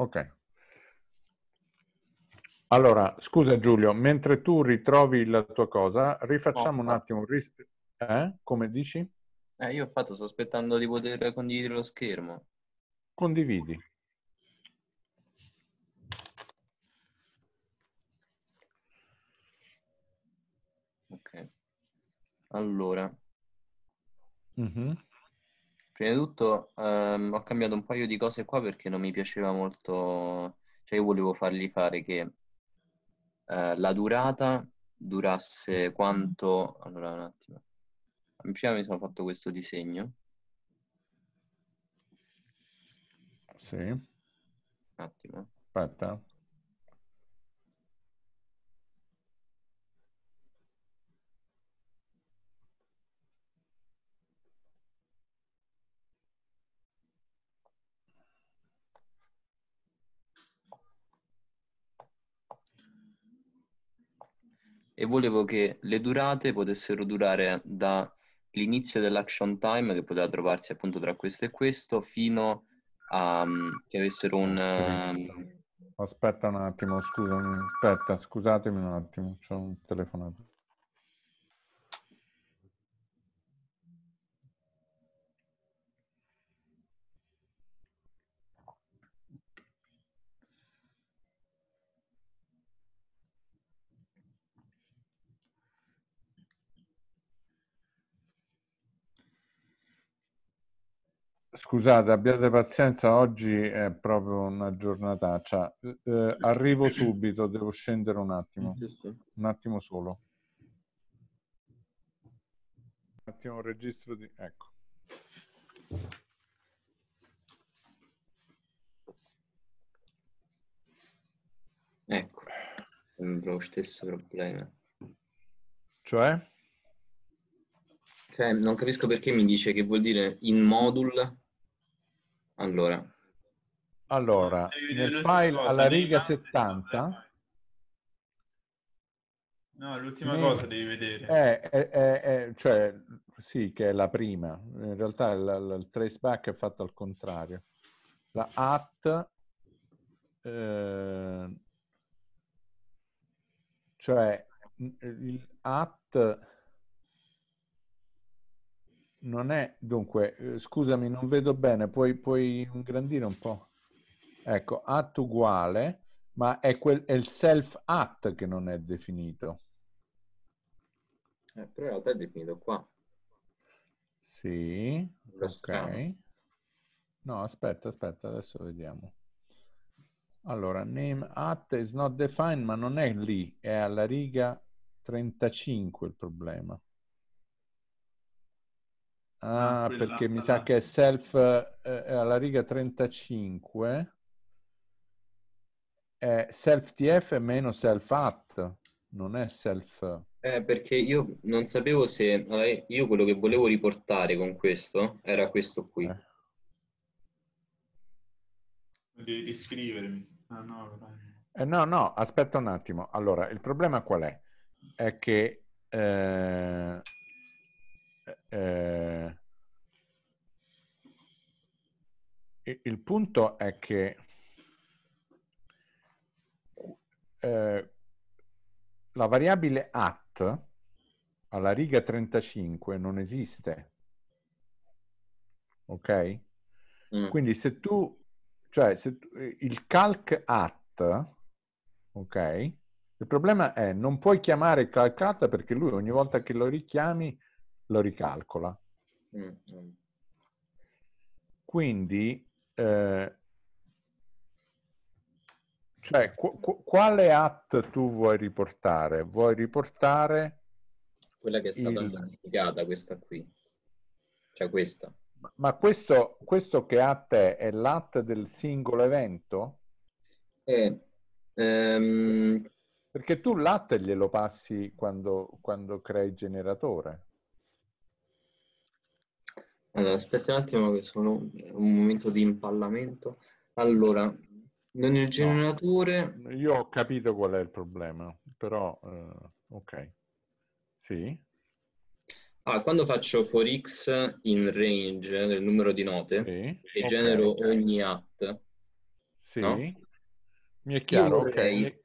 Ok. Allora, scusa Giulio, mentre tu ritrovi la tua cosa, rifacciamo oh, un attimo. Eh? Come dici? Eh, io ho fatto, sto aspettando di poter condividere lo schermo. Condividi. Ok. Allora. Mm-hmm. Prima di tutto, ehm, ho cambiato un paio di cose qua perché non mi piaceva molto, cioè io volevo fargli fare che eh, la durata durasse quanto... Allora, un attimo. Prima mi sono fatto questo disegno. Sì. Un attimo. Aspetta. e volevo che le durate potessero durare dall'inizio dell'action time, che poteva trovarsi appunto tra questo e questo, fino a um, che avessero un... Um... Aspetta un attimo, scusami, aspetta, scusatemi un attimo, c'è un telefonato. Scusate, abbiate pazienza, oggi è proprio una giornataccia. Eh, eh arrivo subito, devo scendere un attimo, un attimo solo. Un attimo registro di... ecco. Ecco, sembra lo stesso problema. Cioè? Cioè, non capisco perché mi dice che vuol dire in module allora, allora nel file cosa, alla riga 70... No, l'ultima cosa devi vedere. È, è, è, cioè, sì, che è la prima. In realtà il, il traceback è fatto al contrario. La at... Eh, cioè, il at non è, dunque, eh, scusami, non vedo bene, puoi, puoi ingrandire un po'. Ecco, at uguale, ma è, quel, è il self at che non è definito. Eh, però in realtà è definito qua. Sì, ok. No, aspetta, aspetta, adesso vediamo. Allora, name at is not defined, ma non è lì, è alla riga 35 il problema. Ah, perché mi sa che è self eh, alla riga 35 è self TF meno self at, non è self. Eh, perché io non sapevo se allora, io quello che volevo riportare con questo era questo qui. Eh. Devi riscrivermi. Ah, no, eh, no, no, aspetta un attimo. Allora, il problema qual è? È che eh eh, il punto è che eh, la variabile at alla riga 35 non esiste. Ok? Mm. Quindi se tu, cioè se tu, eh, il calc at, ok? Il problema è non puoi chiamare calc at perché lui ogni volta che lo richiami lo ricalcola. Mm, mm. Quindi, eh, cioè, qu- quale app tu vuoi riportare? Vuoi riportare... Quella che è stata il... analizzata, questa qui. Cioè questa. Ma questo, questo che a te è l'AT del singolo evento? Eh, ehm... Perché tu l'AT glielo passi quando, quando crei generatore. Allora, aspetta un attimo che sono un momento di impallamento. Allora, nel generatore... No, io ho capito qual è il problema, però... Eh, ok. Sì? Ah, quando faccio for x in range del numero di note sì. e okay, genero okay. ogni at, sì. No? mi è chiaro. Io vorrei, okay.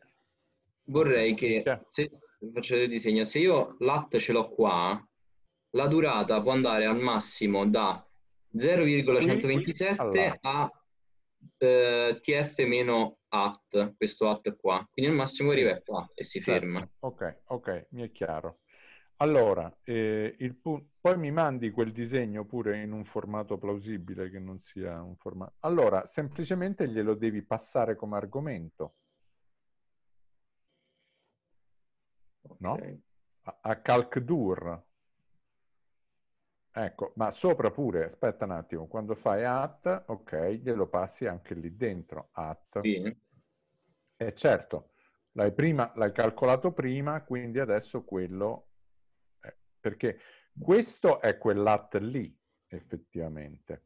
vorrei che, se, faccio il disegno, se io l'at ce l'ho qua, la durata può andare al massimo da 0,127 a eh, tf-at, questo at qua. Quindi il massimo arriva qua e si certo. ferma. Ok, ok, mi è chiaro. Allora, eh, pu- poi mi mandi quel disegno pure in un formato plausibile che non sia un formato. Allora, semplicemente glielo devi passare come argomento. Okay. No? A, a Calc Ecco, ma sopra pure, aspetta un attimo, quando fai at, ok, glielo passi anche lì dentro, at. Sì. E eh, certo, l'hai, prima, l'hai calcolato prima, quindi adesso quello... È, eh, perché questo è quell'at lì, effettivamente.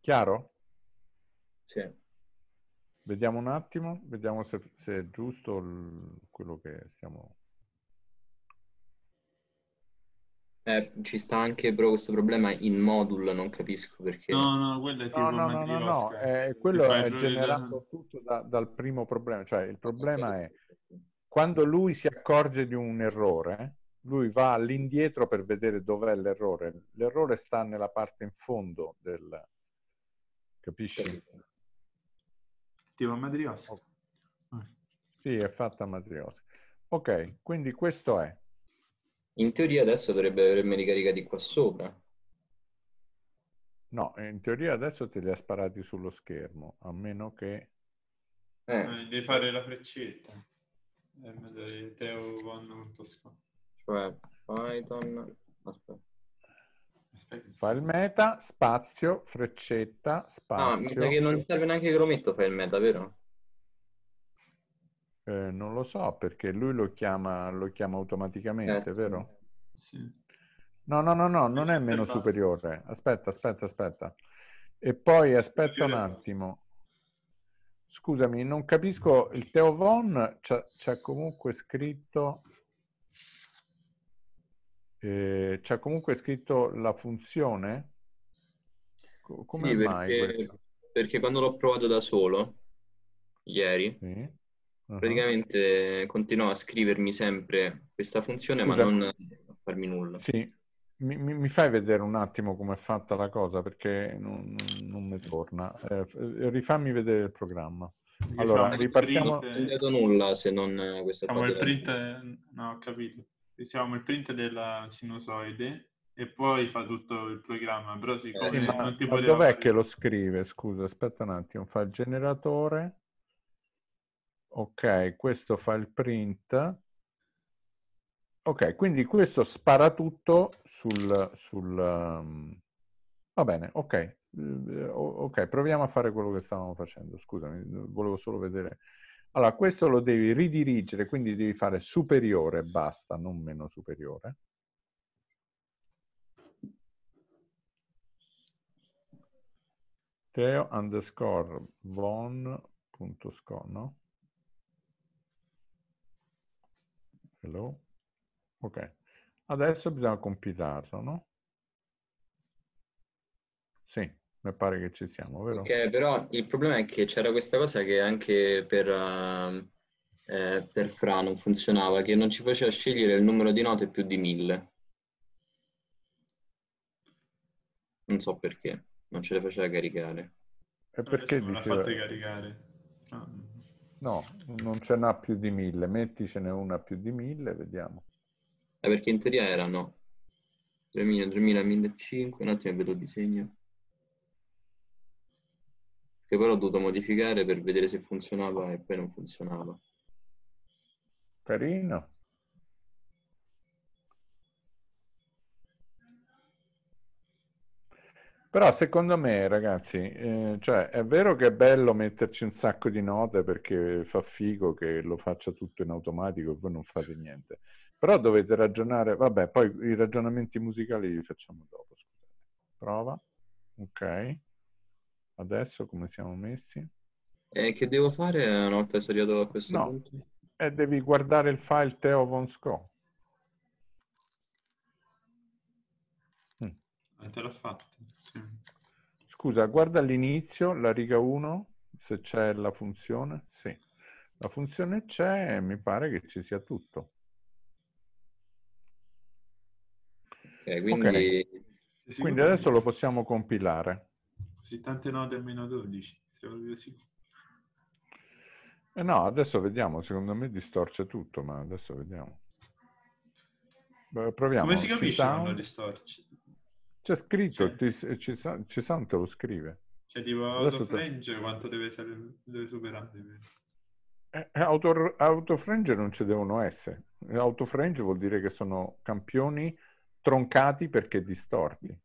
Chiaro? Sì. Vediamo un attimo, vediamo se, se è giusto quello che stiamo... Eh, ci sta anche però questo problema in module, non capisco perché. No, no, quello è tipo no, no, no, no, no. Eh, quello è generato da... tutto da, dal primo problema, cioè il problema okay. è quando lui si accorge di un errore, lui va all'indietro per vedere dov'è l'errore. L'errore sta nella parte in fondo del... capisci? Tipo a Madriosca. Oh. Sì, è fatta a Madriosca. Ok, quindi questo è. In teoria adesso dovrebbe avermi ricaricati qua sopra. No, in teoria adesso te li ha sparati sullo schermo, a meno che... Eh. Eh, devi fare la freccetta. Eh, cioè, Python... Aspetta. File meta, spazio, freccetta, spazio. No, mi sa che non serve neanche che lo metto file meta, vero? Eh, non lo so perché lui lo chiama, lo chiama automaticamente, eh, vero? Sì. No, no, no, no, non è meno superiore. Aspetta, aspetta, aspetta. E poi aspetta un attimo. Scusami, non capisco, il Teo Von ci ha comunque scritto... Eh, ha comunque scritto la funzione? Come sì, mai? Perché, perché quando l'ho provato da solo, ieri, sì Uh-huh. Praticamente continuò a scrivermi sempre questa funzione, Scusa. ma non a farmi nulla. Sì, mi, mi, mi fai vedere un attimo come è fatta la cosa perché non, non mi torna. Eh, rifammi vedere il programma. Diciamo allora, ripartiamo... Che... Non ho nulla se non eh, questa diciamo, il print... È... Eh, no, ho capito. Diciamo il print della sinusoide e poi fa tutto il programma, però siccome eh, non ti poteva... Dov'è fare... che lo scrive? Scusa, aspetta un attimo. Fa il generatore... Ok, questo fa il print. Ok, quindi questo spara tutto sul... sul um... Va bene, ok. Eh, ok, proviamo a fare quello che stavamo facendo. Scusami, volevo solo vedere. Allora, questo lo devi ridirigere, quindi devi fare superiore, basta, non meno superiore. Teo underscore von.sco, no? Hello. Ok. Adesso bisogna compilarlo, no? Sì, mi pare che ci siamo, vero? Ok, però il problema è che c'era questa cosa che anche per, uh, eh, per Fra non funzionava, che non ci faceva scegliere il numero di note più di mille. Non so perché, non ce le faceva caricare. E perché Adesso non diceva... fatte caricare. Ah. No, non ce n'ha più di mille, metticene una più di mille, vediamo. Eh, perché in teoria erano 3.000, 3.000, 1.500, un attimo vedo il disegno. Che però ho dovuto modificare per vedere se funzionava e poi non funzionava. Carino. Però secondo me, ragazzi, eh, cioè, è vero che è bello metterci un sacco di note perché fa figo che lo faccia tutto in automatico e voi non fate niente. Però dovete ragionare, vabbè, poi i ragionamenti musicali li facciamo dopo, scusate. Prova, ok. Adesso come siamo messi? E che devo fare una volta sono a questo no. punto? E eh, devi guardare il file Teo Von Sco. E te l'ha fatta. Scusa, guarda all'inizio la riga 1, se c'è la funzione. Sì, la funzione c'è e mi pare che ci sia tutto. Ok, quindi, okay. quindi adesso lo possiamo compilare. Così tante note meno 12, eh no, adesso vediamo, secondo me distorce tutto, ma adesso vediamo. Proviamo. Come si capisce che distorce? C'è scritto, ci, ci santo lo scrive. Cioè tipo autofrange te... quanto deve, essere, deve superare? Eh, eh, auto, autofrange non ci devono essere. Autofrange vuol dire che sono campioni troncati perché distorti.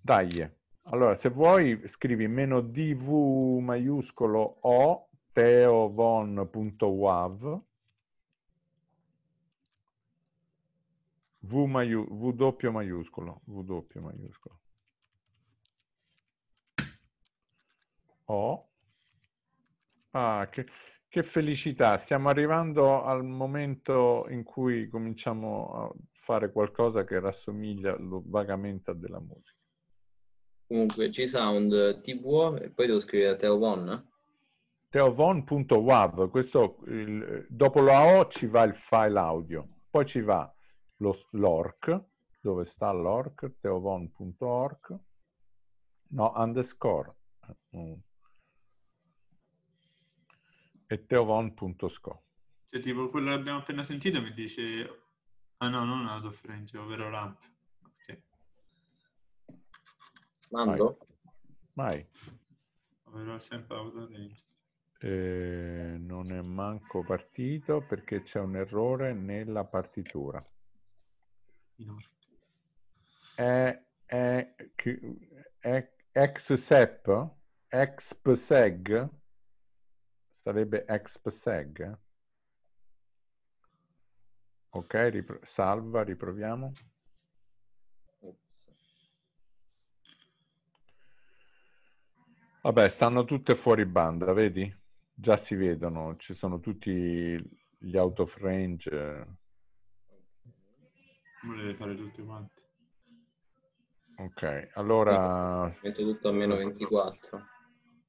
Dai. Allora, se vuoi, scrivi meno dv maiuscolo o teovon.wav V, maiu, v doppio maiuscolo, V doppio maiuscolo. O. Ah, che, che felicità, stiamo arrivando al momento in cui cominciamo a fare qualcosa che rassomiglia vagamente a della musica. Comunque, G-Sound TV e poi devo scrivere Teo Von? Teovon.wav, questo il, dopo la O ci va il file audio, poi ci va lo, l'orc, dove sta l'orc, teovon.org, no, underscore, mm. e teovon.sco. Cioè, tipo quello che abbiamo appena sentito mi dice, ah no, non Ado French, ovvero LAMP. Mando? Mai. Ovvero sempre Range. non è manco partito perché c'è un errore nella partitura. Minore. È, è, è, ex SEP? Ex seg Sarebbe ex seg Ok, ripro- salva, riproviamo. Vabbè, stanno tutte fuori banda, vedi? Già si vedono, ci sono tutti gli out of range. Ma le deve fare tutte quante. Ok, allora... Metto tutto a meno 24.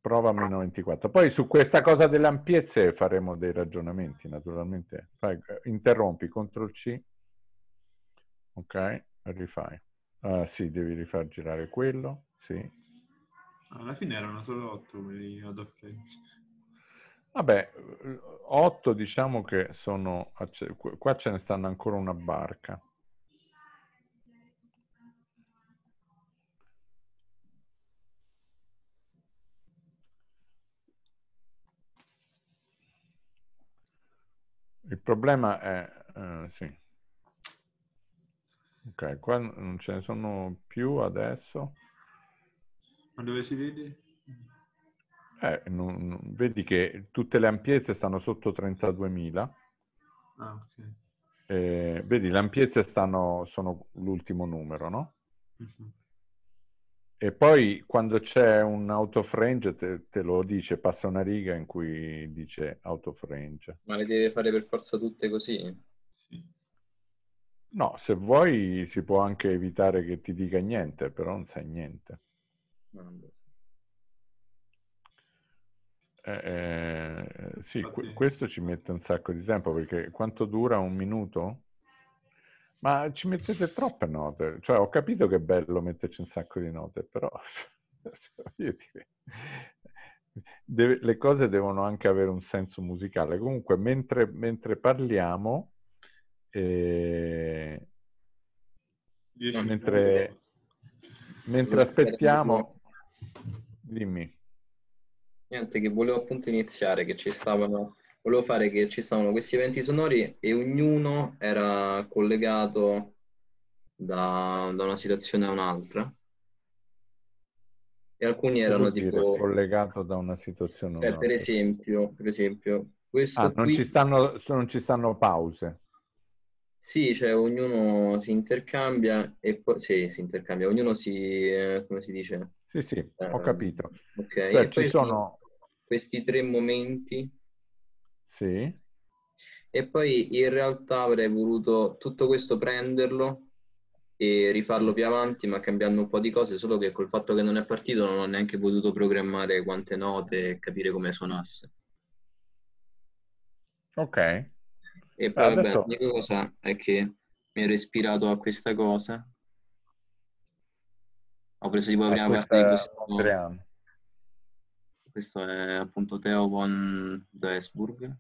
Prova a meno 24. Poi su questa cosa delle ampiezze faremo dei ragionamenti, naturalmente. Fai, interrompi, CTRL C. Ok, rifai. Uh, sì, devi rifar girare quello, sì. Alla fine erano solo 8 quelli ad offense. Vabbè, 8 diciamo che sono... Qua ce ne stanno ancora una barca. Il problema è... Eh, sì. Ok, qua non ce ne sono più adesso. Ma dove si vede? Eh, non, non, vedi che tutte le ampiezze stanno sotto 32.000. Ah, okay. eh, vedi, le ampiezze stanno, sono l'ultimo numero, no? Uh-huh. E poi quando c'è un autofrange te, te, lo dice, passa una riga in cui dice autofrange. Ma le deve fare per forza tutte così? Sì. No, se vuoi si può anche evitare che ti dica niente, però non sai niente. Non eh, eh, sì, Infatti... questo ci mette un sacco di tempo perché quanto dura un minuto? Ma ci mettete troppe note, cioè ho capito che è bello metterci un sacco di note, però Deve, le cose devono anche avere un senso musicale. Comunque, mentre, mentre parliamo, eh, no, mentre, mentre aspettiamo, dimmi. Niente, che volevo appunto iniziare, che ci stavano volevo fare che ci stavano questi eventi sonori e ognuno era collegato da, da una situazione a un'altra. E alcuni erano dire, tipo... Collegato da una situazione a cioè, un'altra. Per esempio, per esempio questo ah, non, qui... ci stanno, non ci stanno pause. Sì, cioè ognuno si intercambia e poi... Sì, si intercambia, ognuno si... Eh, come si dice? Sì, sì, ho ehm, capito. Ok, cioè, ci sono... Questi tre momenti sì. E poi in realtà avrei voluto tutto questo prenderlo e rifarlo più avanti, ma cambiando un po' di cose, solo che col fatto che non è partito non ho neanche potuto programmare quante note e capire come suonasse. Ok. E eh, poi Adesso... vabbè, l'unica cosa è che mi ero ispirato a questa cosa. Ho preso tipo la prima parte di questo... Andrea. Questo è appunto Theo von Duisburg.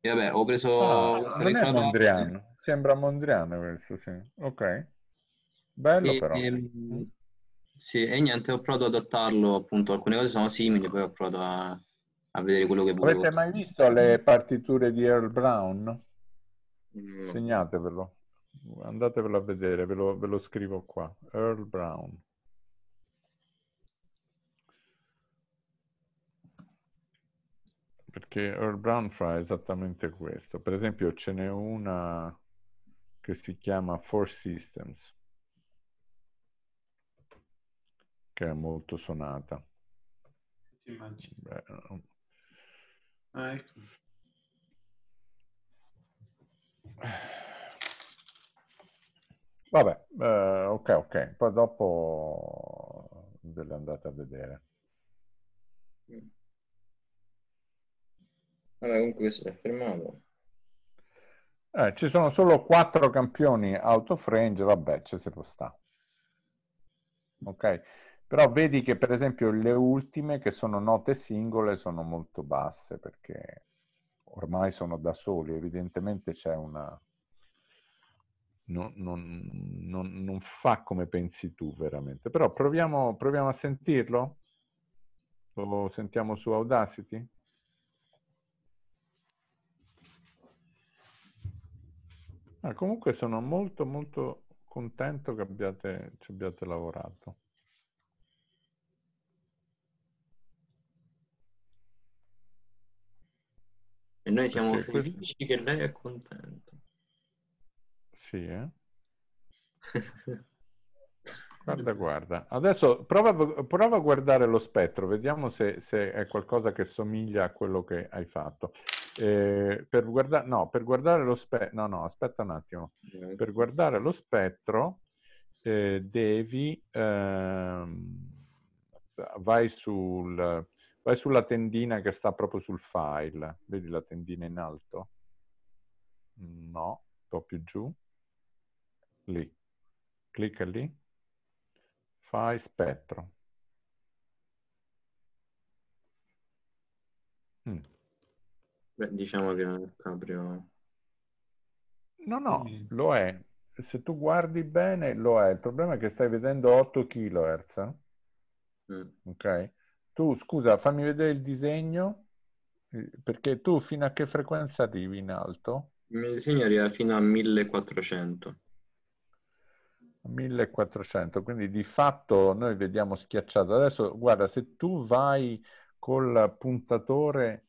E vabbè, ho preso... Ah, non è Mondriano, sembra Mondriano questo, sì. Ok. Bello e, però. E, ehm, sì, e niente, ho provato ad adattarlo, appunto, alcune cose sono simili, poi ho provato a, a vedere quello che volevo. Avete mai visto le partiture di Earl Brown? Mm. Segnatevelo, andatevelo a vedere, ve lo, ve lo scrivo qua. Earl Brown. perché Earl Brown fa esattamente questo. Per esempio ce n'è una che si chiama Four Systems, che è molto suonata. Ti immagini? Beh, ah, ecco. Vabbè, eh, ok, ok, poi dopo ve le andate a vedere. Mm. Vabbè, comunque questo è fermato. Eh, ci sono solo quattro campioni out of range, vabbè, ci si può stare. Ok, però vedi che per esempio le ultime che sono note singole sono molto basse perché ormai sono da soli, evidentemente c'è una... Non, non, non, non fa come pensi tu veramente, però proviamo, proviamo a sentirlo? Lo sentiamo su Audacity? Ah, comunque sono molto molto contento che abbiate, ci abbiate lavorato. E noi siamo Perché felici questo... che lei è contento. Sì, eh? guarda, guarda. Adesso prova, prova, a guardare lo spettro, vediamo se, se è qualcosa che somiglia a quello che hai fatto. Eh, per, guarda- no, per, guardare lo spettro, no, no, aspetta un attimo. Okay. Per guardare lo spettro eh, devi... Ehm, vai, sul, vai sulla tendina che sta proprio sul file. Vedi la tendina in alto? No, un po' più giù. Lì. Clicca lì. Fai spettro. Mm. Beh, diciamo che è proprio... No, no, mm. lo è. Se tu guardi bene, lo è. Il problema è che stai vedendo 8 kHz. Eh? Mm. Ok? Tu, scusa, fammi vedere il disegno, eh, perché tu fino a che frequenza arrivi in alto? Il mio disegno arriva fino a 1400. 1400, quindi di fatto noi vediamo schiacciato. Adesso guarda, se tu vai col puntatore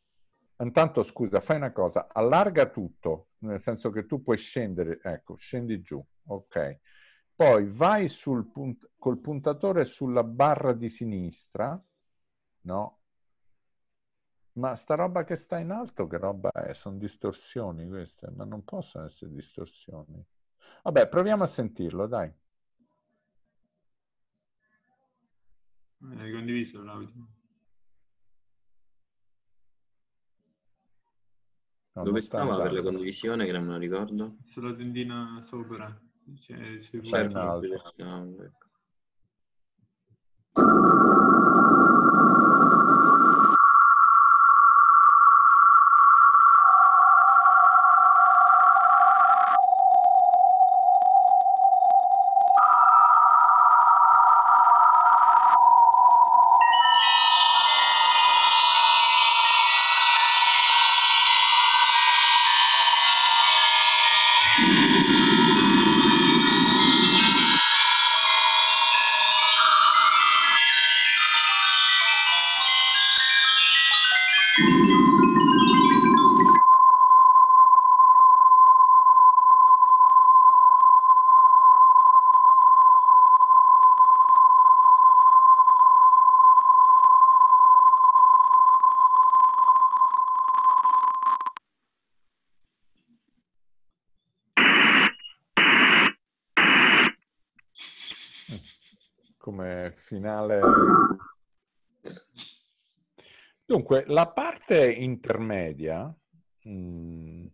Intanto scusa, fai una cosa, allarga tutto, nel senso che tu puoi scendere, ecco, scendi giù, ok. Poi vai punt- col puntatore sulla barra di sinistra, no? Ma sta roba che sta in alto, che roba è? Sono distorsioni queste, ma non possono essere distorsioni. Vabbè, proviamo a sentirlo, dai. Hai condiviso l'audio. No, Dove stava per la condivisione che non me lo ricordo? Sulla tendina sopra. Cioè, se vuoi. Certo, Dunque, la parte intermedia, mh, mm,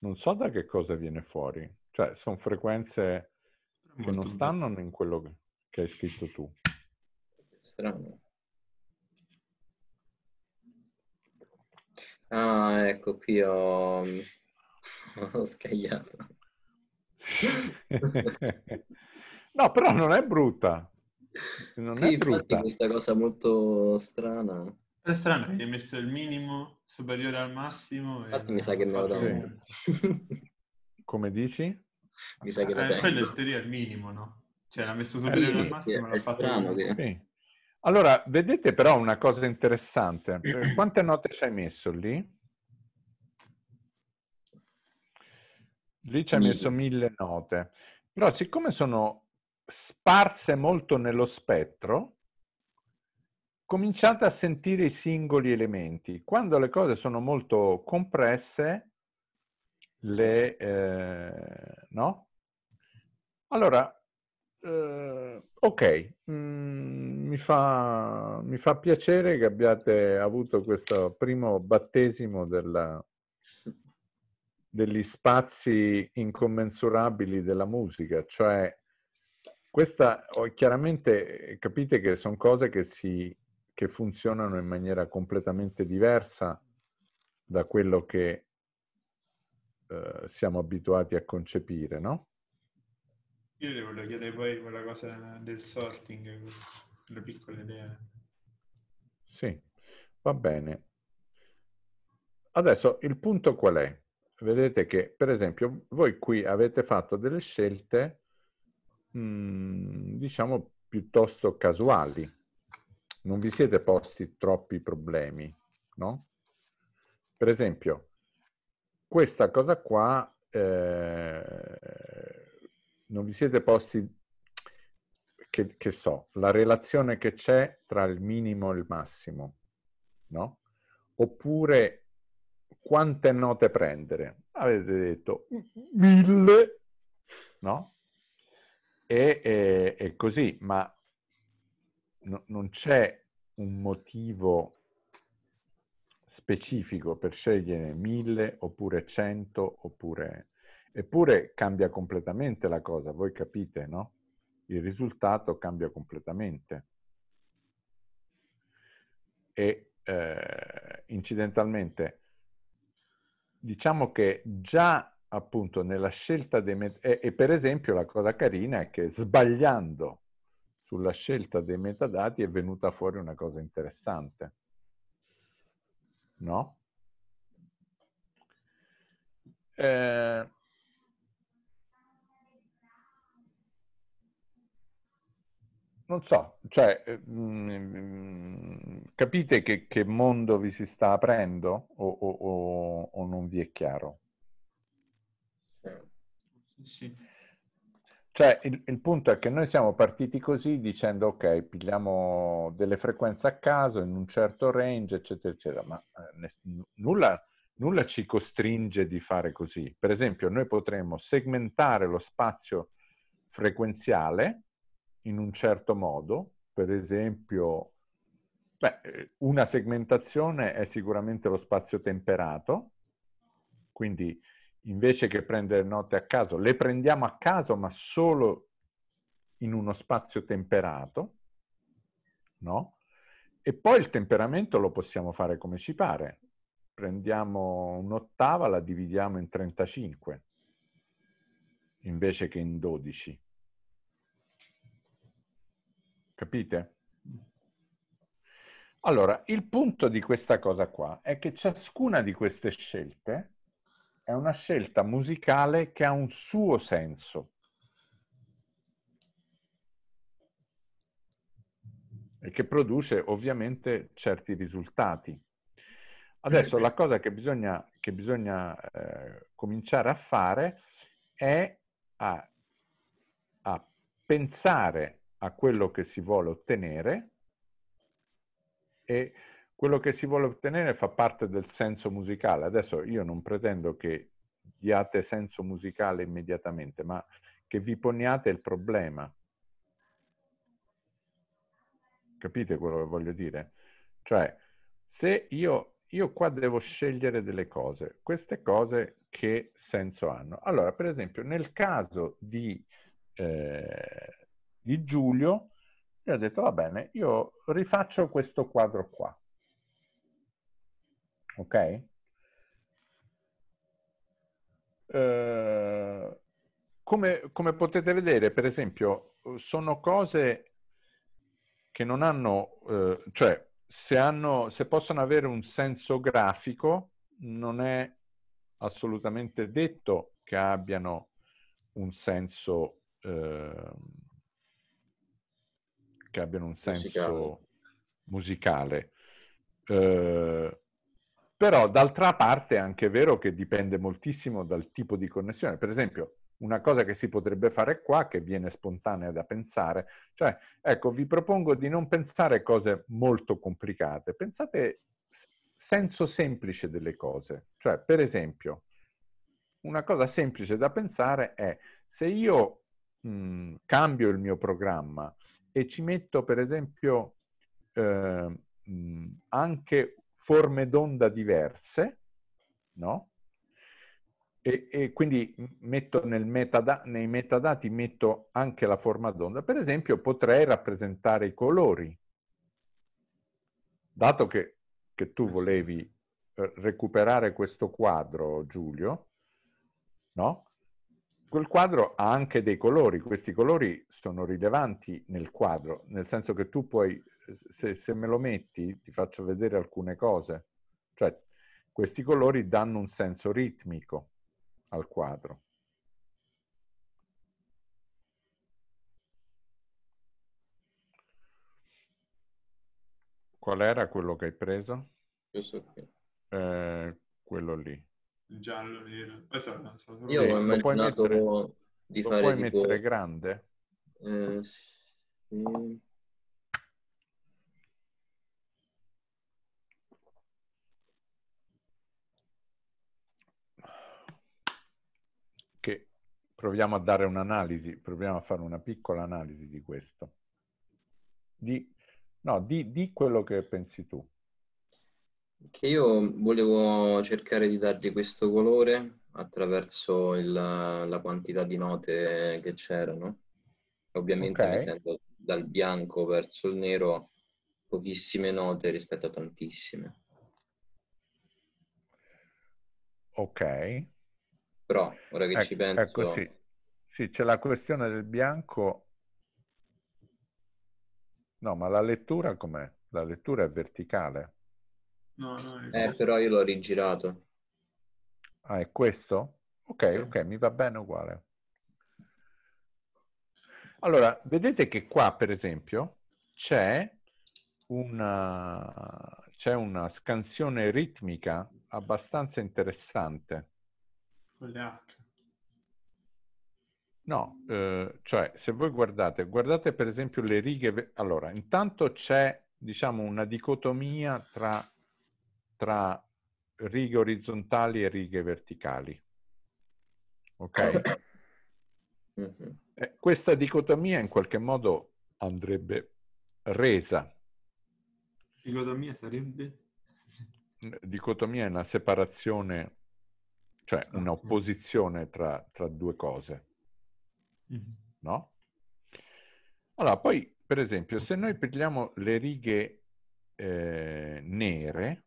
non so da che cosa viene fuori, cioè sono frequenze che non stanno in quello che hai scritto tu. Strano. Ah, ecco, qui ho, ho scagliato. no, però non è brutta. Non sì, è brutta. questa cosa molto strana. È strano che hai messo il minimo superiore al massimo. Infatti mi sa che me lo do. Come dici? Mi sa che lo eh, Quello in teoria è il minimo, no? Cioè l'ha messo eh, superiore sì, al massimo. È, è strano che... sì. Allora, vedete però una cosa interessante. Eh, quante note ci hai messo lì? Lì ci hai messo mille note. Però siccome sono sparse molto nello spettro, cominciate a sentire i singoli elementi. Quando le cose sono molto compresse, le, eh, no? Allora, eh, ok, mm, mi, fa, mi, fa, piacere che abbiate avuto questo primo battesimo della, degli spazi incommensurabili della musica, cioè questa chiaramente capite che sono cose che si che funzionano in maniera completamente diversa da quello che eh, siamo abituati a concepire, no? Io le volevo chiedere poi quella cosa del sorting, quella piccola idea. Sì, va bene. Adesso il punto qual è? Vedete che, per esempio, voi qui avete fatto delle scelte, mh, mm, diciamo, piuttosto casuali non vi siete posti troppi problemi, no? Per esempio, questa cosa qua eh, non vi siete posti, che, che, so, la relazione che c'è tra il minimo e il massimo, no? Oppure quante note prendere? Avete detto mille, no? E, e, e così, ma no, non c'è un motivo specifico per scegliere mille oppure cento oppure... Eppure cambia completamente la cosa, voi capite, no? Il risultato cambia completamente. E eh, incidentalmente, diciamo che già appunto nella scelta dei... metodi, e, e per esempio la cosa carina è che sbagliando sulla scelta dei metadati è venuta fuori una cosa interessante. No? Eh, non so, cioè, eh, mm, capite che, che, mondo vi si sta aprendo o, o, o non vi è chiaro? Sì. sì. Cioè, il, il, punto è che noi siamo partiti così dicendo ok, pigliamo delle frequenze a caso in un certo range, eccetera, eccetera, ma eh, nulla, nulla, ci costringe di fare così. Per esempio, noi potremmo segmentare lo spazio frequenziale in un certo modo, per esempio, beh, eh, una segmentazione è sicuramente lo spazio temperato, quindi invece che prendere note a caso, le prendiamo a caso ma solo in uno spazio temperato, no? E poi il temperamento lo possiamo fare come ci pare. Prendiamo un'ottava, la dividiamo in 35 invece che in 12. Capite? Allora, il punto di questa cosa qua è che ciascuna di queste scelte è una scelta musicale che ha un suo senso. e che produce ovviamente certi risultati. Adesso la cosa che bisogna, che bisogna eh, cominciare a fare è a, a, pensare a quello che si vuole ottenere e quello che si vuole ottenere fa parte del senso musicale. Adesso io non pretendo che diate senso musicale immediatamente, ma che vi poniate il problema. Capite quello che voglio dire? Cioè, se io, io qua devo scegliere delle cose, queste cose che senso hanno? Allora, per esempio, nel caso di, eh, di Giulio, io ho detto, va bene, io rifaccio questo quadro qua ok? Eh, come, come potete vedere, per esempio, sono cose che non hanno, eh, cioè se, hanno, se possono avere un senso grafico, non è assolutamente detto che abbiano un senso eh, che abbiano un senso musicale. musicale. Eh, però d'altra parte è anche vero che dipende moltissimo dal tipo di connessione. Per esempio, una cosa che si potrebbe fare qua, che viene spontanea da pensare, cioè, ecco, vi propongo di non pensare cose molto complicate, pensate senso semplice delle cose. Cioè, per esempio, una cosa semplice da pensare è se io mh, mhmm, cambio il mio programma e ci metto, per esempio, eh, mh, mhmm, anche forme d'onda diverse, no? E, e quindi metto nel metada, nei metadati metto anche la forma d'onda. Per esempio potrei rappresentare i colori, dato che, che tu eh volevi eh, recuperare questo quadro, Giulio, no? Quel quadro ha anche dei colori, questi colori sono rilevanti nel quadro, nel senso che tu puoi se, se, me lo metti ti faccio vedere alcune cose. Cioè, questi colori danno un senso ritmico al quadro. Qual era quello che hai preso? Eh, quello lì. giallo, nero. Esatto, esatto. Io sì, ho immaginato di lo puoi tipo... mettere grande? Eh, sì. proviamo a dare un'analisi, proviamo a fare una piccola analisi di questo. Di, no, di, di quello che pensi tu. Che io volevo cercare di dargli questo colore attraverso il, la quantità di note che c'erano. Ovviamente okay. mettendo dal bianco verso il nero pochissime note rispetto a tantissime. Ok. Però ora che ecco, ci penso... Ecco, sì. sì, c'è la questione del bianco. No, ma la lettura com'è? La lettura è verticale. No, no, è eh, però io l'ho rigirato. Ah, è questo? Ok, sì. ok, mi va bene uguale. Allora, vedete che qua, per esempio, c'è una, c'è una scansione ritmica abbastanza interessante con le H. No, eh, cioè se voi guardate, guardate per esempio le righe, allora intanto c'è diciamo una dicotomia tra, tra righe orizzontali e righe verticali. Ok? eh, questa dicotomia in qualche modo andrebbe resa. Dicotomia sarebbe? Dicotomia è una separazione cioè ah, un'opposizione tra, tra due cose, mm-hmm. no? Allora, poi, per esempio, se noi prendiamo le righe eh, nere,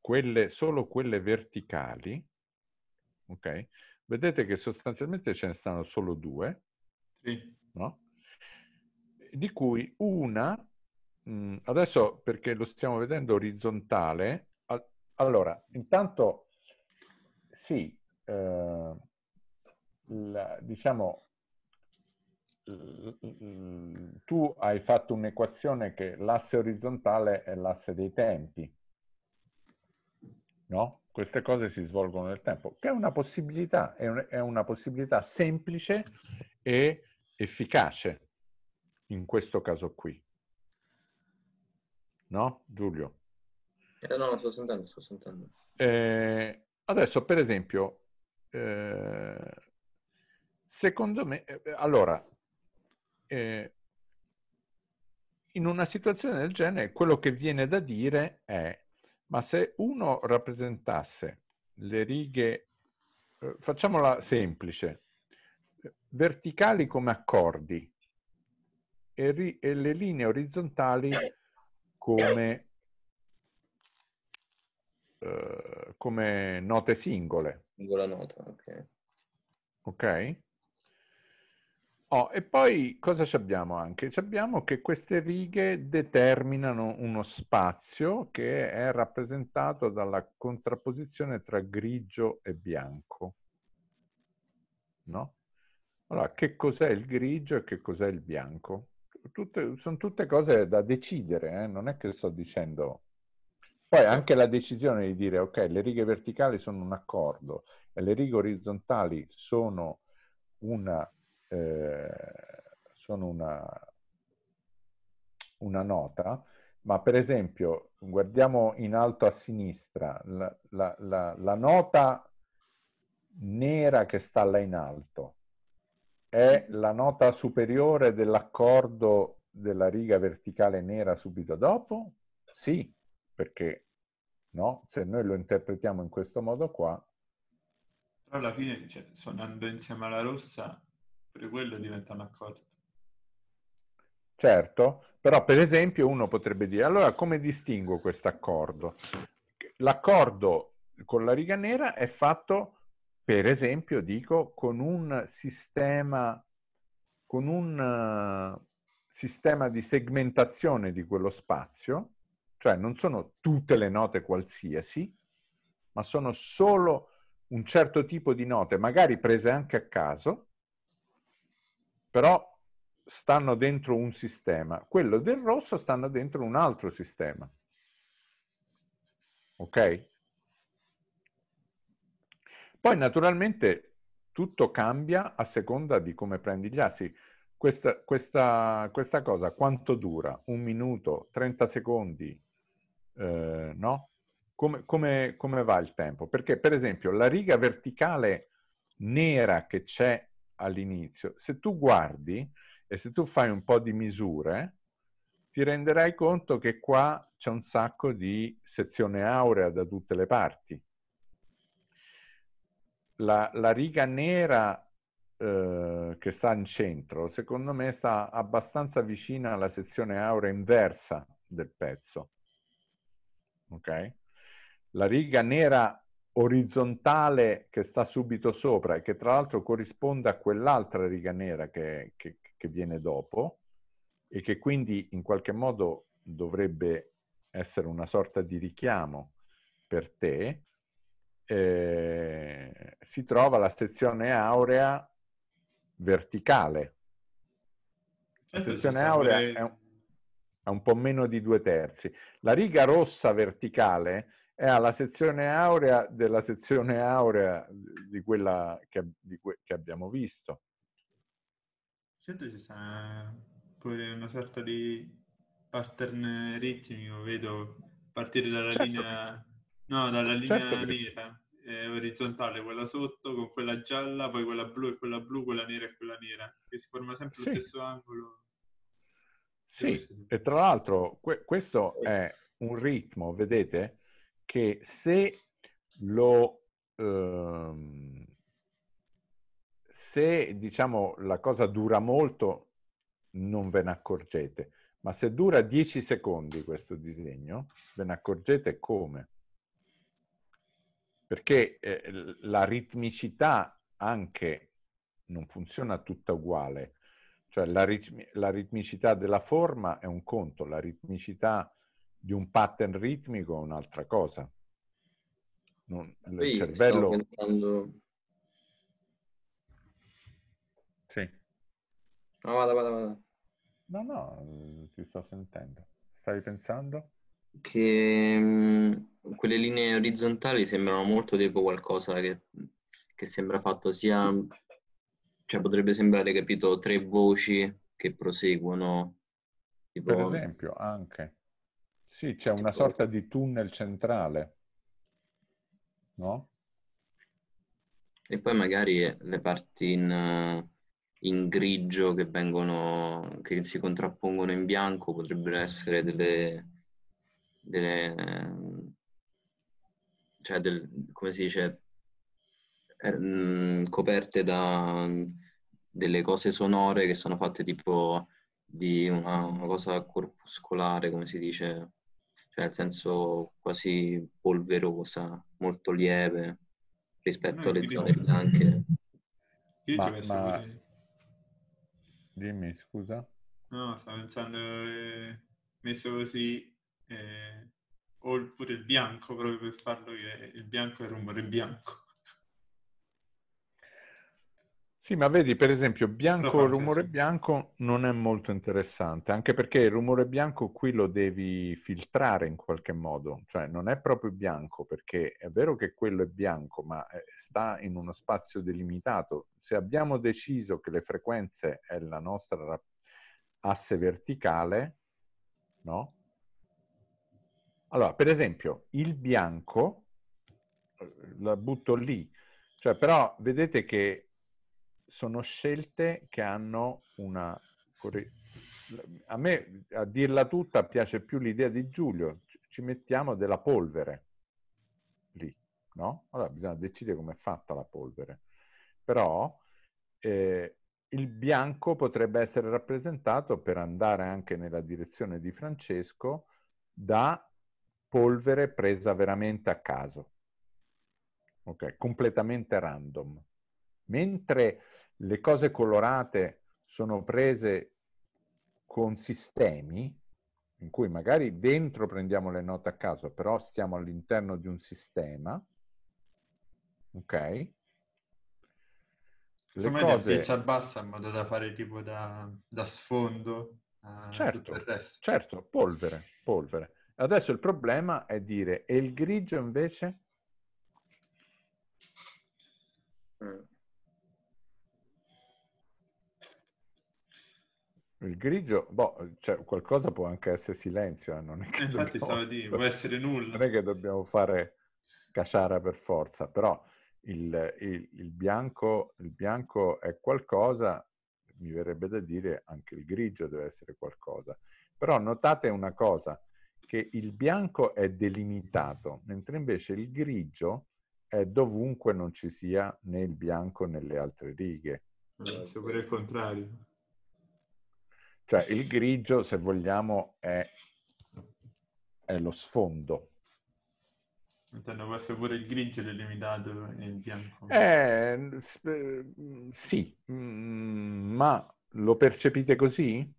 quelle, solo quelle verticali, ok? Vedete che sostanzialmente ce ne stanno solo due, sì. no? Di cui una, mh, mm, adesso perché lo stiamo vedendo orizzontale, a, allora, intanto sì, eh, la, diciamo, tu hai fatto un'equazione che l'asse orizzontale è l'asse dei tempi, no? Queste cose si svolgono nel tempo, che è una possibilità, è, un, è una possibilità semplice e efficace in questo caso qui. No, Giulio? Eh no, sto sentendo, sto sentendo. Eh, adesso, per esempio, eh, secondo me, eh, allora, eh, in una situazione del genere quello che viene da dire è, ma se uno rappresentasse le righe, eh, facciamola semplice, verticali come accordi e, ri, e le linee orizzontali come eh, come note singole. Singola nota, ok. Ok? Oh, e poi cosa abbiamo anche? Abbiamo che queste righe determinano uno spazio che è rappresentato dalla contrapposizione tra grigio e bianco. No? Allora, che cos'è il grigio e che cos'è il bianco? Tutte, sono tutte cose da decidere, eh? non è che sto dicendo poi anche la decisione di dire, ok, le righe verticali sono un accordo e le righe orizzontali sono una, eh, sono una, una nota, ma per esempio guardiamo in alto a sinistra la, la, la, la, nota nera che sta là in alto è la nota superiore dell'accordo della riga verticale nera subito dopo? Sì, perché no? se noi lo interpretiamo in questo modo qua... Però alla fine, cioè, suonando insieme alla rossa, per quello diventa un accordo. Certo, però per esempio uno potrebbe dire, allora come distingo questo accordo? L'accordo con la riga nera è fatto, per esempio, dico, con un sistema, con un uh, sistema di segmentazione di quello spazio cioè non sono tutte le note qualsiasi, ma sono solo un certo tipo di note, magari prese anche a caso, però stanno dentro un sistema. Quello del rosso stanno dentro un altro sistema. Ok? Poi naturalmente tutto cambia a seconda di come prendi gli assi. Questa, questa, questa cosa quanto dura? Un minuto, 30 secondi, eh, no? Come, come, come, va il tempo? Perché, per esempio, la riga verticale nera che c'è all'inizio, se tu guardi e se tu fai un po' di misure, ti renderai conto che qua c'è un sacco di sezione aurea da tutte le parti. La, la riga nera eh, che sta in centro, secondo me sta abbastanza vicina alla sezione aurea inversa del pezzo ok? La riga nera orizzontale che sta subito sopra e che tra l'altro corrisponde a quell'altra riga nera che, che, che viene dopo e che quindi in qualche modo dovrebbe essere una sorta di richiamo per te, eh, si trova la sezione aurea verticale. La certo, sezione aurea è un a un po' meno di due terzi. La riga rossa verticale è alla sezione aurea della sezione aurea di quella che, di que, che abbiamo visto. Certo ci sarà pure una sorta di pattern ritmico, vedo partire dalla certo. linea, no, dalla certo. nera eh, orizzontale, quella sotto con quella gialla, poi quella blu e quella blu, quella nera e quella nera, che si forma sempre sì. lo stesso angolo. Sì, e tra l'altro que- questo è un ritmo, vedete, che se lo... Ehm, se diciamo la cosa dura molto non ve ne accorgete, ma se dura 10 secondi questo disegno ve ne accorgete come? Perché eh, la ritmicità anche non funziona tutta uguale cioè la, rit- la ritmicità della forma è un conto, la ritmicità di un pattern ritmico è un'altra cosa. Non, Qui il cervello... Pensando... Sì. No, vada, vada, vada. No, no, ti sto sentendo. Stai pensando? Che mh, mm, quelle linee orizzontali sembrano molto tipo qualcosa che, che sembra fatto sia cioè potrebbe sembrare, capito, tre voci che proseguono. Tipo... Per esempio, anche. Sì, c'è una sorta di tunnel centrale, no? E poi magari le parti in, in grigio che vengono, che si contrappongono in bianco potrebbero essere delle, delle cioè del, come si dice, Ehm, coperte da mm, delle cose sonore che sono fatte tipo di una, una cosa corpuscolare, come si dice, cioè nel senso quasi polverosa, molto lieve rispetto eh, alle zone bianche. Io ma, ci ho messo ma... Così. Dimmi, scusa. No, stavo pensando, eh, messo così, eh, oppure il bianco, proprio per farlo, il bianco è il rumore bianco. Sì, ma vedi, per esempio, bianco, no, rumore bianco non è molto interessante, anche perché il rumore bianco qui lo devi filtrare in qualche modo, cioè non è proprio bianco, perché è vero che quello è bianco, ma eh, sta in uno spazio delimitato. Se abbiamo deciso che le frequenze è la nostra asse verticale, no? Allora, per esempio, il bianco, eh, la butto lì, cioè però vedete che sono scelte che hanno una... A me, a dirla tutta, piace più l'idea di Giulio, ci mettiamo della polvere lì, no? Allora bisogna decidere come è fatta la polvere. Però eh, il bianco potrebbe essere rappresentato, per andare anche nella direzione di Francesco, da polvere presa veramente a caso, ok? Completamente random. Mentre le cose colorate sono prese con sistemi in cui magari dentro prendiamo le note a caso, però stiamo all'interno di un sistema, ok? Insomma, cose... da freccia bassa in modo da fare tipo da, da sfondo eh, certo, Certo, polvere, polvere. Adesso il problema è dire, e il grigio invece? Mm. Il grigio, boh, cioè, qualcosa può anche essere silenzio, eh, non è che eh, dobbiamo... infatti stavo a dire, può essere nulla. Non è che dobbiamo fare casciara per forza, però il, il, il, bianco, il bianco è qualcosa, mi verrebbe da dire anche il grigio deve essere qualcosa. Però notate una cosa, che il bianco è delimitato, mentre invece il grigio è dovunque non ci sia né il bianco né le altre righe. se vuoi il contrario. Cioè il grigio, se vogliamo, è, è lo sfondo. Intendo, può essere pure il grigio delimitato e il bianco. Eh, mm, sì, mm, ma lo percepite così?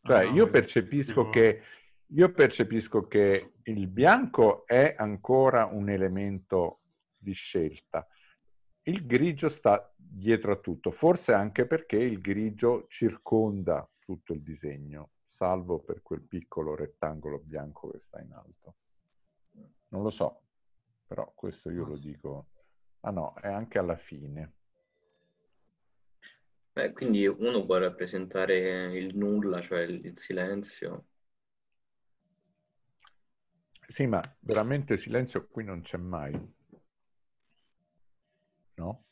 Cioè, io percepisco che io percepisco che il bianco è ancora un elemento di scelta. Il grigio sta dietro a tutto, forse anche perché il grigio circonda tutto il disegno, salvo per quel piccolo rettangolo bianco che sta in alto. Non lo so, però questo io lo dico. Ah no, è anche alla fine. Beh, quindi uno può rappresentare il nulla, cioè il silenzio. Sì, ma veramente silenzio qui non c'è mai. No?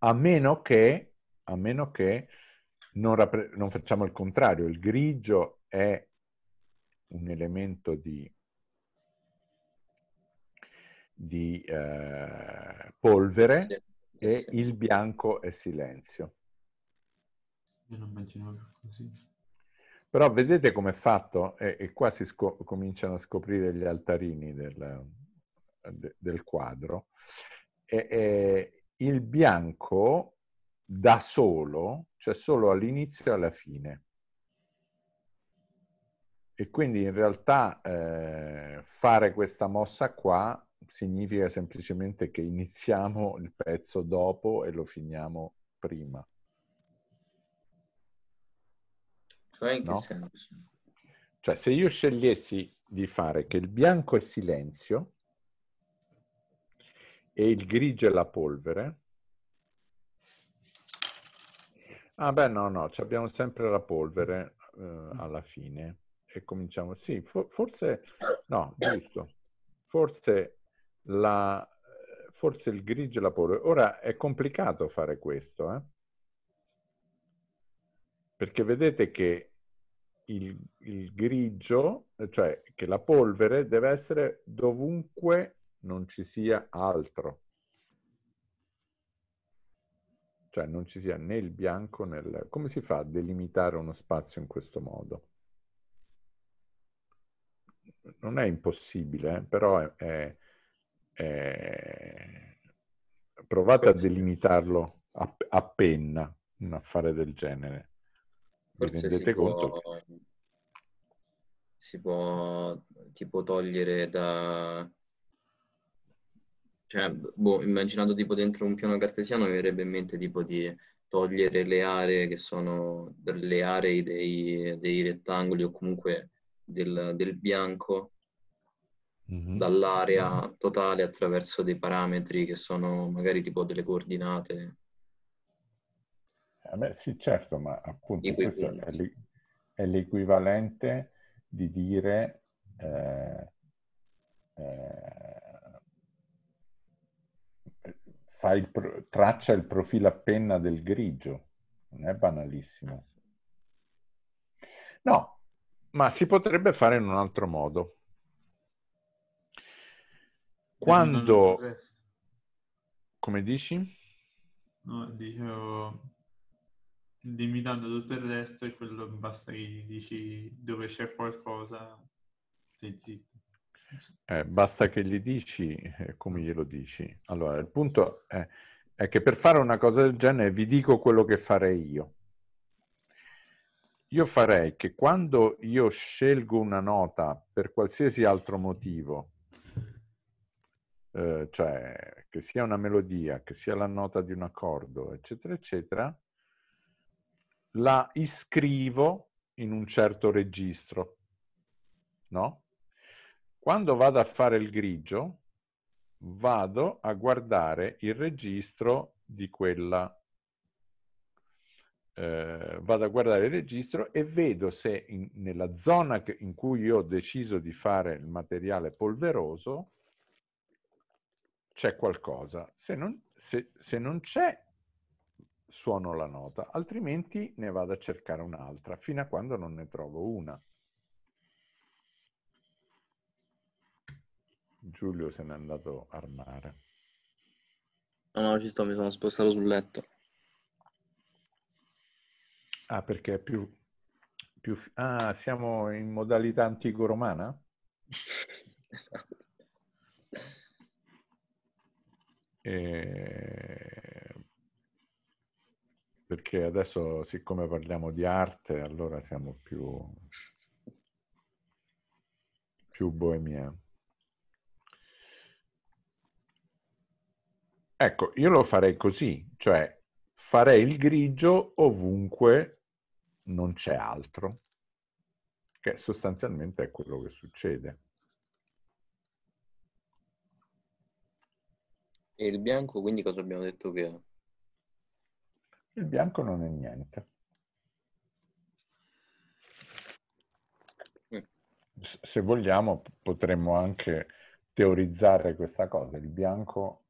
A meno che, a meno che non, rappre- non facciamo il contrario, il grigio è un elemento di, di eh, polvere sì, e sì. il bianco è silenzio. Io non immaginavo così. Però vedete com'è fatto? E, e qua si scop- cominciano a scoprire gli altarini del, de, del quadro. E, e il bianco da solo cioè solo all'inizio e alla fine. E quindi in realtà eh, fare questa mossa qua significa semplicemente che iniziamo il pezzo dopo e lo finiamo prima. Cioè in che no? senso? Cioè se io scegliessi di fare che il bianco è silenzio e il grigio è la polvere, Ah beh no, no, abbiamo sempre la polvere eh, mm. alla fine e cominciamo. Sì, for- forse no, giusto. Forse, la, forse il grigio e la polvere. Ora è complicato fare questo, eh? perché vedete che il, il, grigio, cioè che la polvere deve essere dovunque non ci sia altro. cioè non ci sia né il bianco né il... Come si fa a delimitare uno spazio in questo modo? Non è impossibile, eh, però è, è, è... provate a delimitarlo a, a, penna, un affare del genere. Forse Vi rendete si conto? Può, Si può tipo togliere da cioè, boh, immaginando tipo dentro un piano cartesiano mi verrebbe in mente tipo di togliere le aree che sono le aree dei, dei rettangoli o comunque del, del bianco mm-hmm. dall'area totale attraverso dei parametri che sono magari tipo delle coordinate. Eh beh, sì, certo, ma appunto questo è, l'e- è, l'equivalente di dire eh, eh, il pro- traccia il profilo a penna del grigio, non è banalissimo. No, ma si potrebbe fare in un altro modo. Quando... Come dici? No, dicevo, limitando tutto il resto e quello basta che dici dove c'è qualcosa, sei zitto. Eh, basta che gli dici eh, come glielo dici. Allora, il punto è, è, che per fare una cosa del genere vi dico quello che farei io. Io farei che quando io scelgo una nota per qualsiasi altro motivo, eh, cioè che sia una melodia, che sia la nota di un accordo, eccetera, eccetera, la iscrivo in un certo registro, no? Quando vado a fare il grigio, vado a guardare il registro di quella eh, vado a guardare il registro e vedo se in, nella zona che, in cui io ho deciso di fare il materiale polveroso c'è qualcosa. Se non, non c'è, suono la nota, altrimenti ne vado a cercare un'altra, fino a quando non ne trovo una. Giulio se n'è andato al mare. No, no, ci sto, mi sono spostato sul letto. Ah, perché è più... più ah, siamo in modalità antico-romana? esatto. E... Perché adesso, siccome parliamo di arte, allora siamo più... più boemia. Ecco, io lo farei così, cioè farei il grigio ovunque non c'è altro, che sostanzialmente è quello che succede. E il bianco, quindi cosa abbiamo detto che è? Il bianco non è niente. Mm. Se vogliamo potremmo anche teorizzare questa cosa, il bianco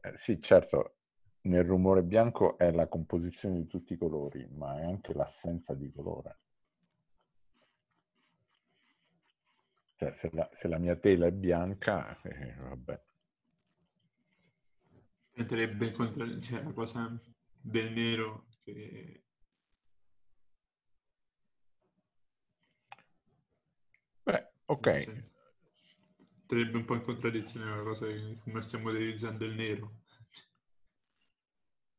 eh, sì, certo, nel rumore bianco è la composizione di tutti i colori, ma è anche l'assenza di colore. Cioè, se la, se la mia tela è bianca, eh, vabbè. Metterebbe in contrario, cioè, la cosa del nero che... Beh, ok. Sarebbe un po' in contraddizione la cosa come stiamo utilizzando il nero.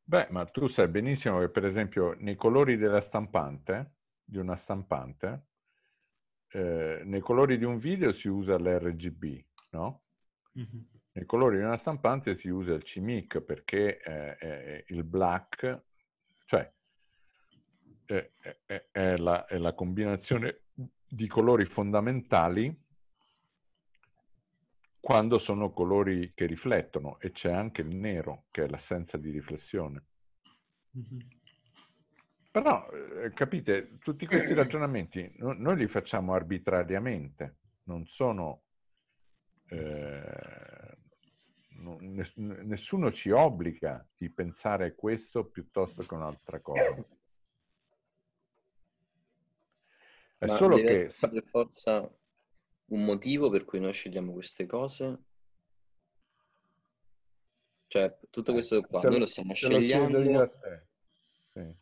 Beh, ma tu sai benissimo che per esempio nei colori della stampante, di una stampante, eh, nei colori di un video si usa l'RGB, no? Mm-hmm. Nei colori di una stampante si usa il CMYK perché eh, eh, il black, cioè è la, è la combinazione di colori fondamentali quando sono colori che riflettono e c'è anche il nero che è l'assenza di riflessione. Mm-hmm. Però eh, capite, tutti questi ragionamenti no, noi li facciamo arbitrariamente, non sono... Eh, nessuno ci obbliga di pensare questo piuttosto che un'altra cosa. È Ma solo che... Forza un motivo per cui noi scegliamo queste cose? Cioè, tutto eh, questo qua, noi lo stiamo scegliendo lo sì.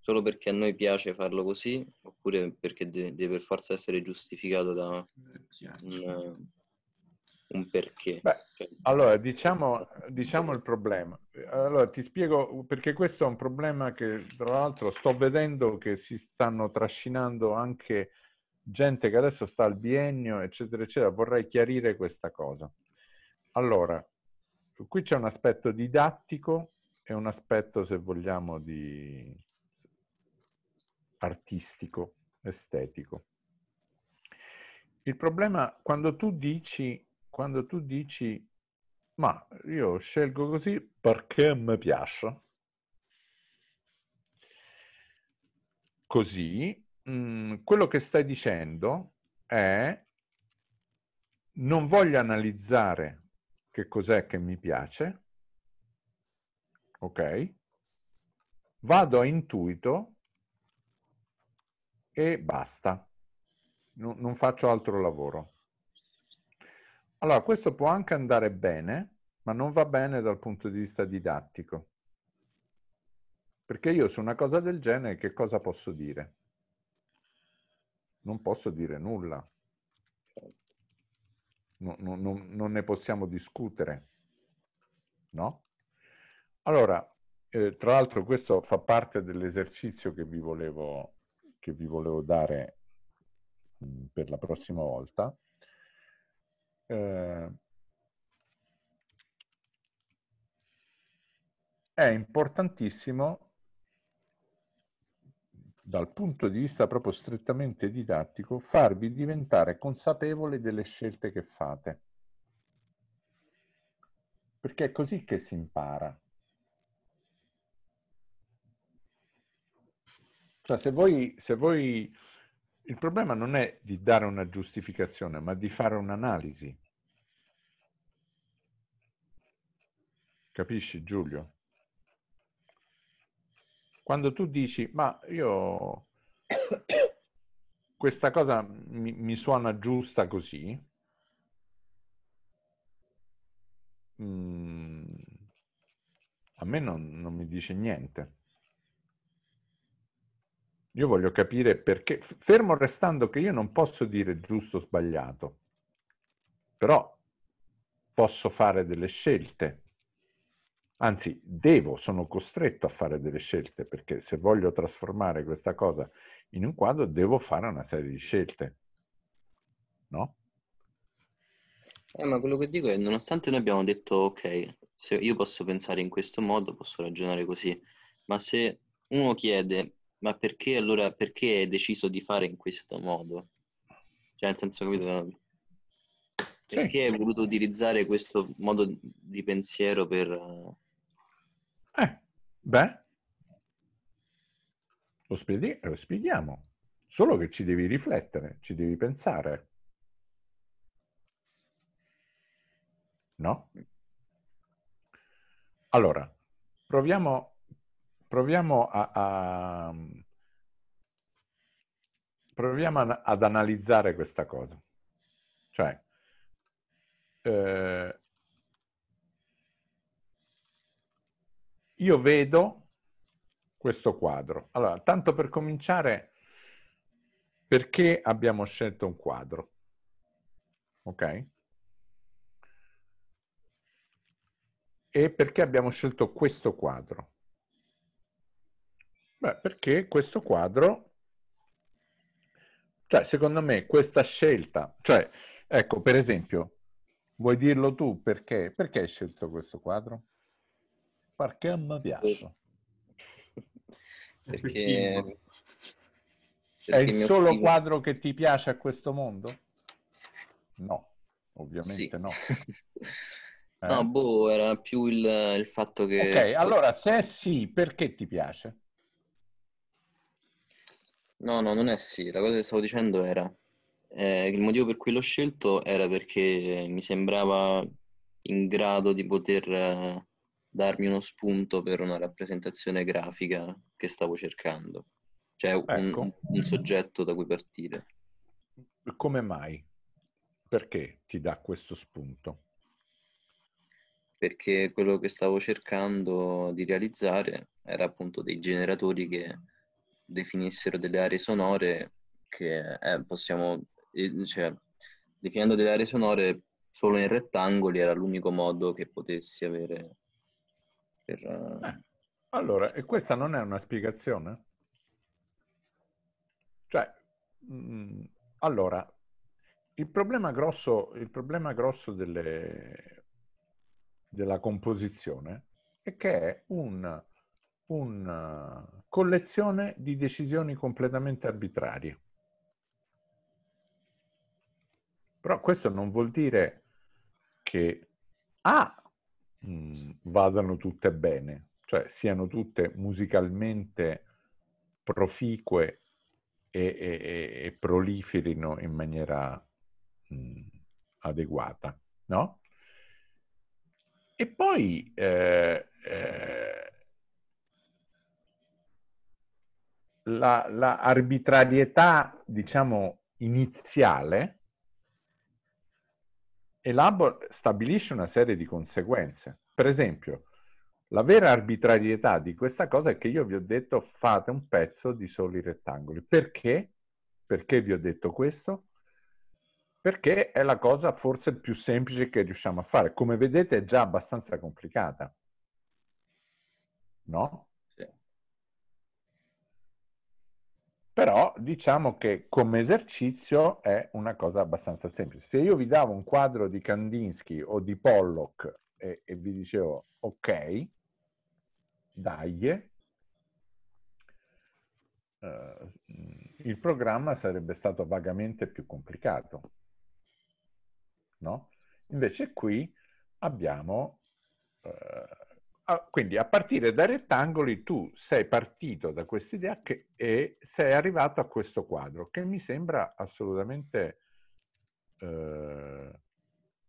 solo perché a noi piace farlo così, oppure perché de- deve per forza essere giustificato da un, un perché? Beh, cioè, allora, diciamo, diciamo il problema. Allora, ti spiego, perché questo è un problema che, tra l'altro, sto vedendo che si stanno trascinando anche gente che adesso sta al biennio, eccetera, eccetera, vorrei chiarire questa cosa. Allora, qui c'è un aspetto didattico e un aspetto, se vogliamo, di artistico, estetico. Il problema quando tu dici, quando tu dici, ma io scelgo così perché mi piace, così Mm, quello che stai dicendo è non voglio analizzare che cos'è che mi piace, ok? Vado a intuito e basta, no, non faccio altro lavoro. Allora, questo può anche andare bene, ma non va bene dal punto di vista didattico. Perché io su una cosa del genere che cosa posso dire? non posso dire nulla, no, no, non ne possiamo discutere, no? Allora, eh, tra l'altro questo fa parte dell'esercizio che, che vi volevo, dare mm, per la prossima volta. Eh, è importantissimo dal punto di vista proprio strettamente didattico, farvi diventare consapevoli delle scelte che fate. Perché è così che si impara. Cioè, se voi, se voi... Il problema non è di dare una giustificazione, ma di fare un'analisi. Capisci Giulio? quando tu dici, ma io questa cosa mi, mi suona giusta così, mm, a me non, non mi dice niente. Io voglio capire perché, fermo restando che io non posso dire giusto o sbagliato, però posso fare delle scelte Anzi, devo, sono costretto a fare delle scelte perché se voglio trasformare questa cosa in un quadro devo fare una serie di scelte. No? Eh, ma quello che dico è, nonostante noi abbiamo detto, ok, se io posso pensare in questo modo, posso ragionare così, ma se uno chiede, ma perché allora, perché hai deciso di fare in questo modo? Cioè, nel senso, capito? Perché sì. hai voluto utilizzare questo modo di pensiero per, eh, beh, lo, spieghi, lo spieghiamo, solo che ci devi riflettere, ci devi pensare. No? Allora, proviamo, proviamo a, a proviamo ad analizzare questa cosa. Cioè, eh, io vedo questo quadro. Allora, tanto per cominciare, perché abbiamo scelto un quadro? Ok? E perché abbiamo scelto questo quadro? Beh, perché questo quadro, cioè secondo me questa scelta, cioè ecco per esempio, vuoi dirlo tu perché, perché hai scelto questo quadro? Perché mi piace? Perché... Perché è il solo figlio... quadro che ti piace a questo mondo? No, ovviamente sì. no. eh. No, boh, era più il, il fatto che... Ok, allora se sì, perché ti piace? No, no, non è sì. La cosa che stavo dicendo era eh, il motivo per cui l'ho scelto era perché mi sembrava in grado di poter eh, darmi uno spunto per una rappresentazione grafica che stavo cercando, cioè un, ecco. un soggetto da cui partire. Come mai? Perché ti dà questo spunto? Perché quello che stavo cercando di realizzare era appunto dei generatori che definissero delle aree sonore che eh, possiamo, eh, cioè, definendo delle aree sonore solo in rettangoli era l'unico modo che potessi avere per... Eh, allora, e questa non è una spiegazione? Cioè, mh, mm, allora, il problema grosso, il problema grosso delle, della composizione è che è un, una collezione di decisioni completamente arbitrarie. Però questo non vuol dire che, ah, mh, mm, vadano tutte bene, cioè siano tutte musicalmente proficue e, e, e proliferino in maniera mh, mm, adeguata, no? E poi eh, eh, la, la arbitrarietà, diciamo, iniziale elabora, stabilisce una serie di conseguenze. Per esempio, la vera arbitrarietà di questa cosa è che io vi ho detto fate un pezzo di soli rettangoli. Perché? Perché vi ho detto questo? Perché è la cosa forse più semplice che riusciamo a fare. Come vedete è già abbastanza complicata. No? però diciamo che come esercizio è una cosa abbastanza semplice. Se io vi davo un quadro di Kandinsky o di Pollock e, e vi dicevo ok, dai, Uh, il programma sarebbe stato vagamente più complicato. No? Invece qui abbiamo uh, Ah, quindi a partire dai rettangoli tu sei partito da questa idea e sei arrivato a questo quadro che mi sembra assolutamente eh,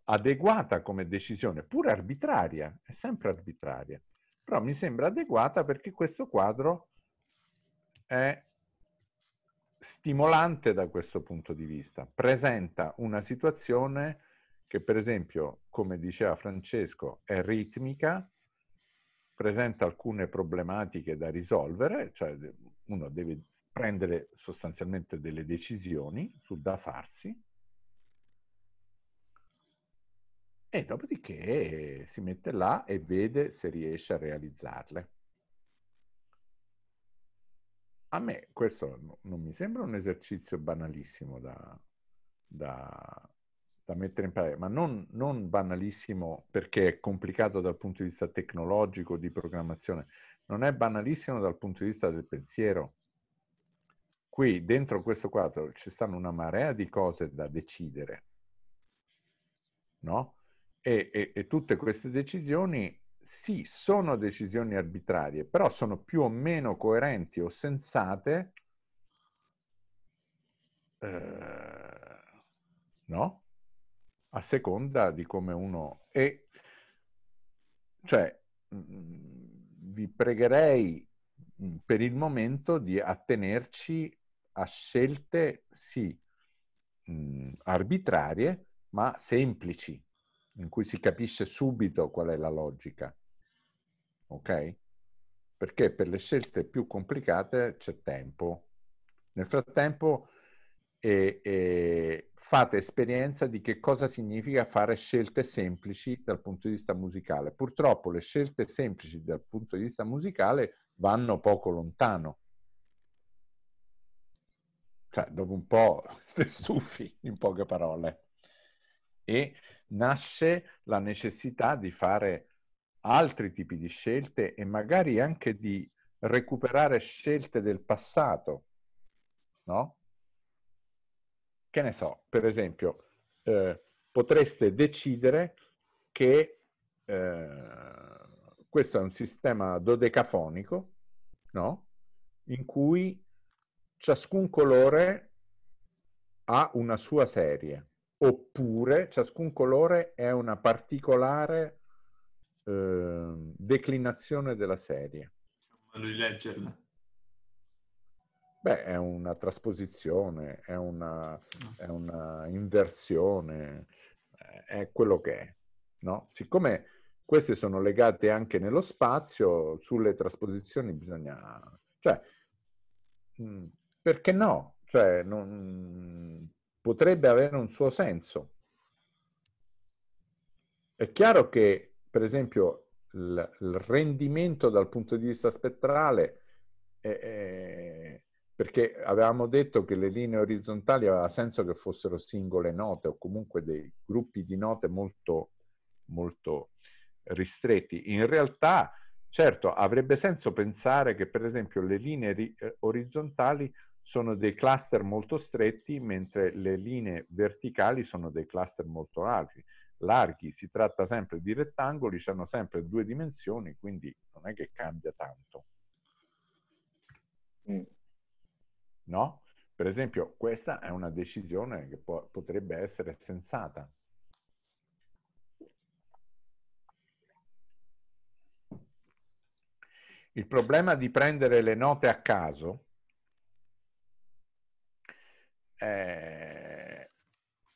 adeguata come decisione, pur arbitraria, è sempre arbitraria, però mi sembra adeguata perché questo quadro è stimolante da questo punto di vista, presenta una situazione che per esempio, come diceva Francesco, è ritmica, presenta alcune problematiche da risolvere, cioè uno deve prendere sostanzialmente delle decisioni sul da farsi e dopodiché si mette là e vede se riesce a realizzarle. A me questo non mi sembra un esercizio banalissimo da, da, da mettere in pratica, ma non, non banalissimo perché è complicato dal punto di vista tecnologico, di programmazione, non è banalissimo dal punto di vista del pensiero. Qui dentro questo quadro ci stanno una marea di cose da decidere, no? E, e, e tutte queste decisioni, sì, sono decisioni arbitrarie, però sono più o meno coerenti o sensate, eh, no? a seconda di come uno è. Cioè, mm, vi pregherei mm, per il momento di attenerci a scelte, sì, mm, arbitrarie, ma semplici, in cui si capisce subito qual è la logica. Ok? Perché per le scelte più complicate c'è tempo. Nel frattempo e, e fate esperienza di che cosa significa fare scelte semplici dal punto di vista musicale. Purtroppo le scelte semplici dal punto di vista musicale vanno poco lontano. Cioè, dopo un po' ti stufi, in poche parole. E nasce la necessità di fare altri tipi di scelte e magari anche di recuperare scelte del passato, no? che ne so, per esempio, eh, potreste decidere che eh, questo è un sistema dodecafonico, no? In cui ciascun colore ha una sua serie, oppure ciascun colore è una particolare eh, declinazione della serie. Modo di leggerla. Beh, è una trasposizione, è una, ah. è una inversione, è quello che è. No? Siccome queste sono legate anche nello spazio, sulle trasposizioni bisogna... Cioè, mm, perché no? Cioè, non, potrebbe avere un suo senso. È chiaro che, per esempio, il, rendimento dal punto di vista spettrale è, perché avevamo detto che le linee orizzontali aveva senso che fossero singole note o comunque dei gruppi di note molto, molto ristretti. In realtà, certo, avrebbe senso pensare che per esempio le linee ri- eh, orizzontali sono dei cluster molto stretti, mentre le linee verticali sono dei cluster molto larghi. larghi. Si tratta sempre di rettangoli, hanno sempre due dimensioni, quindi non è che cambia tanto. Mm no? Per esempio, questa è una decisione che può, potrebbe essere sensata. Il problema di prendere le note a caso eh,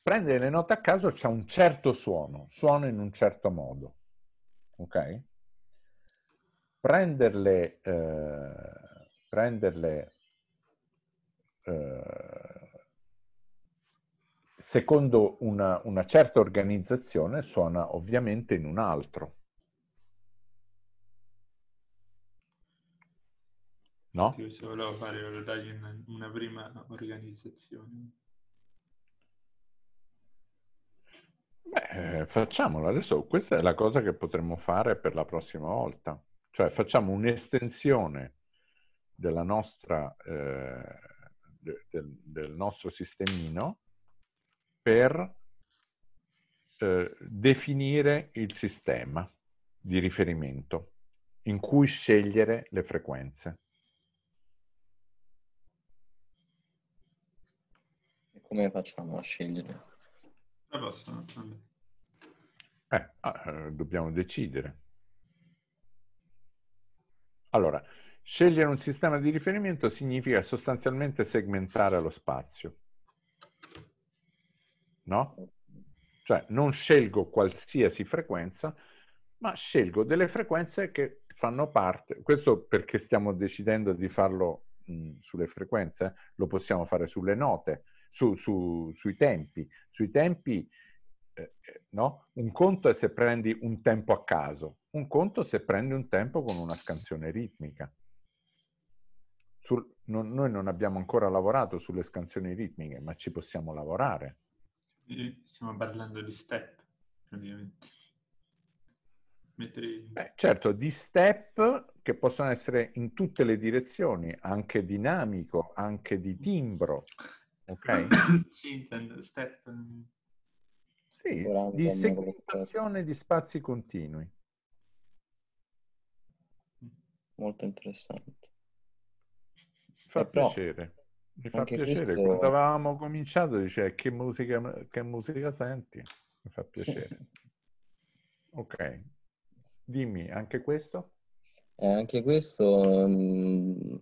prendere le note a caso c'è un certo suono, suono in un certo modo, ok? Prenderle, eh, prenderle eh, secondo una, una certa organizzazione suona ovviamente in un altro. No? Io se volevo fare, volevo una, una prima organizzazione. Beh, facciamolo adesso. Questa è la cosa che potremmo fare per la prossima volta. Cioè facciamo un'estensione della nostra eh, del, del nostro sistemino per eh, definire il sistema di riferimento in cui scegliere le frequenze. E come facciamo a scegliere? Eh, ah, eh, dobbiamo decidere. Allora, Scegliere un sistema di riferimento significa sostanzialmente segmentare lo spazio. No? Cioè non scelgo qualsiasi frequenza, ma scelgo delle frequenze che fanno parte. Questo perché stiamo decidendo di farlo mh, sulle frequenze, eh? lo possiamo fare sulle note, su, su, sui tempi. Sui tempi, eh, eh, no? Un conto è se prendi un tempo a caso, un conto se prendi un tempo con una scansione ritmica sul, non, noi non abbiamo ancora lavorato sulle scansioni ritmiche, ma ci possiamo lavorare. Stiamo parlando di step, praticamente. Mettere... Beh, certo, di step che possono essere in tutte le direzioni, anche dinamico, anche di timbro. Ok? sì, intendo step. Sì, di segmentazione di spazi continui. Molto interessante fa eh, piacere. Mi fa piacere, questo... quando avevamo cominciato dice che musica, che musica senti, mi fa piacere. ok, Dimmi, anche questo? Eh, anche questo... Um...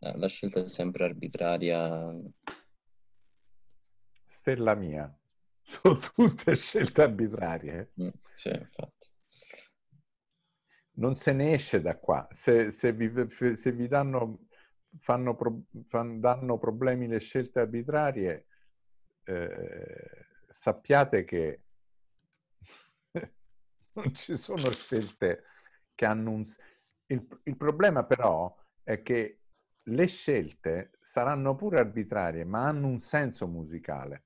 la scelta è sempre arbitraria. Stella mia. Sono tutte scelte arbitrarie. Mm, infatti non se ne esce da qua. Se, se vi, se vi danno, fanno, fanno, danno, problemi le scelte arbitrarie, eh, sappiate che non ci sono scelte che hanno un... Il, il problema però è che le scelte saranno pure arbitrarie, ma hanno un senso musicale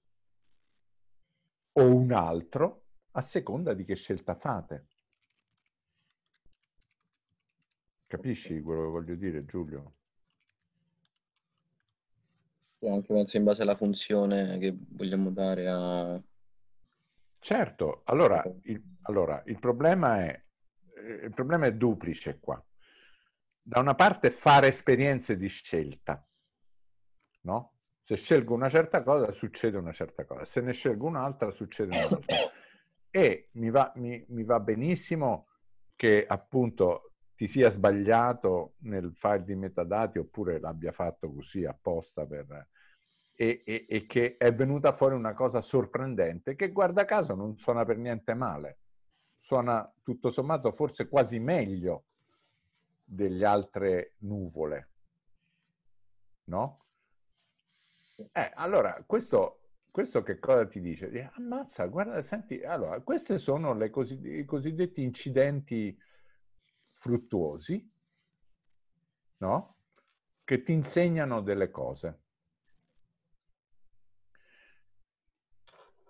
o un altro a seconda di che scelta fate. Capisci quello che voglio dire, Giulio? Sì, anche penso in base alla funzione che vogliamo dare a... Certo, allora il, allora, il problema, è, eh, il problema è duplice qua. Da una parte fare esperienze di scelta, no? Se scelgo una certa cosa succede una certa cosa, se ne scelgo un'altra succede un'altra. E mi va, mi, mi va benissimo che appunto si sia sbagliato nel file di metadati oppure l'abbia fatto così apposta per... E, e, e, che è venuta fuori una cosa sorprendente che guarda caso non suona per niente male, suona tutto sommato forse quasi meglio delle altre nuvole, no? Eh, allora, questo, questo che cosa ti dice? Eh, ammazza, guarda, senti, allora, queste sono coside- i cosiddetti incidenti fruttuosi, no? che ti insegnano delle cose.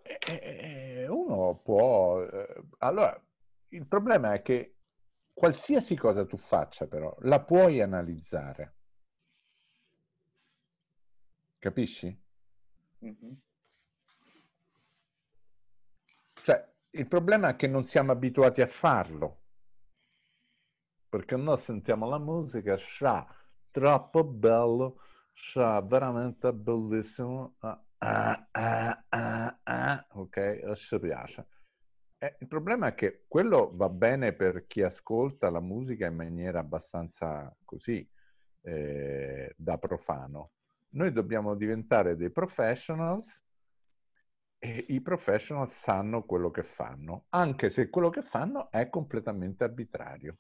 E uno può... Eh, allora, il problema è che qualsiasi cosa tu faccia però, la puoi analizzare. Capisci? Mm-hmm. Cioè, il problema è che non siamo abituati a farlo perché noi sentiamo la musica, scia, troppo bello, scia, veramente bellissimo, ah, ah, ah, ok, ci piace. E il problema è che quello va bene per chi ascolta la musica in maniera abbastanza così, eh, da profano. Noi dobbiamo diventare dei professionals e i professionals sanno quello che fanno, anche se quello che fanno è completamente arbitrario.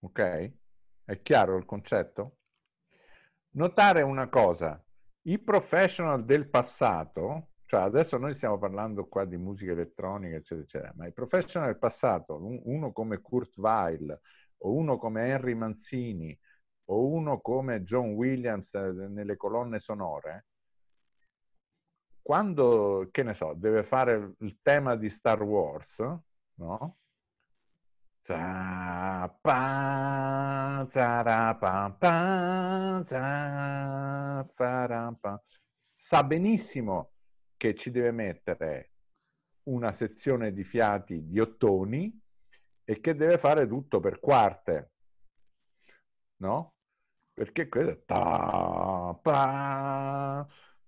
Ok? È chiaro il concetto? Notare una cosa, i professional del passato, cioè adesso noi stiamo parlando qua di musica elettronica, eccetera, eccetera, ma i professional del passato, uno come Kurt Weil o uno come Henry Mancini o uno come John Williams eh, nelle colonne sonore, quando, che ne so, deve fare il tema di Star Wars, no? Cioè, pa, zarapa, pa, zarapa. Sa benissimo che ci deve mettere una sezione di fiati di ottoni e che deve fare tutto per quarte, no? Perché quello è pa,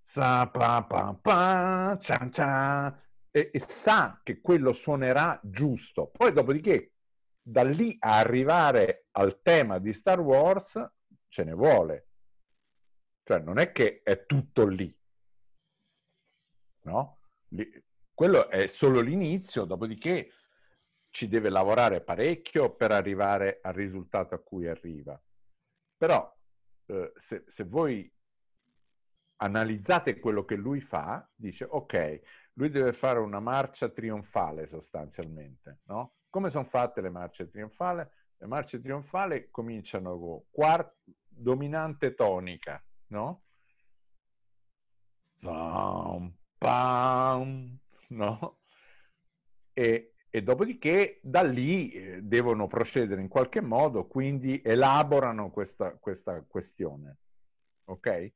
sa, pa, pa, pa, cian, cian, e, e sa che quello suonerà giusto. Poi dopodiché da lì a arrivare al tema di Star Wars ce ne vuole. Cioè non è che è tutto lì. No? Lì, quello è solo l'inizio, dopodiché ci deve lavorare parecchio per arrivare al risultato a cui arriva. Però eh, se, se voi analizzate quello che lui fa, dice ok, lui deve fare una marcia trionfale sostanzialmente, no? Come sono fatte le marce trionfali? Le marce trionfali cominciano con quarto dominante tonica, no? Pam, pam, no? E, e dopodiché da lì eh, devono procedere in qualche modo, quindi elaborano questa, questa, questione. Ok?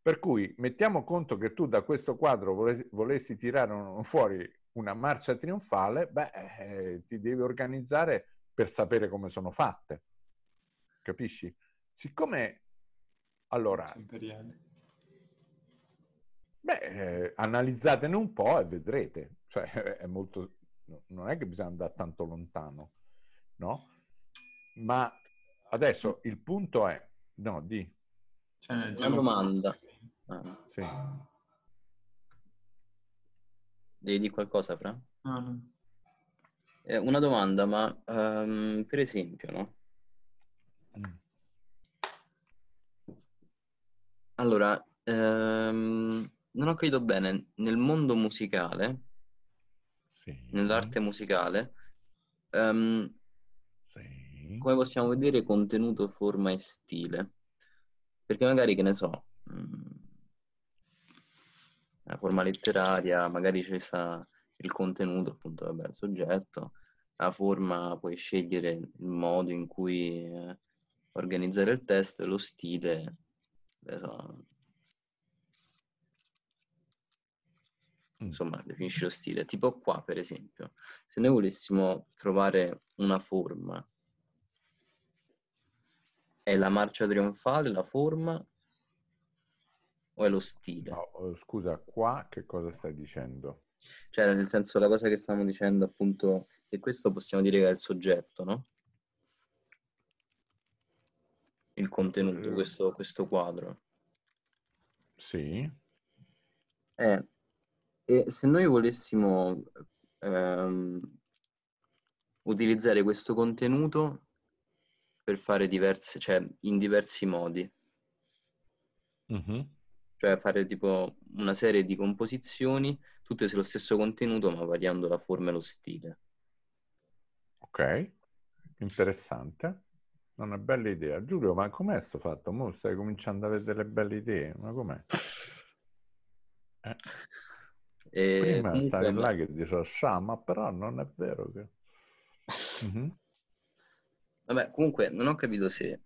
Per cui mettiamo conto che tu da questo quadro volessi, volessi tirare un, fuori una marcia trionfale, beh, eh, ti devi organizzare per sapere come sono fatte. Capisci? Siccome allora Beh, eh, analizzatene un po' e vedrete, cioè è molto non è che bisogna andare tanto lontano, no? Ma adesso il punto è no, di c'è cioè, una diciamo domanda. Sì. Ah. Devi dire qualcosa, Fra? No, ah, no. Eh, una domanda, ma um, per esempio, no? Mm. Allora, ehm, non ho capito bene, nel mondo musicale, sì. nell'arte musicale, ehm, sì. come possiamo vedere contenuto, forma e stile? Perché magari, che ne so, mh, mm, la forma letteraria, magari c'è il contenuto, appunto, vabbè, il soggetto, la forma, puoi scegliere il modo in cui eh, organizzare il testo e lo stile. Eh, so. Mm. Insomma, definisci lo stile. Tipo qua, per esempio, se noi volessimo trovare una forma, è la marcia trionfale, la forma, o è lo stile? No, eh, scusa, qua che cosa stai dicendo? Cioè, nel senso, la cosa che stiamo dicendo appunto, è questo possiamo dire che è il soggetto, no? Il contenuto, mm. questo, questo quadro. Sì. Eh, e se noi volessimo ehm, utilizzare questo contenuto per fare diverse, cioè in diversi modi. Mm-hmm cioè fare tipo una serie di composizioni, tutte sullo stesso contenuto ma variando la forma e lo stile. Ok, interessante. Una bella idea. Giulio, ma com'è sto fatto? Mo stai cominciando ad avere delle belle idee, ma com'è? Eh. E Prima comunque... stavi là che dicevo, oh, scià, ma però non è vero che... Mm-hmm. Vabbè, comunque non ho capito se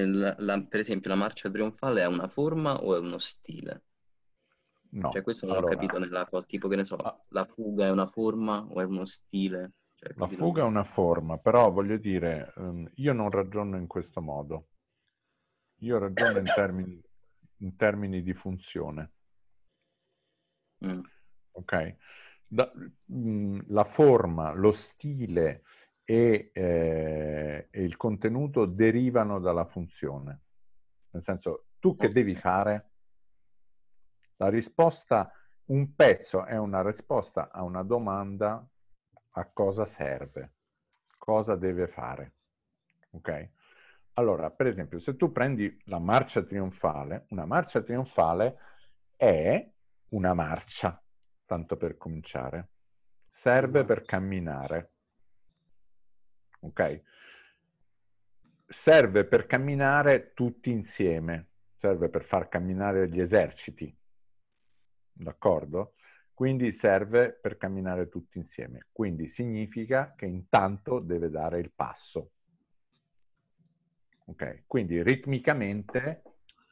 la, per esempio, la marcia trionfale è una forma o è uno stile? No. Cioè, questo non allora, ho capito nella cosa, tipo che ne so, ah, la fuga è una forma o è uno stile? Cioè, la fuga è una forma, però voglio dire, ehm, io non ragiono in questo modo. Io ragiono in termini, in termini di funzione. Mm. Ok? Da, mh, mm, la forma, lo stile e, eh, e il contenuto derivano dalla funzione. Nel senso, tu che devi fare? La risposta, un pezzo è una risposta a una domanda a cosa serve, cosa deve fare. Ok? Allora, per esempio, se tu prendi la marcia trionfale, una marcia trionfale è una marcia, tanto per cominciare. Serve per camminare ok? Serve per camminare tutti insieme, serve per far camminare gli eserciti, d'accordo? Quindi serve per camminare tutti insieme. Quindi significa che intanto deve dare il passo. Ok, quindi ritmicamente,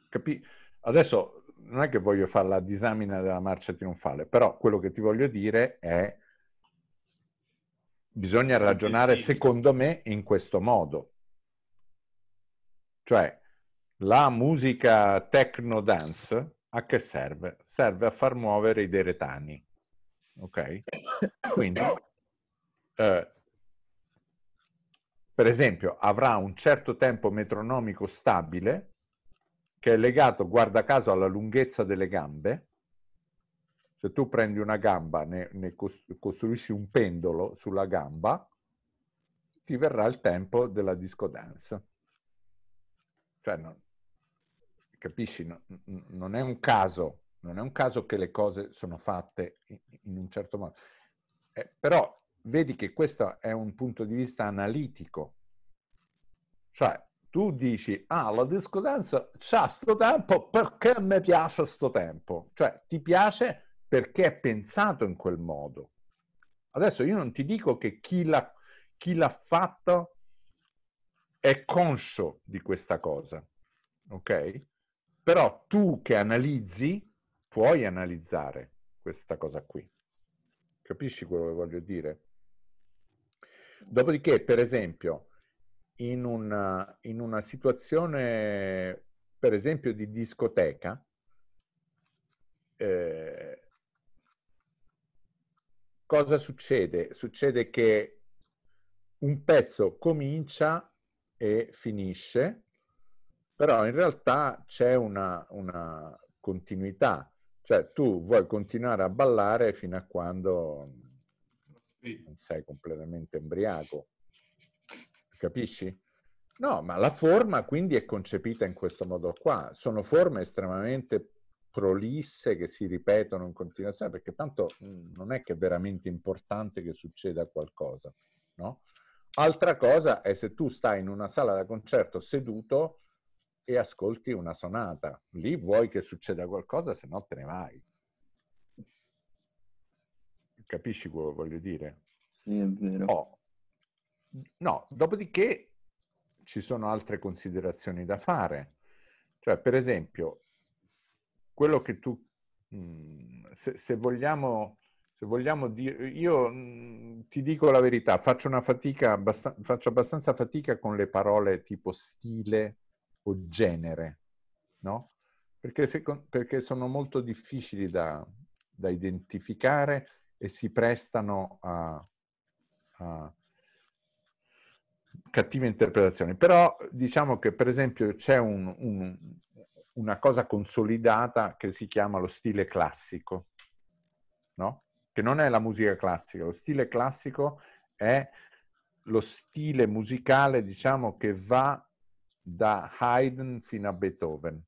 capi... adesso non è che voglio fare la disamina della marcia trionfale, però quello che ti voglio dire è bisogna ragionare secondo me in questo modo. Cioè, la musica techno dance a che serve? Serve a far muovere i deretani. Ok? Quindi, eh, per esempio, avrà un certo tempo metronomico stabile che è legato, guarda caso, alla lunghezza delle gambe se tu prendi una gamba, ne, ne costruisci un pendolo sulla gamba, ti verrà il tempo della discodanza. Cioè, non, capisci, no, non è un caso, non è un caso che le cose sono fatte in, in un certo modo. Eh, però vedi che questo è un punto di vista analitico. Cioè, tu dici, ah, la discodanza c'ha sto tempo perché mi piace sto tempo. Cioè, ti piace perché è pensato in quel modo. Adesso io non ti dico che chi l'ha, chi l'ha fatto è conscio di questa cosa, ok? Però tu che analizzi puoi analizzare questa cosa qui. Capisci quello che voglio dire? Dopodiché, per esempio, in una, in una situazione, per esempio, di discoteca, eh, cosa succede? Succede che un pezzo comincia e finisce, però in realtà c'è una, una continuità, cioè tu vuoi continuare a ballare fino a quando non sei completamente embriaco, capisci? No, ma la forma quindi è concepita in questo modo qua, sono forme estremamente prolisse che si ripetono in continuazione, perché tanto mhmm, non è che è veramente importante che succeda qualcosa, no? Altra cosa è se tu stai in una sala da concerto seduto e ascolti una sonata. Lì vuoi che succeda qualcosa, se no te ne vai. Capisci quello che voglio dire? Sì, è vero. No. Oh. no, dopodiché ci sono altre considerazioni da fare. Cioè, per esempio, quello che tu, mm, se, se vogliamo, se vogliamo dire, io mm, ti dico la verità, faccio, una fatica, abbast- faccio abbastanza fatica con le parole tipo stile o genere, no? Perché, se, perché sono molto difficili da, da, identificare e si prestano a, a cattive interpretazioni. Però diciamo che per esempio c'è un, un, una cosa consolidata che si chiama lo stile classico, no? che non è la musica classica, lo stile classico è lo stile musicale, diciamo, che va da Haydn fino a Beethoven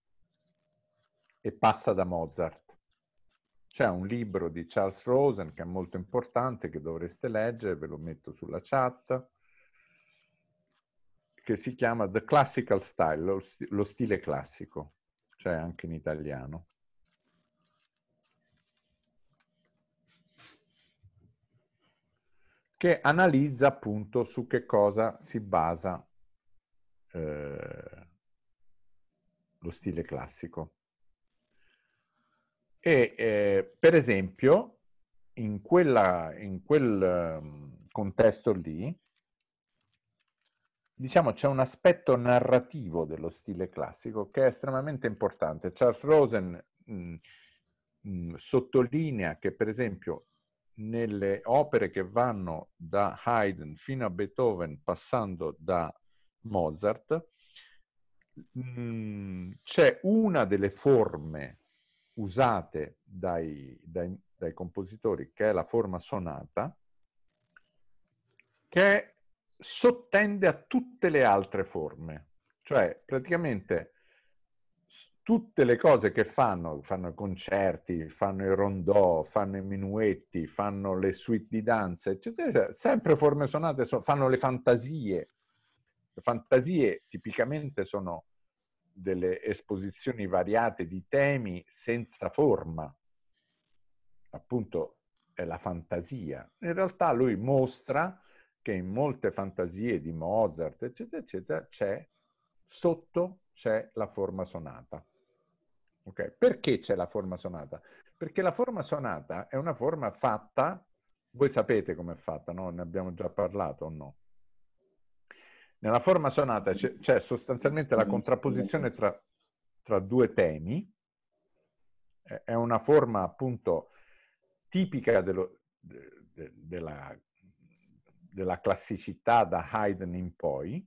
e passa da Mozart. C'è un libro di Charles Rosen che è molto importante, che dovreste leggere, ve lo metto sulla chat, che si chiama The Classical Style, lo stile classico cioè anche in italiano. che analizza appunto su che cosa si basa eh, lo stile classico. E eh, per esempio, in, quella, in quel ehm, contesto lì, diciamo, c'è un aspetto narrativo dello stile classico che è estremamente importante. Charles Rosen mh, mm, mh, mm, sottolinea che, per esempio, nelle opere che vanno da Haydn fino a Beethoven, passando da Mozart, mm, c'è una delle forme usate dai, dai, dai compositori, che è la forma sonata, che è sottende a tutte le altre forme, cioè praticamente tutte le cose che fanno, fanno i concerti, fanno i rondò, fanno i minuetti, fanno le suite di danza, eccetera, eccetera, sempre forme sonate, fanno le fantasie. Le fantasie tipicamente sono delle esposizioni variate di temi senza forma. Appunto è la fantasia. In realtà lui mostra che in molte fantasie di Mozart, eccetera, eccetera, c'è sotto c'è la forma sonata. Okay. Perché c'è la forma sonata? Perché la forma sonata è una forma fatta, voi sapete com'è fatta, no? ne abbiamo già parlato o no? Nella forma sonata c'è, c'è sostanzialmente la contrapposizione tra, tra, due temi, è una forma appunto tipica dello, de, de, della della classicità da Haydn in poi,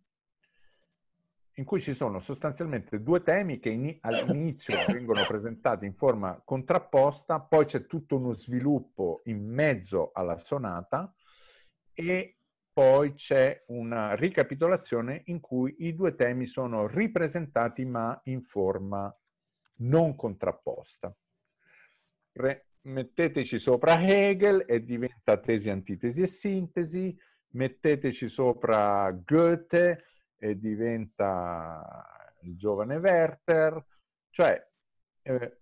in cui ci sono sostanzialmente due temi che in, all'inizio vengono presentati in forma contrapposta, poi c'è tutto uno sviluppo in mezzo alla sonata e poi c'è una ricapitolazione in cui i due temi sono ripresentati ma in forma non contrapposta. Re- metteteci sopra Hegel e diventa tesi, antitesi e sintesi, Metteteci sopra Goethe e diventa il giovane Werther, cioè eh,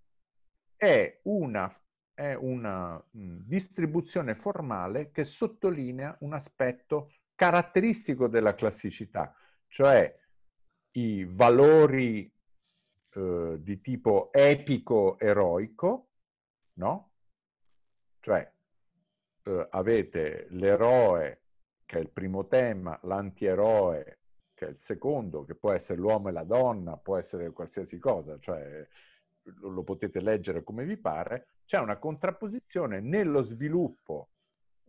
è una, è una mm, distribuzione formale che sottolinea un aspetto caratteristico della classicità, cioè i valori eh, di tipo epico-eroico, no? Cioè eh, avete l'eroe che è il primo tema, l'antieroe, che è il secondo, che può essere l'uomo e la donna, può essere qualsiasi cosa, cioè lo potete leggere come vi pare, c'è una contrapposizione nello sviluppo.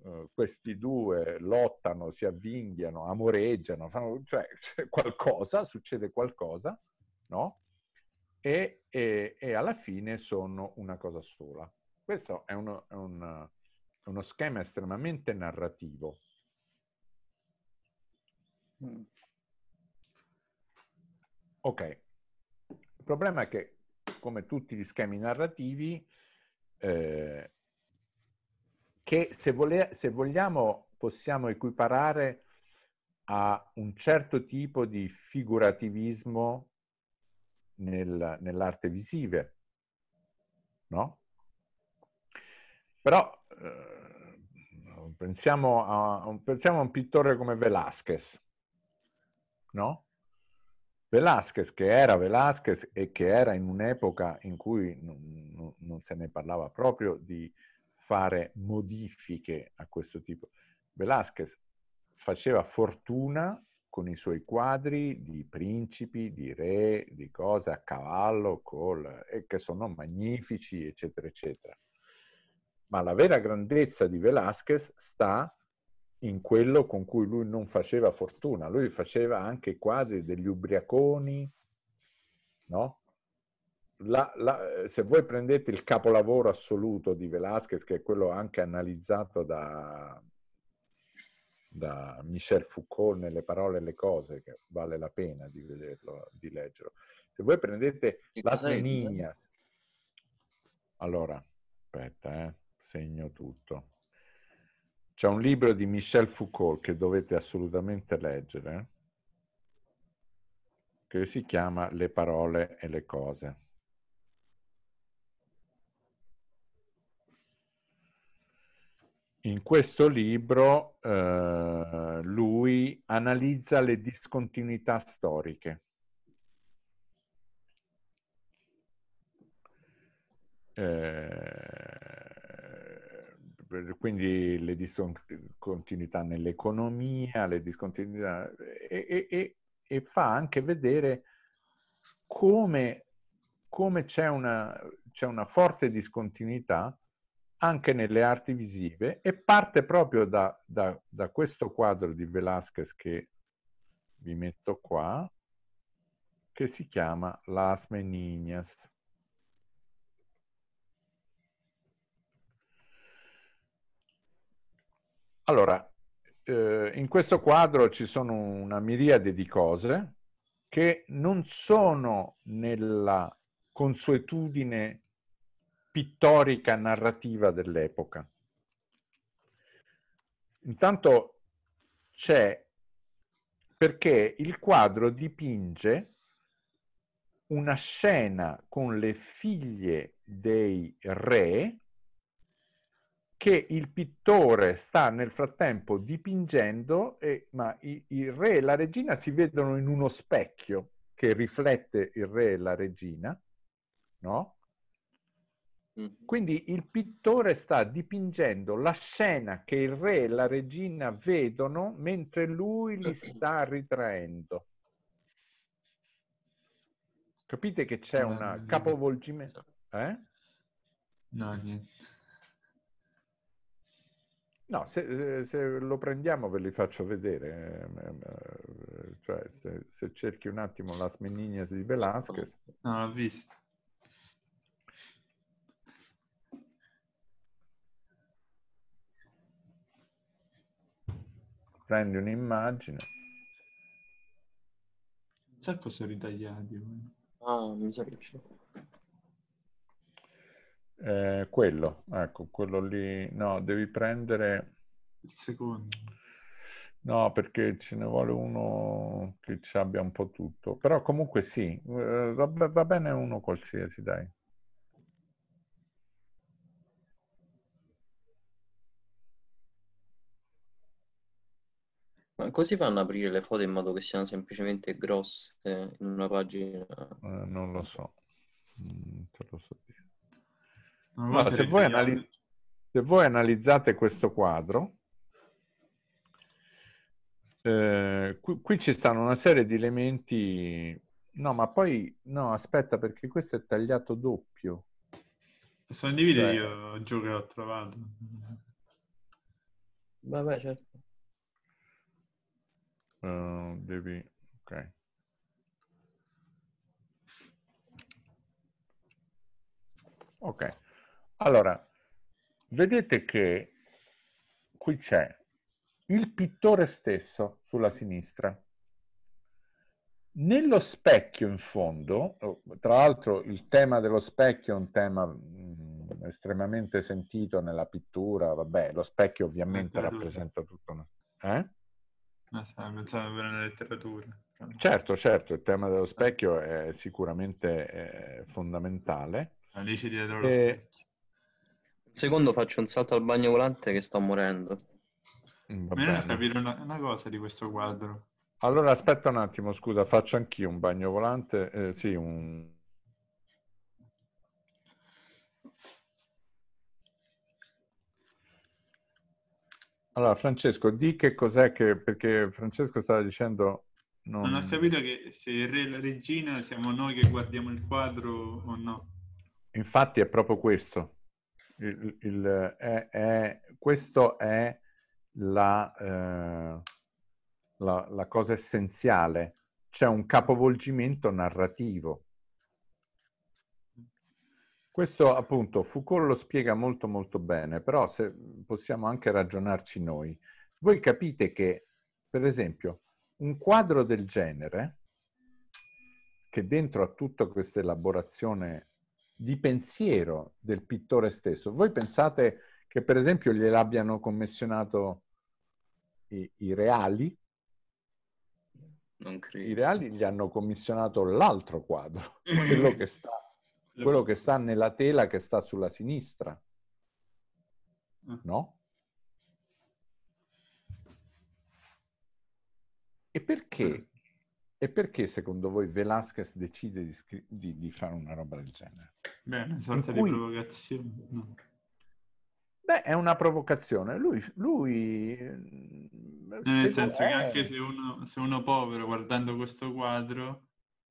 Uh, questi due lottano, si avvinghiano, amoreggiano, fanno, cioè qualcosa, succede qualcosa, no? E, e, e, alla fine sono una cosa sola. Questo è, uno, è un, uno schema estremamente narrativo Mm. Ok, il problema è che, come tutti gli schemi narrativi, eh, che se, vole- se vogliamo possiamo equiparare a un certo tipo di figurativismo nel, nell'arte visiva, no? Però eh, pensiamo, a, pensiamo, a, un pittore come Velázquez, no? Velázquez, che era Velázquez e che era in un'epoca in cui non, non, non, se ne parlava proprio di fare modifiche a questo tipo. Velázquez faceva fortuna con i suoi quadri di principi, di re, di cose a cavallo, col, e che sono magnifici, eccetera, eccetera. Ma la vera grandezza di Velázquez sta in quello con cui lui non faceva fortuna, lui faceva anche quasi degli ubriaconi, no? La, la, se voi prendete il capolavoro assoluto di Velázquez, che è quello anche analizzato da, da Michel Foucault nelle parole e le cose, che vale la pena di vederlo, di leggerlo. Se voi prendete che la Benignas, allora, aspetta, eh, segno tutto. C'è un libro di Michel Foucault che dovete assolutamente leggere, che si chiama Le parole e le cose. In questo libro eh, lui analizza le discontinuità storiche. Eh, quindi le discontinuità nell'economia, le discontinuità e, e, e fa anche vedere come, come c'è, una, c'è, una, forte discontinuità anche nelle arti visive e parte proprio da, da, da questo quadro di Velázquez che vi metto qua, che si chiama Las Meninas Allora, eh, in questo quadro ci sono una miriade di cose che non sono nella consuetudine pittorica narrativa dell'epoca. Intanto c'è perché il quadro dipinge una scena con le figlie dei re che il pittore sta nel frattempo dipingendo, e, ma il re e la regina si vedono in uno specchio che riflette il re e la regina, no? Mm-hmm. Quindi il pittore sta dipingendo la scena che il re e la regina vedono mentre lui li sta ritraendo. Capite che c'è un capovolgimento? Eh? No, niente. No, se, eh, se, lo prendiamo ve li faccio vedere, ehm, ehm, eh, cioè, se, se, cerchi un attimo la Meninas di Velázquez. No, l'ho visto. Prendi un'immagine. Un sacco sono ritagliati. Ah, mi sa che c'è. Eh, quello, ecco, quello lì. No, devi prendere... Il secondo. No, perché ce ne vuole uno che ci abbia un po' tutto. Però comunque sì, eh, va bene uno qualsiasi, dai. Ma così fanno aprire le foto in modo che siano semplicemente grosse in una pagina? Eh, non lo so, non mm, te lo so dire. No, se, voi se, voi analizzate questo quadro, eh, qui, qui ci stanno una serie di elementi... No, ma poi... No, aspetta, perché questo è tagliato doppio. Posso individere cioè io il che ho trovato? Vabbè, certo. Uh, devi... Ok. Ok. Allora, vedete che qui c'è il pittore stesso sulla sinistra. Nello specchio in fondo, oh, tra l'altro il tema dello specchio è un tema mm, estremamente sentito nella pittura, vabbè, lo specchio ovviamente rappresenta tutto una... Eh? Ah, pensavo nella letteratura. Certo, certo, il tema dello specchio è sicuramente eh, fondamentale. Alice dietro e... lo specchio secondo faccio un salto al bagno volante che sto morendo. Mm, va bene. capire una, una cosa di questo quadro. Allora aspetta un attimo, scusa, faccio anch'io un bagno volante, eh, sì, un... Allora Francesco, di che cos'è che... perché Francesco stava dicendo... Non... non ho capito che se il re e la regina siamo noi che guardiamo il quadro o no. Infatti è proprio questo il, il, è, è, questo è la, eh, la, la, cosa essenziale. C'è un capovolgimento narrativo. Questo appunto Foucault lo spiega molto molto bene, però se, possiamo anche ragionarci noi. Voi capite che, per esempio, un quadro del genere, che dentro a tutta questa elaborazione di pensiero del pittore stesso. Voi pensate che per esempio gliel'abbiano commissionato i, i reali? Non credo. I reali gli hanno commissionato l'altro quadro, quello che, sta, quello che sta nella tela che sta sulla sinistra. Ah. No? E perché e perché secondo voi Velasquez decide di, scri- di, di fare una roba del genere? Beh, una sorta cui... di provocazione. No. Beh, è una provocazione. Lui... lui Nel senso è... che anche se uno, se uno povero guardando questo quadro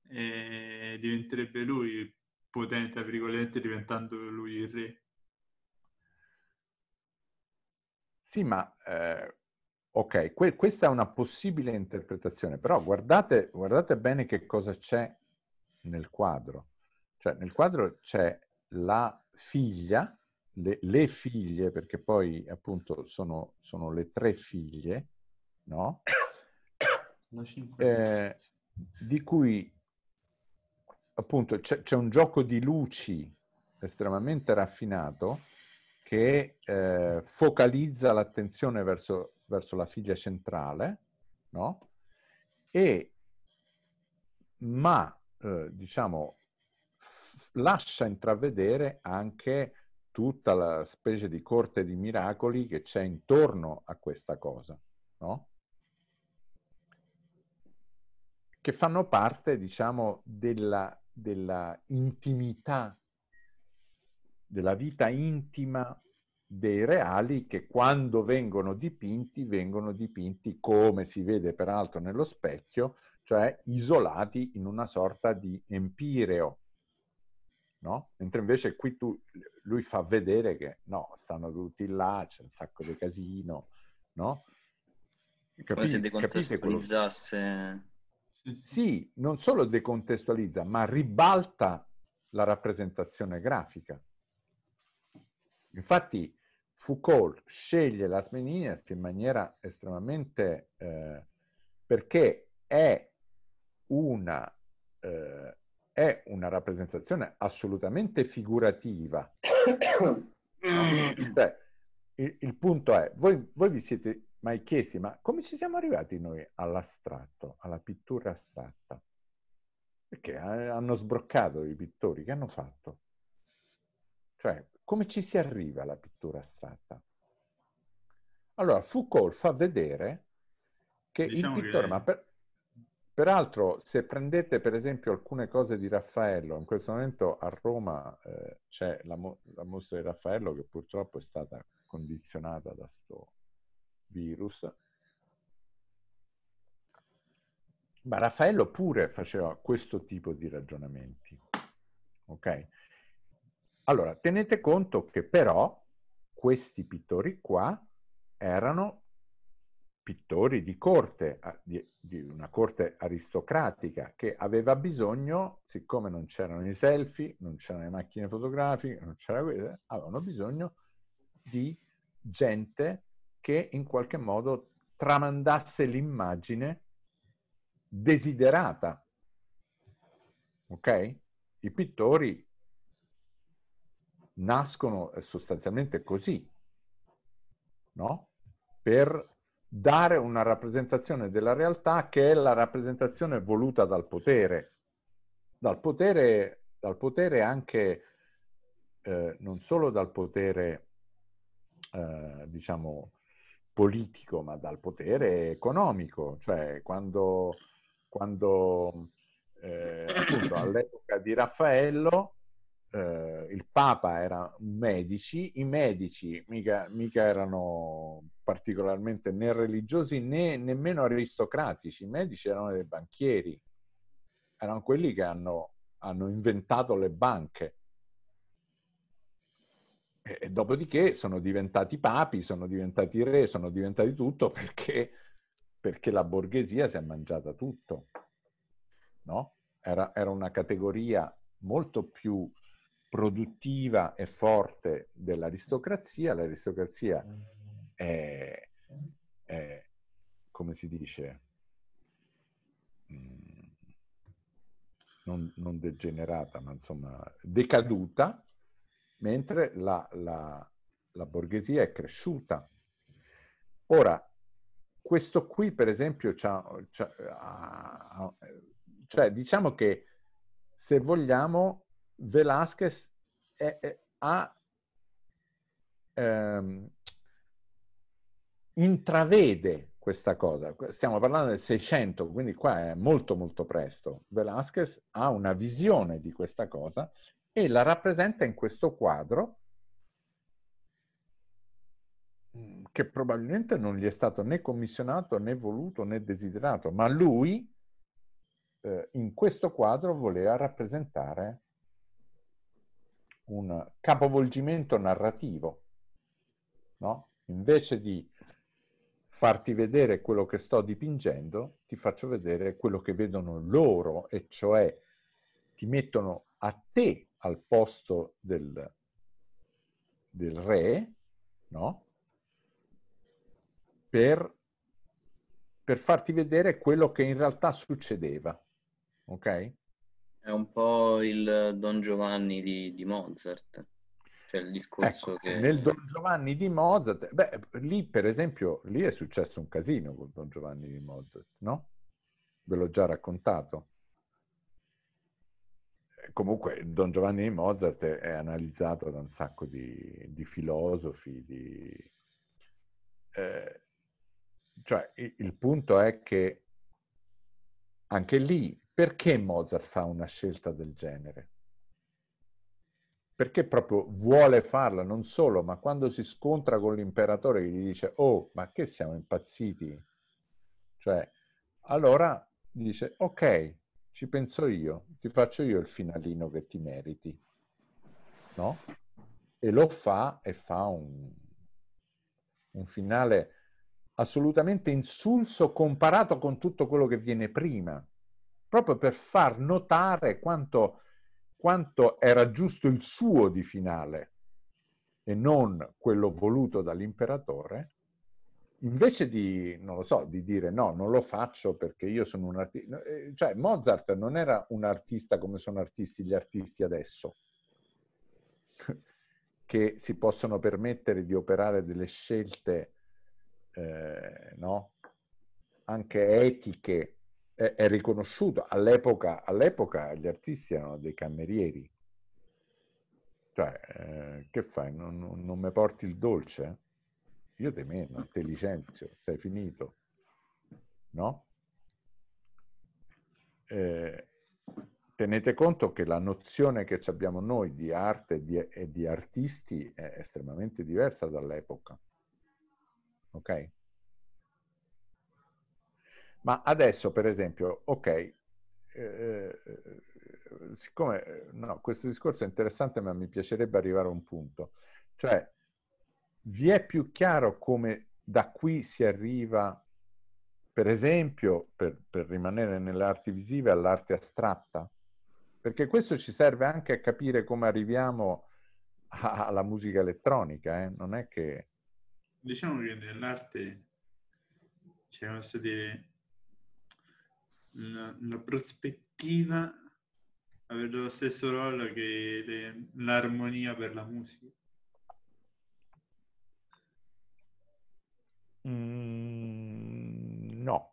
eh, diventerebbe lui potente, tra virgolette, diventando lui il re. Sì, ma eh, Ok, que- questa è una possibile interpretazione, però guardate, guardate bene che cosa c'è nel quadro. Cioè, nel quadro c'è la figlia, le, le figlie, perché poi appunto sono, sono le tre figlie, no? Eh, di cui appunto c'è, c'è un gioco di luci estremamente raffinato che eh, focalizza l'attenzione verso, verso, la figlia centrale, no? E, ma, eh, diciamo, f- lascia intravedere anche tutta la specie di corte di miracoli che c'è intorno a questa cosa, no? Che fanno parte, diciamo, della, della intimità della vita intima dei reali che quando vengono dipinti vengono dipinti come si vede peraltro nello specchio, cioè isolati in una sorta di empireo. No? Mentre invece qui tu, lui fa vedere che no, stanno tutti là, c'è un sacco di casino, no? Capi, Come se decontestualizzasse... Sì, non solo decontestualizza, ma ribalta la rappresentazione grafica. Infatti Foucault sceglie la in maniera estremamente... Eh, perché è una, eh, è una rappresentazione assolutamente figurativa. Beh, cioè, il, il, punto è, voi, voi vi siete mai chiesti, ma come ci siamo arrivati noi all'astratto, alla pittura astratta? Perché eh, hanno sbroccato i pittori, che hanno fatto? Cioè, come ci si arriva alla pittura astratta? Allora, Foucault fa vedere che diciamo il pittore, che... ma per, peraltro se prendete per esempio alcune cose di Raffaello, in questo momento a Roma eh, c'è la, la, mostra di Raffaello che purtroppo è stata condizionata da questo virus, ma Raffaello pure faceva questo tipo di ragionamenti, ok? Allora, tenete conto che però questi pittori qua erano pittori di corte, di, di, una corte aristocratica che aveva bisogno, siccome non c'erano i selfie, non c'erano le macchine fotografiche, non c'era questo, avevano bisogno di gente che in qualche modo tramandasse l'immagine desiderata. Ok? I pittori nascono eh, sostanzialmente così, no? per dare una rappresentazione della realtà che è la rappresentazione voluta dal potere, dal potere, dal potere anche, eh, non solo dal potere, eh, diciamo, politico, ma dal potere economico, cioè quando, quando eh, appunto all'epoca di Raffaello eh, il Papa era medici, i medici mica, mica erano particolarmente né religiosi né nemmeno aristocratici, i medici erano dei banchieri, erano quelli che hanno, hanno inventato le banche. E, e dopodiché sono diventati papi, sono diventati re, sono diventati tutto perché, perché la borghesia si è mangiata tutto. No? Era, era una categoria molto più produttiva e forte dell'aristocrazia, l'aristocrazia è, è come si dice, mm, non, non, degenerata, ma insomma decaduta, mentre la, la, la borghesia è cresciuta. Ora, questo qui, per esempio, c'ha, c'ha, cioè diciamo che se vogliamo Velasquez è, è, ha ehm, intravede questa cosa. Stiamo parlando del 600, quindi qua è molto molto presto. Velázquez ha una visione di questa cosa e la rappresenta in questo quadro mm, che probabilmente non gli è stato né commissionato né voluto né desiderato, ma lui eh, in questo quadro voleva rappresentare un capovolgimento narrativo, no? Invece di farti vedere quello che sto dipingendo, ti faccio vedere quello che vedono loro, e cioè ti mettono a te al posto del, del re, no? Per, per farti vedere quello che in realtà succedeva, ok? È un po' il Don Giovanni di, di Mozart. Cioè il discorso ecco, che... Nel Don Giovanni di Mozart, beh, lì per esempio, lì è successo un casino con Don Giovanni di Mozart, no? Ve l'ho già raccontato eh, comunque Don Giovanni di Mozart è, analizzato da un sacco di, di filosofi, di, eh, cioè il, punto è che anche lì perché Mozart fa una scelta del genere? Perché proprio vuole farla, non solo, ma quando si scontra con l'imperatore che gli dice, oh, ma che siamo impazziti? Cioè, allora dice, ok, ci penso io, ti faccio io il finalino che ti meriti, no? E lo fa e fa un, un finale assolutamente insulso comparato con tutto quello che viene prima proprio per far notare quanto, quanto era giusto il suo di finale e non quello voluto dall'imperatore, invece di, non lo so, di dire no, non lo faccio perché io sono un artista, eh, cioè Mozart non era un artista come sono artisti gli artisti adesso, che si possono permettere di operare delle scelte, eh, no? anche etiche, è, è riconosciuto. All'epoca, all'epoca, gli artisti erano dei camerieri. Cioè, eh, che fai? Non, non, non mi porti il dolce? Io te meno, te licenzio, sei finito. No? Eh, tenete conto che la nozione che abbiamo noi di arte e di, e di artisti è estremamente diversa dall'epoca. Ok? Ma adesso, per esempio, ok, eh, eh, eh siccome eh, no, questo discorso è interessante, ma mi piacerebbe arrivare a un punto. Cioè, vi è più chiaro come da qui si arriva, per esempio, per, per rimanere nelle arti visive, all'arte astratta? Perché questo ci serve anche a capire come arriviamo a, alla musica elettronica, eh? non è che... Diciamo che nell'arte, cioè, posso dire, una, una prospettiva, avere lo stesso ruolo che le, l'armonia per la musica. Mm, no.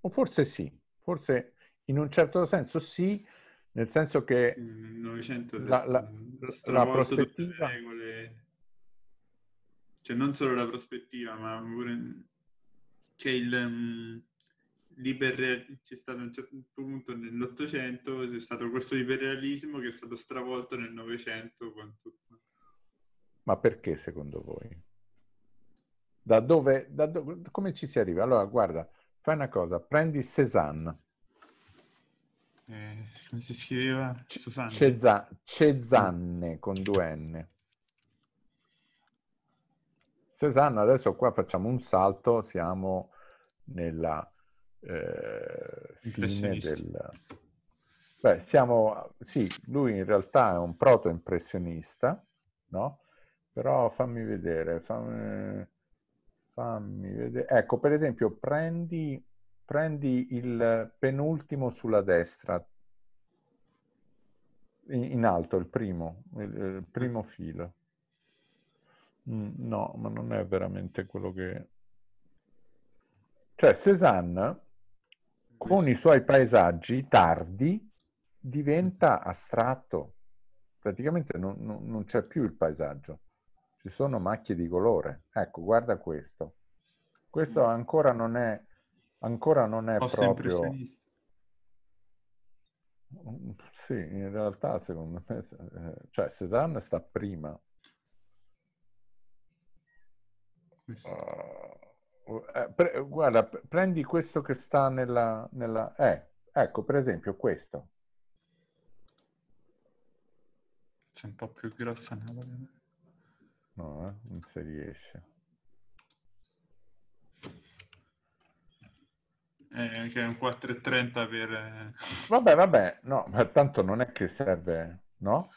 O forse sì, forse in un certo senso sì, nel senso che la, la, la prospettiva... Cioè non solo la prospettiva, ma pure... C'è il... Mm, Liber, c'è stato a un certo punto nell'Ottocento, c'è stato questo liberalismo che è stato stravolto nel Novecento con Ma perché secondo voi? Da dove, da dove, come ci si arriva? Allora, guarda, fai una cosa, prendi Cézanne. Eh, come si scriveva? Cezanne. con due N. Cézanne, adesso qua facciamo un salto, siamo nella eh, fine del... Beh, siamo... Sì, lui in realtà è un proto-impressionista, no? Però fammi vedere, fammi, fammi vedere... Ecco, per esempio, prendi, prendi il penultimo sulla destra, in alto, il primo, il primo filo. Mm, no, ma non è veramente quello che... Cioè, Cézanne con i suoi paesaggi tardi diventa mm-hmm. astratto, praticamente non, non, non c'è più il paesaggio, ci sono macchie di colore. Ecco, guarda questo. Questo mm. ancora non è, ancora non è proprio... Mm, mm, sì, in realtà secondo me, eh, cioè Cézanne sta prima. Uh, Oh, eh, pre, guarda, prendi questo che sta nella... nella eh, ecco, per esempio questo. Sei un po' più grossa nella... No, eh, non si riesce. Eh, è un 4,30 per... Eh. Vabbè, vabbè, no, ma tanto non è che serve, no?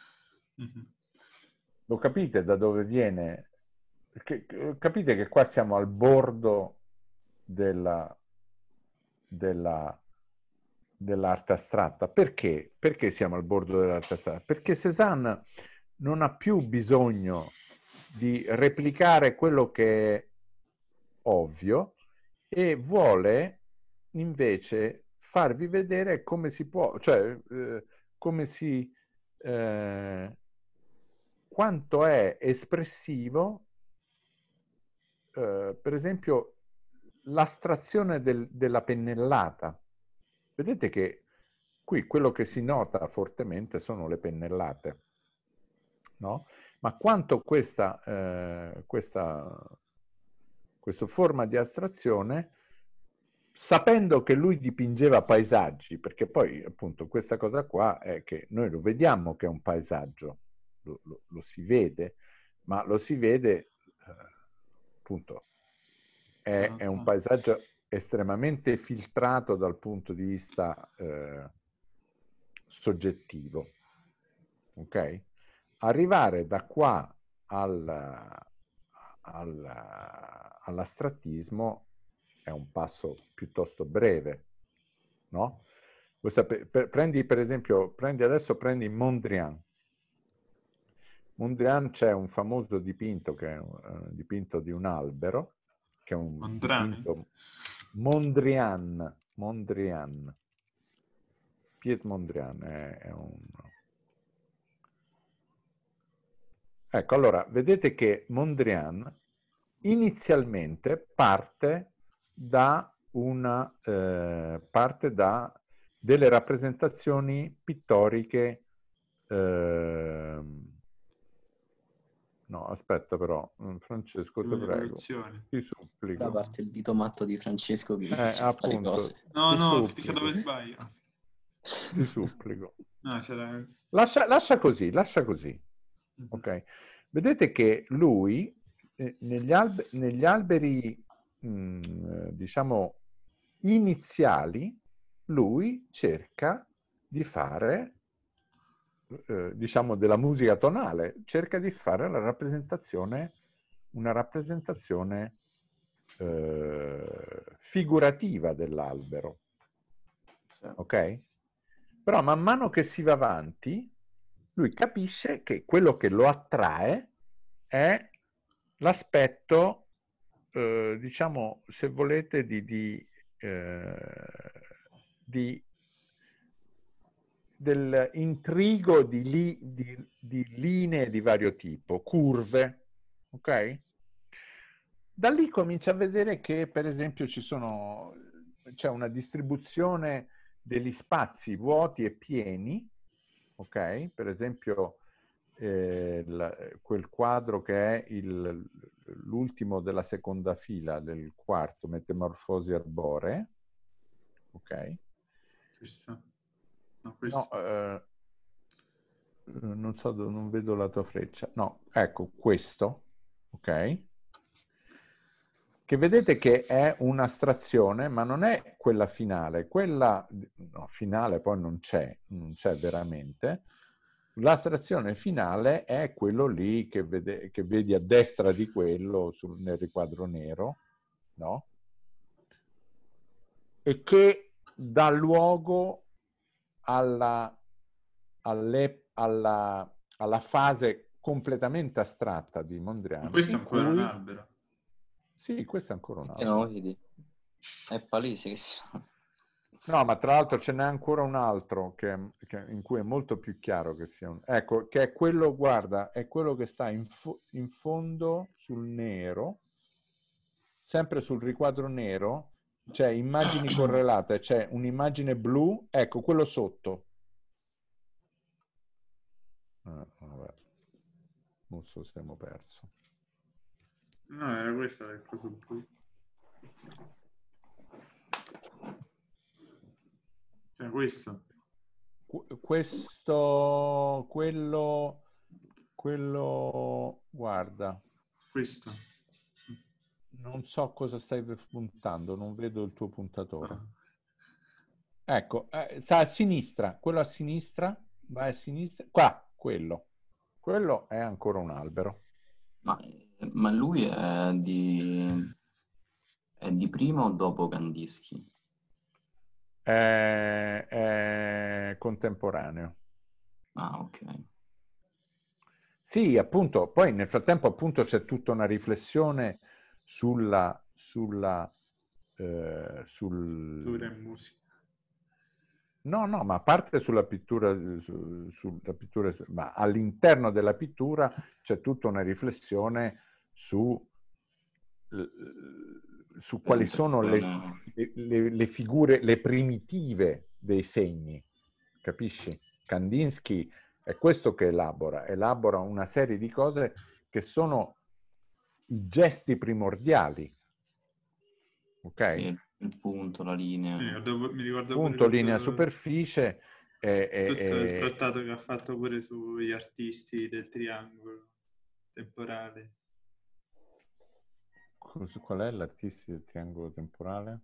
Mm-hmm. Lo capite da dove viene che, eh, capite che qua siamo al bordo della, della, dell'arte astratta. Perché? Perché siamo al bordo dell'arte astratta? Perché Cézanne non ha più bisogno di replicare quello che è ovvio e vuole invece farvi vedere come si può, cioè eh, come si, eh, quanto è espressivo eh, per esempio, l'astrazione del, della pennellata. Vedete che qui quello che si nota fortemente sono le pennellate, no? Ma quanto questa, eh, questa, questa forma di astrazione sapendo che lui dipingeva paesaggi, perché poi appunto questa cosa qua è che noi lo vediamo che è un paesaggio, lo, lo, lo si vede, ma lo si vede eh, appunto È, ah, è un paesaggio estremamente filtrato dal punto di vista eh, soggettivo. Ok? Arrivare da qua al, al, all'astrattismo è un passo piuttosto breve, no? Prendi per esempio, prendi adesso prendi Mondrian, Mondrian c'è un famoso dipinto che è un eh, dipinto di un albero, che è un Mondrani. dipinto Mondrian, Mondrian. Piet Mondrian è, è un... Ecco, allora, vedete che Mondrian inizialmente parte da, una, eh, parte da delle rappresentazioni pittoriche eh, No, aspetta però, mm, Francesco, ti prego, ti supplico. Da parte il dito matto di Francesco che eh, appunto, cose. No, no, dica dove sbaglio. Ti supplico. No, lascia, lascia, così, lascia così. Mhm. Ok. Vedete che lui, eh, negli, albe- negli, alberi, mh, mm, diciamo, iniziali, lui cerca di fare eh, diciamo, della musica tonale, cerca di fare la rappresentazione, una rappresentazione eh, figurativa dell'albero. Ok? Però man mano che si va avanti, lui capisce che quello che lo attrae è l'aspetto, eh, diciamo, se volete, di, di, eh, di dell'intrigo di, li, di, di, linee di vario tipo, curve, ok? Da lì comincia a vedere che, per esempio, ci sono, c'è una distribuzione degli spazi vuoti e pieni, ok? Per esempio, eh, la, quel quadro che è il, l'ultimo della seconda fila del quarto, Metamorfosi Arbore, ok? Ci No, eh, non so, non vedo la tua freccia. No, ecco, questo, ok? Che vedete che è un'astrazione, ma non è quella finale. Quella no, finale poi non c'è, non c'è veramente. L'astrazione finale è quello lì che, vede, che, vedi a destra di quello sul, nel riquadro nero, no? E che dà luogo alla, alle, alla, alla fase completamente astratta di Mondriano. Questo è ancora cui... un albero. Sì, questo è ancora un albero. È palese che sono. No, ma tra l'altro ce n'è ancora un altro che, che, in cui è molto più chiaro che sia un... Ecco, che è quello, guarda, è quello che sta in, fo- in fondo sul nero, sempre sul riquadro nero, cioè, immagini correlate, c'è un'immagine blu, ecco, quello sotto. Ah, vabbè. Non so se abbiamo perso. No, era questa la cosa blu. Cioè, questo. Qu- questo, quello, quello, guarda. Questo. Non so cosa stai puntando, non vedo il tuo puntatore. Ah. Ecco, eh, sta a sinistra, quello a sinistra, vai a sinistra, qua, quello. Quello è ancora un albero. Ma, ma lui è di, è di prima o dopo Gandischi? È, è contemporaneo. Ah, ok. Sì, appunto, poi nel frattempo appunto c'è tutta una riflessione sulla, sulla, eh, sul... Pittura e musica. No, no, ma a parte sulla pittura, su, sulla pittura, ma all'interno della pittura c'è tutta una riflessione su, su quali esatto, sono le, le, le, figure, le primitive dei segni, capisci? Kandinsky è questo che elabora, elabora una serie di cose che sono i gesti primordiali. Ok? Sì, il punto, la linea. Mi ricordavo, mi ricordavo punto, linea, superficie. E, e, tutto il trattato che ha fatto pure sugli artisti del triangolo temporale. Qual è l'artista del triangolo temporale?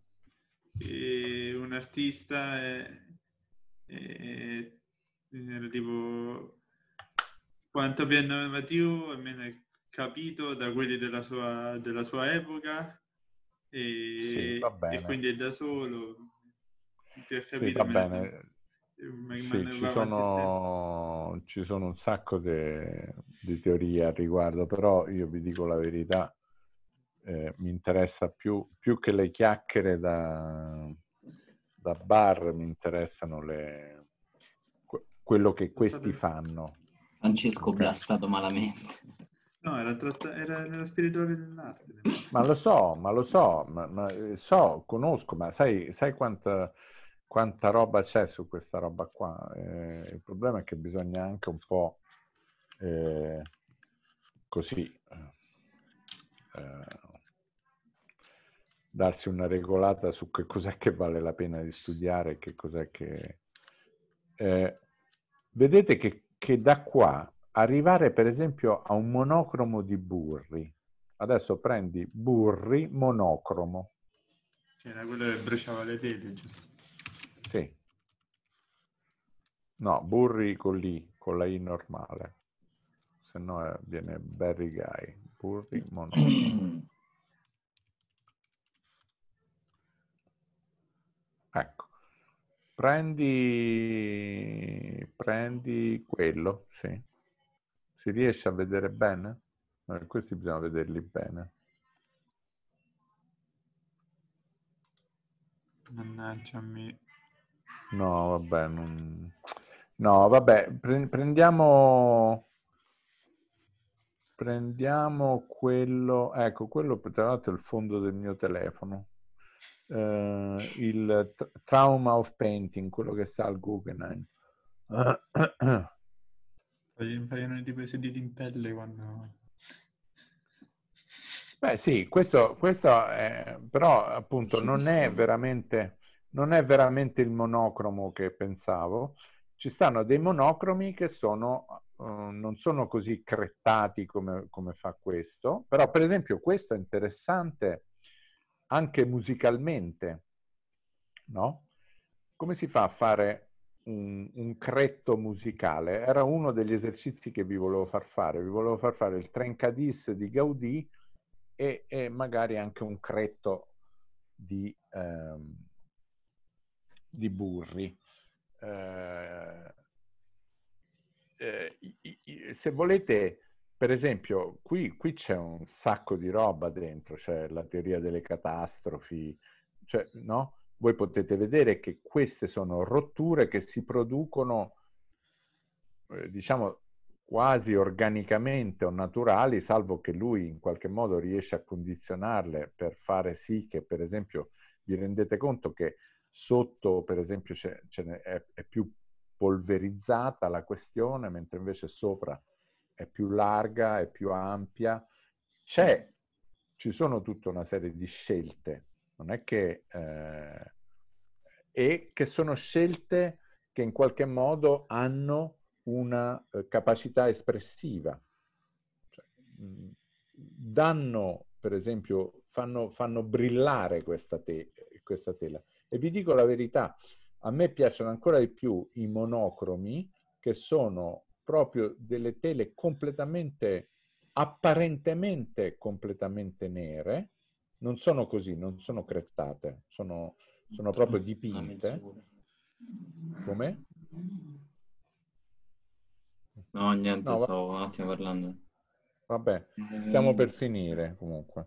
E un artista è, è, è, tipo quanto più è innovativo e meno è capito da quelli della sua, della sua epoca e, sì, e, quindi è da solo. Per capire, sì, va bene. sì, ci, sono, ci, sono, un sacco de, di teorie al riguardo, però io vi dico la verità, eh, mi interessa più, più, che le chiacchiere da, da bar, mi interessano le, quello che questi fanno. Francesco okay. blastato malamente. No, era, tratta... era nella spirituale dell'arte. ma lo so, ma lo so, ma, ma, eh, so, conosco, ma sai, sai quanta, quanta, roba c'è su questa roba qua? Eh, il problema è che bisogna anche un po' eh, così eh, eh darsi una regolata su che cos'è che vale la pena di studiare, che cos'è che... Eh, vedete che, che da qua arrivare per esempio a un monocromo di burri. Adesso prendi burri monocromo. era quello che bruciava le tele, giusto? Sì. No, burri con l'I, con la I normale. Se no eh, viene Barry Guy. Burri monocromo. ecco. Prendi, prendi quello, sì. Si riesce a vedere bene? Allora, questi bisogna vederli bene. Mannaggia me. No, vabbè, non... No, vabbè, pre prendiamo... Prendiamo quello... Ecco, quello tra l'altro è il fondo del mio telefono. Uh, il Trauma of Painting, quello che sta al Guggenheim. un paio di sedili in pelle quando... Beh sì, questo, questo è, però appunto sì, non, sì. È non, È veramente, il monocromo che pensavo. Ci stanno dei monocromi che sono, uh, non sono così crettati come, come, fa questo, però per esempio questo è interessante anche musicalmente, no? Come si fa a fare un, un, cretto musicale. Era uno degli esercizi che vi volevo far fare. Vi volevo far fare il Trencadis di Gaudì e, e magari anche un cretto di, ehm, di Burri. Eh, eh se volete, per esempio, qui, qui, c'è un sacco di roba dentro, c'è la teoria delle catastrofi, cioè, no? voi potete vedere che queste sono rotture che si producono, eh, diciamo, quasi organicamente o naturali, salvo che lui in qualche modo riesce a condizionarle per fare sì che, per esempio, vi rendete conto che sotto, per esempio, c è, è, è più polverizzata la questione, mentre invece sopra è più larga, è più ampia. C'è, ci sono tutta una serie di scelte non è che... Eh, e che sono scelte che in qualche modo hanno una eh, capacità espressiva. Cioè, danno, per esempio, fanno, fanno brillare questa, te- questa, tela. E vi dico la verità, a me piacciono ancora di più i monocromi, che sono proprio delle tele completamente, apparentemente completamente nere, non sono così, non sono creptate, sono, sono proprio dipinte. Come? No, niente, no, stavo un attimo parlando. Vabbè, eh, stiamo per finire comunque.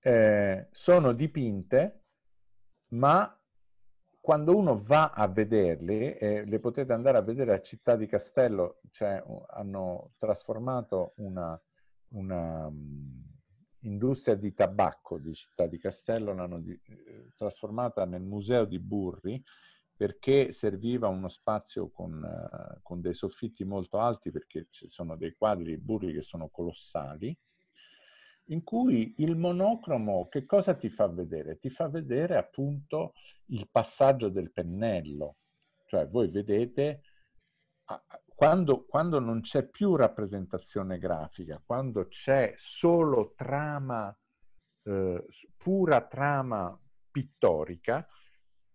Eh, sono dipinte, ma quando uno va a vederle, eh, le potete andare a vedere a Città di Castello, cioè hanno trasformato una, una mm, industria di tabacco di Città di Castello l'hanno eh, trasformata nel museo di Burri perché serviva uno spazio con, eh, con dei soffitti molto alti perché ci sono dei quadri di Burri che sono colossali in cui il monocromo che cosa ti fa vedere? Ti fa vedere appunto il passaggio del pennello, cioè voi vedete quando, quando non c'è più rappresentazione grafica, quando c'è solo trama, eh, pura trama pittorica,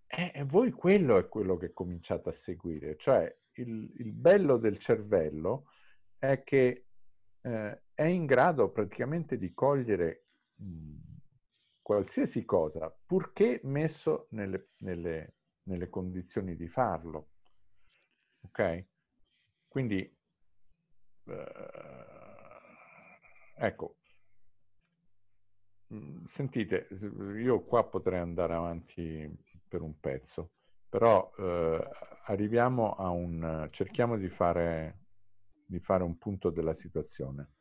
eh, voi quello è quello che cominciate a seguire. Cioè il, il bello del cervello è che eh, è in grado praticamente di cogliere mh, qualsiasi cosa, purché messo nelle, nelle, nelle condizioni di farlo. Ok? Quindi, eh, ecco, mm, sentite, io qua potrei andare avanti per un pezzo, però eh, arriviamo a un... cerchiamo di fare, di fare un punto della situazione.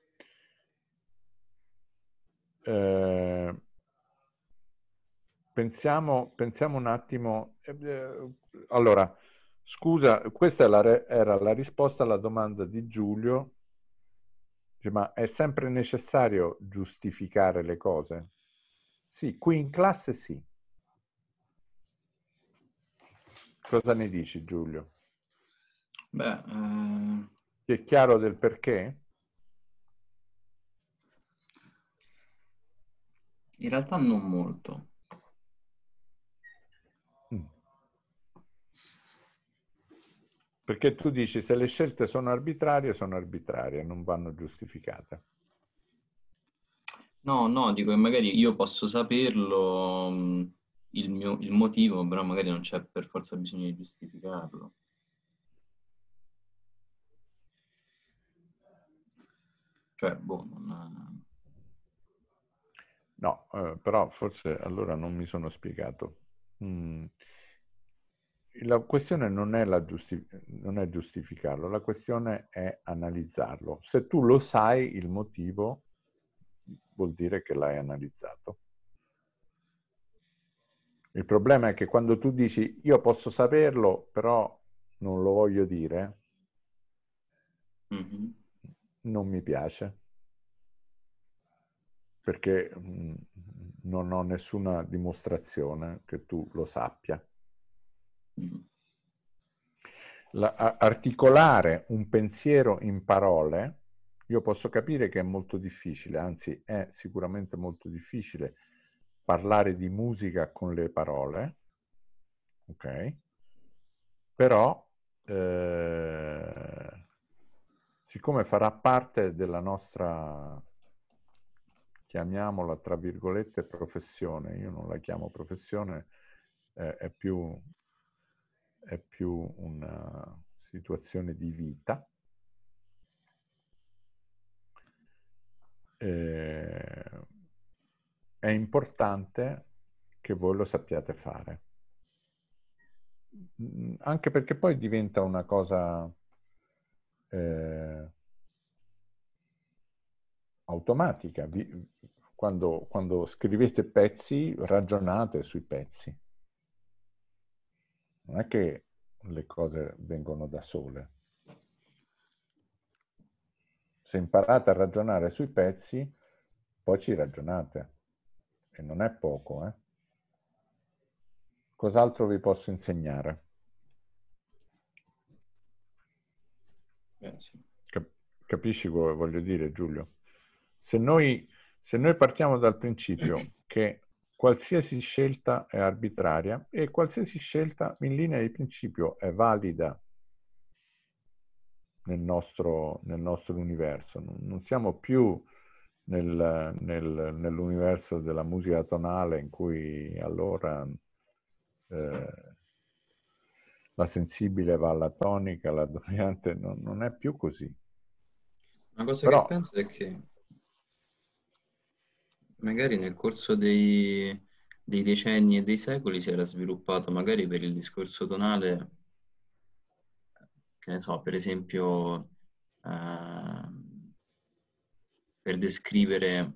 Eh, pensiamo, pensiamo un attimo... Eh, allora, Scusa, questa la, era la risposta alla domanda di Giulio, Dice, ma è sempre necessario giustificare le cose? Sì, qui in classe sì. Cosa ne dici Giulio? Beh, eh... è chiaro del perché? In realtà non molto. Perché tu dici se le scelte sono arbitrarie, sono arbitrarie, non vanno giustificate. No, no, dico che magari io posso saperlo mm, il, mio, il motivo, però magari non c'è per forza bisogno di giustificarlo. Cioè, boh, non... No, eh, però forse allora non mi sono spiegato. Mm la questione non è, la giusti- non è giustificarlo, la questione è analizzarlo. Se tu lo sai il motivo, vuol dire che l'hai analizzato. Il problema è che quando tu dici io posso saperlo, però non lo voglio dire, mm-hmm. non mi piace, perché mm, non ho nessuna dimostrazione che tu lo sappia. La, articolare un pensiero in parole, io posso capire che è molto difficile, anzi è sicuramente molto difficile parlare di musica con le parole, ok? Però eh, siccome farà parte della nostra, chiamiamola tra virgolette, professione, io non la chiamo professione, eh, è più è più una situazione di vita. Eh, è importante che voi lo sappiate fare. Mm, anche perché poi diventa una cosa eh, automatica. Vi, quando, quando scrivete pezzi, ragionate sui pezzi non è che le cose vengono da sole. Se imparate a ragionare sui pezzi, poi ci ragionate. E non è poco, eh? Cos'altro vi posso insegnare? Capisci quello che voglio dire, Giulio? Se noi, se noi partiamo dal principio che Qualsiasi scelta è arbitraria e qualsiasi scelta in linea di principio è valida nel nostro, nel nostro universo. Non siamo più nel, nel, nell'universo della musica tonale in cui allora eh, la sensibile va alla tonica, la dominante, non, non è più così. Una cosa Però, che penso è che magari nel corso dei, dei decenni e dei secoli si era sviluppato magari per il discorso tonale, che ne so, per esempio, eh, per descrivere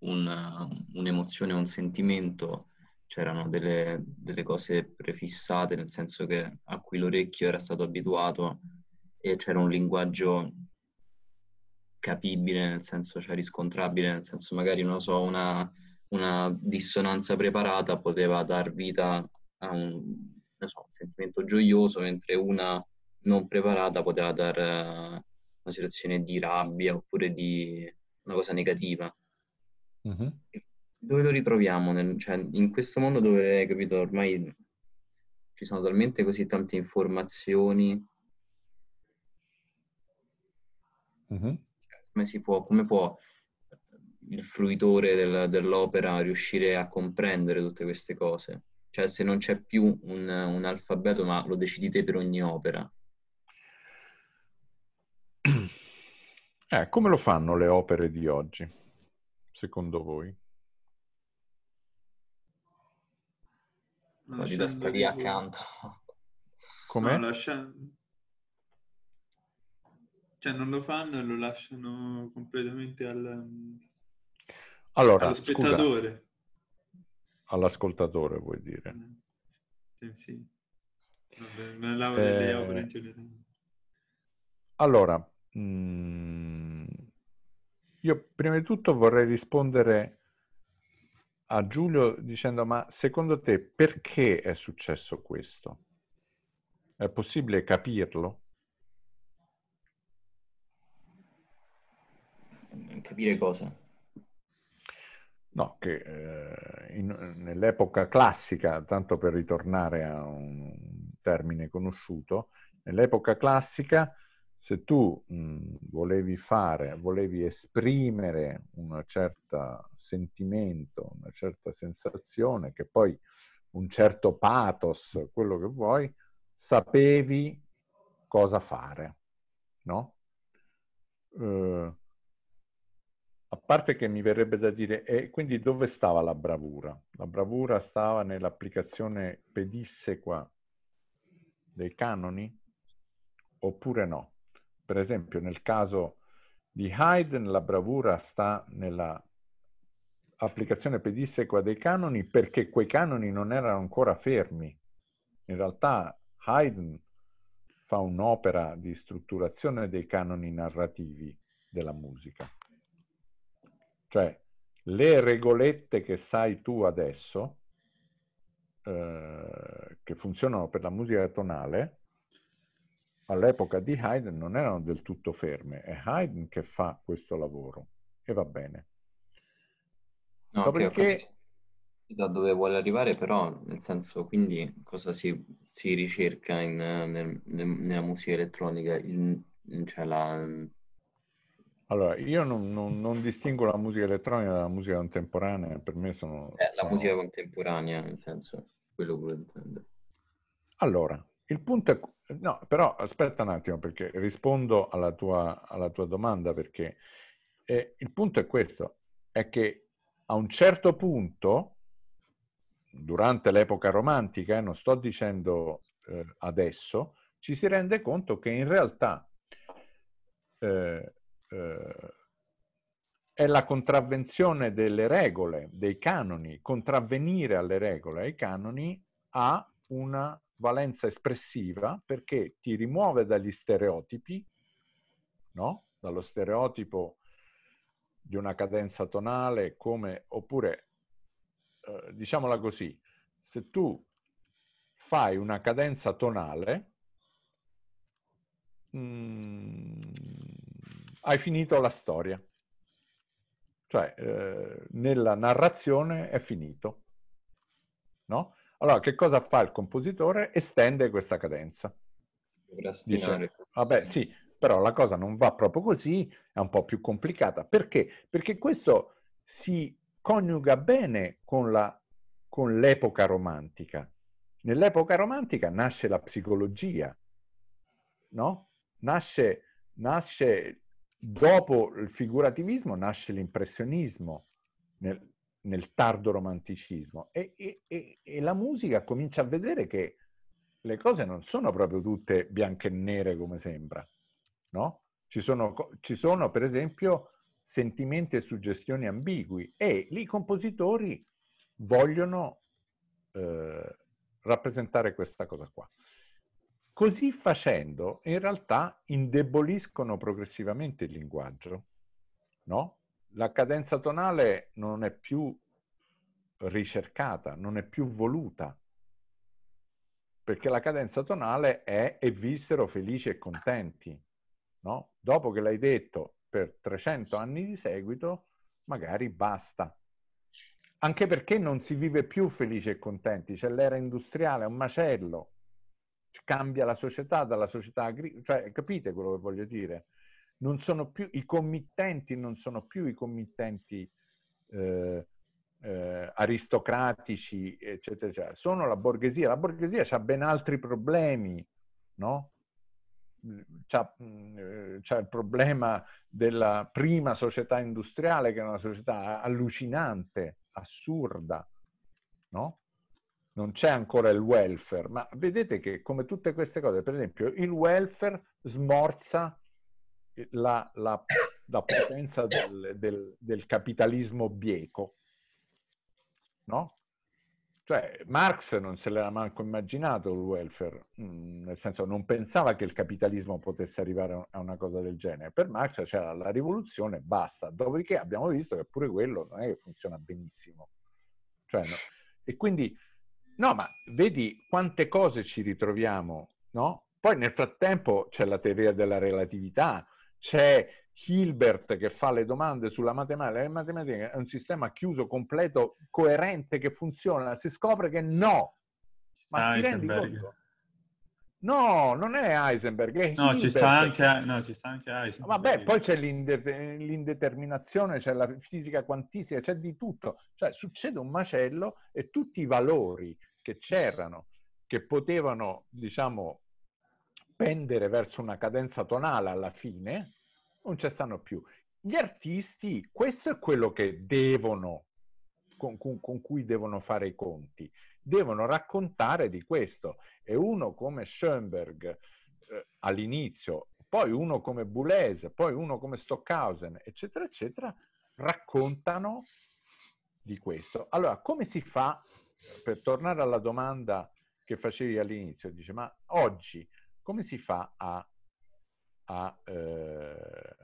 un, un'emozione, un sentimento, c'erano delle, delle, cose prefissate, nel senso che a cui l'orecchio era stato abituato e c'era un linguaggio capibile, nel senso cioè riscontrabile, nel senso magari non so, una, una dissonanza preparata poteva dar vita a un, so, un, sentimento gioioso, mentre una non preparata poteva dar eh, una situazione di rabbia oppure di una cosa negativa. Mm-hmm. Dove lo ritroviamo? Nel, cioè, in questo mondo dove, capito, ormai ci sono talmente così tante informazioni. Mm-hmm come, può, come può, eh, il fruitore del, dell'opera riuscire a comprendere tutte queste cose? Cioè se non c'è più un, un alfabeto, ma lo decidite per ogni opera. Eh, come lo fanno le opere di oggi, secondo voi? Lasciando... Quelli da sta lì accanto. Come? No, lascia... Cioè non lo fanno e lo lasciano completamente al, allora, allo spettatore. Scusa. All'ascoltatore vuoi dire? Eh, sì. Vabbè, me eh, delle opere in Allora, mh, mm, io prima di tutto vorrei rispondere a Giulio dicendo ma secondo te perché è successo questo? È possibile capirlo? capire cosa? No, che eh, in, nell'epoca classica, tanto per ritornare a un termine conosciuto, nell'epoca classica se tu mh, volevi fare, volevi esprimere un certo sentimento, una certa sensazione, che poi un certo pathos, quello che vuoi, sapevi cosa fare, no? Eh, a parte che mi verrebbe da dire, e eh, quindi dove stava la bravura? La bravura stava nell'applicazione pedissequa dei canoni oppure no? Per esempio nel caso di Haydn la bravura sta nella applicazione pedissequa dei canoni perché quei canoni non erano ancora fermi. In realtà Haydn fa un'opera di strutturazione dei canoni narrativi della musica. Cioè, le regolette che sai tu adesso, eh, che funzionano per la musica tonale, all'epoca di Haydn non erano del tutto ferme. È Haydn che fa questo lavoro e va bene. No, Dopodiché... Da dove vuole arrivare, però, nel senso, quindi cosa si, si ricerca in, nel, nel, nella musica elettronica? Il, cioè la, allora, io non, non, non, distingo la musica elettronica dalla musica contemporanea, per me sono... Eh, la sono... musica contemporanea, nel senso, quello che intendo. Allora, il punto è... No, però aspetta un attimo perché rispondo alla tua, alla tua domanda perché eh, il punto è questo, è che a un certo punto, durante l'epoca romantica, e eh, non sto dicendo eh, adesso, ci si rende conto che in realtà... Eh, eh, è la contravvenzione delle regole, dei canoni, contravvenire alle regole, ai canoni, ha una valenza espressiva perché ti rimuove dagli stereotipi, no? dallo stereotipo di una cadenza tonale, come, oppure, eh, diciamola così, se tu fai una cadenza tonale, mh, mm, hai finito la storia. Cioè, eh, nella narrazione è finito. No? Allora, che cosa fa il compositore? Estende questa cadenza. Dice, vabbè, sì, però la cosa non va proprio così, è un po' più complicata. Perché? Perché questo si coniuga bene con, la, con l'epoca romantica. Nell'epoca romantica nasce la psicologia, no? Nasce, nasce Dopo il figurativismo nasce l'impressionismo nel, nel tardo romanticismo e, e, e, e, la musica comincia a vedere che le cose non sono proprio tutte bianche e nere come sembra, no? Ci sono, ci sono per esempio sentimenti e suggestioni ambigui e i compositori vogliono eh, rappresentare questa cosa qua. Così facendo, in realtà, indeboliscono progressivamente il linguaggio, no? La cadenza tonale non è più ricercata, non è più voluta, perché la cadenza tonale è e vissero felici e contenti, no? Dopo che l'hai detto per 300 anni di seguito, magari basta. Anche perché non si vive più felici e contenti, c'è cioè l'era industriale, è un macello, cambia la società dalla società agricola, cioè capite quello che voglio dire? Più, I committenti non sono più i committenti eh, eh, aristocratici, eccetera, eccetera, sono la borghesia. La borghesia ha ben altri problemi, no? C'è eh, il problema della prima società industriale che è una società allucinante, assurda, no? non c'è ancora il welfare, ma vedete che come tutte queste cose, per esempio il welfare smorza la, la, la potenza del, del, del, capitalismo bieco, no? Cioè Marx non se l'era manco immaginato il welfare, mm, nel senso non pensava che il capitalismo potesse arrivare a una cosa del genere. Per Marx c'era la rivoluzione e basta, dopodiché abbiamo visto che pure quello non è che funziona benissimo. Cioè, no. E quindi No, ma vedi quante cose ci ritroviamo, no? Poi nel frattempo c'è la teoria della relatività, c'è Hilbert che fa le domande sulla matematica. La matematica è un sistema chiuso, completo, coerente, che funziona. Si scopre che no. Ma ti rendi conto? No, non è Heisenberg. È no, ci sta anche, no, ci sta anche, Heisenberg. Vabbè, poi c'è l'inde- l'indeterminazione, c'è la fisica quantistica, c'è di tutto. Cioè, succede un macello e tutti i valori che c'erano, che potevano, diciamo, pendere verso una cadenza tonale alla fine, non ci stanno più. Gli artisti, questo è quello che devono, con, con, con cui devono fare i conti, devono raccontare di questo. E uno come Schoenberg eh, all'inizio, poi uno come Boulez, poi uno come Stockhausen, eccetera, eccetera, raccontano di questo. Allora, come si fa per tornare alla domanda che facevi all'inizio, dice, ma oggi come si fa a, a, eh,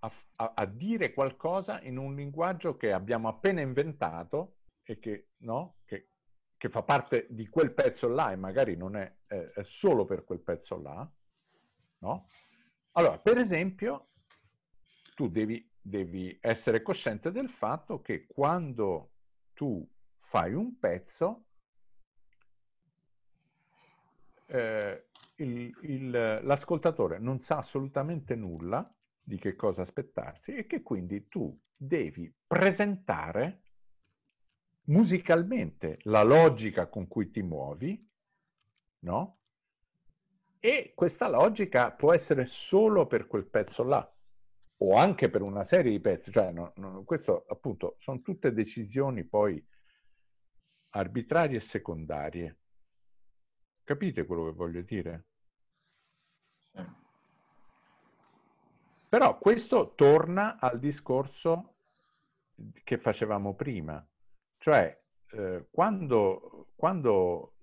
a, a dire qualcosa in un linguaggio che abbiamo appena inventato e che, no? che, che fa parte di quel pezzo là e magari non è, eh, è solo per quel pezzo là? No? Allora, per esempio, tu devi, devi essere cosciente del fatto che quando tu fai un pezzo, eh, l'ascoltatore non sa assolutamente nulla di che cosa aspettarsi e che quindi tu devi presentare musicalmente la logica con cui ti muovi, no? E questa logica può essere solo per quel pezzo là o anche per una serie di pezzi, cioè no, no, questo appunto sono tutte decisioni poi arbitrarie secondarie. Capite quello che voglio dire? Però questo torna al discorso che facevamo prima, cioè eh, quando, quando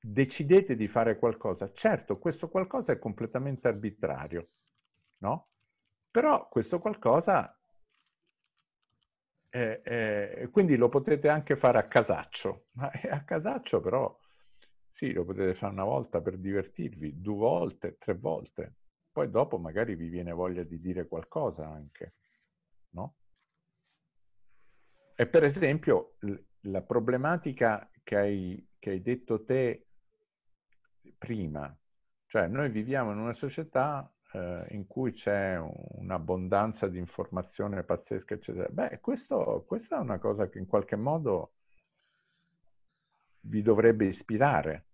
decidete di fare qualcosa, certo questo qualcosa è completamente arbitrario, no? Però questo qualcosa eh, quindi lo potete anche fare a casaccio, ma a casaccio però sì, lo potete fare una volta per divertirvi, due volte, tre volte. Poi dopo magari vi viene voglia di dire qualcosa anche, no? E per esempio la problematica che hai, che hai detto te prima, cioè noi viviamo in una società eh, in cui c'è un'abbondanza di informazione pazzesca, eccetera. Beh, questo, questa è una cosa che in qualche modo vi dovrebbe ispirare,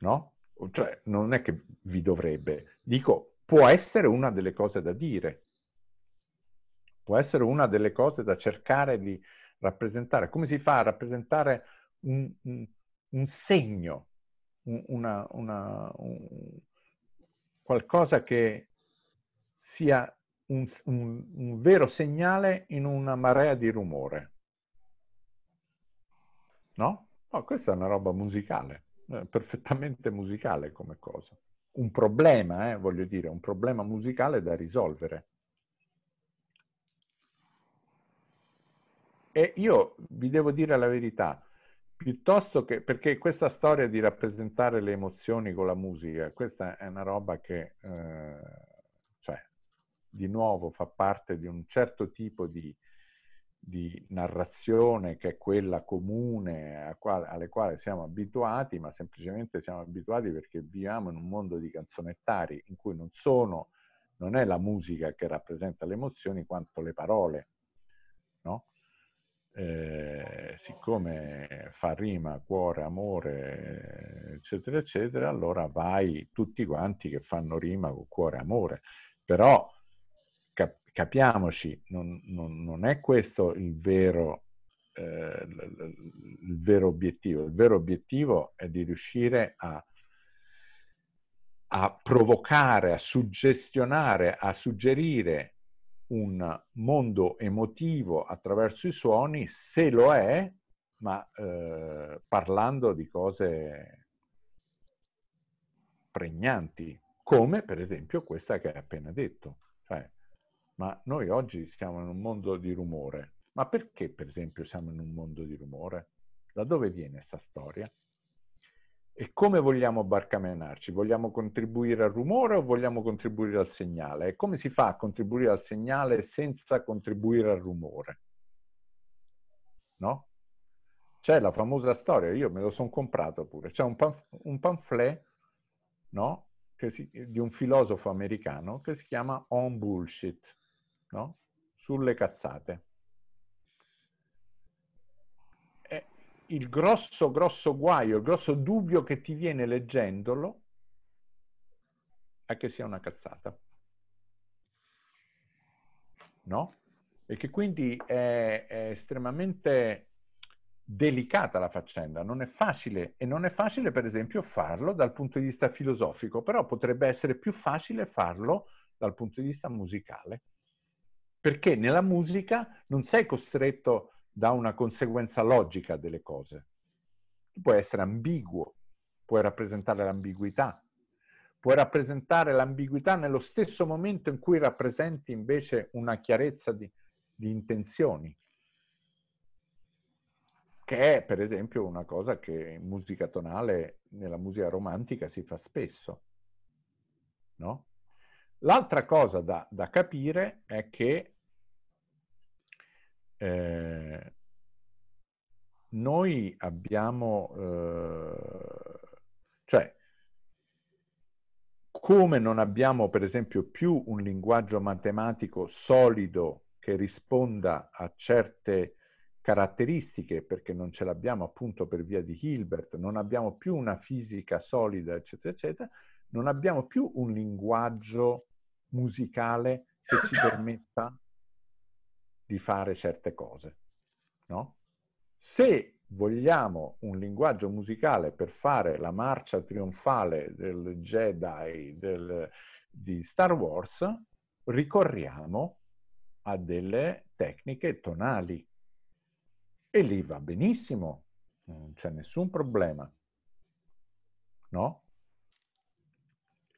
no? Cioè, non è che vi dovrebbe, dico, può essere una delle cose da dire, può essere una delle cose da cercare di rappresentare. Come si fa a rappresentare un, un, un segno, una, una, qualcosa che sia un, un, un vero segnale in una marea di rumore. No? Oh, questa è una roba musicale, eh, perfettamente musicale come cosa. Un problema, eh, voglio dire, un problema musicale da risolvere. E io vi devo dire la verità, piuttosto che perché questa storia di rappresentare le emozioni con la musica, questa è una roba che eh, cioè, di nuovo fa parte di un certo tipo di, di narrazione che è quella comune quale, alle quali siamo abituati, ma semplicemente siamo abituati perché viviamo in un mondo di canzonettari in cui non sono non è la musica che rappresenta le emozioni quanto le parole eh, siccome fa rima, cuore, amore, eh, eccetera, eccetera, allora vai tutti quanti che fanno rima con cuore, amore. Però cap- capiamoci, non, non, non, è questo il vero, eh, il vero obiettivo. Il vero obiettivo è di riuscire a a provocare, a suggestionare, a suggerire un mondo emotivo attraverso i suoni, se lo è, ma eh, parlando di cose pregnanti, come per esempio questa che hai appena detto. Cioè, ma noi oggi siamo in un mondo di rumore. Ma perché, per esempio, siamo in un mondo di rumore? Da dove viene questa storia? E come vogliamo barcamenarci? Vogliamo contribuire al rumore o vogliamo contribuire al segnale? E come si fa a contribuire al segnale senza contribuire al rumore? No? C'è la famosa storia, io me lo sono comprato pure, c'è un, panf- un pamphlet no? si, di un filosofo americano che si chiama On Bullshit, no? sulle cazzate. il grosso, grosso guaio, il grosso dubbio che ti viene leggendolo è che sia una cazzata. No? E che quindi è, è estremamente delicata la faccenda, non è facile e non è facile per esempio farlo dal punto di vista filosofico, però potrebbe essere più facile farlo dal punto di vista musicale, perché nella musica non sei costretto da una conseguenza logica delle cose. Tu puoi essere ambiguo, puoi rappresentare l'ambiguità, puoi rappresentare l'ambiguità nello stesso momento in cui rappresenti invece una chiarezza di, di intenzioni, che è per esempio una cosa che in musica tonale, nella musica romantica, si fa spesso. No? L'altra cosa da, da capire è che eh, noi abbiamo, eh, cioè, come non abbiamo per esempio più un linguaggio matematico solido che risponda a certe caratteristiche, perché non ce l'abbiamo appunto per via di Hilbert, non abbiamo più una fisica solida, eccetera, eccetera, non abbiamo più un linguaggio musicale che ci permetta di fare certe cose. No? Se vogliamo un linguaggio musicale per fare la marcia trionfale del Jedi del, di Star Wars, ricorriamo a delle tecniche tonali. E lì va benissimo, non c'è nessun problema. No?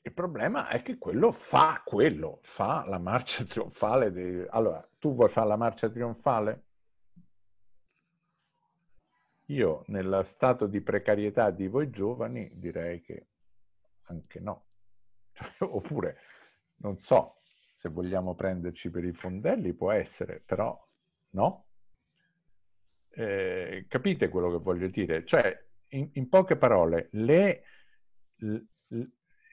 Il problema è che quello fa quello, fa la marcia trionfale. Dei... Allora, tu vuoi fare la marcia trionfale? Io, nello stato di precarietà di voi giovani, direi che anche no. Cioè, oppure, non so, se vogliamo prenderci per i fondelli può essere, però no? Eh, capite quello che voglio dire? Cioè, in, in poche parole, le, le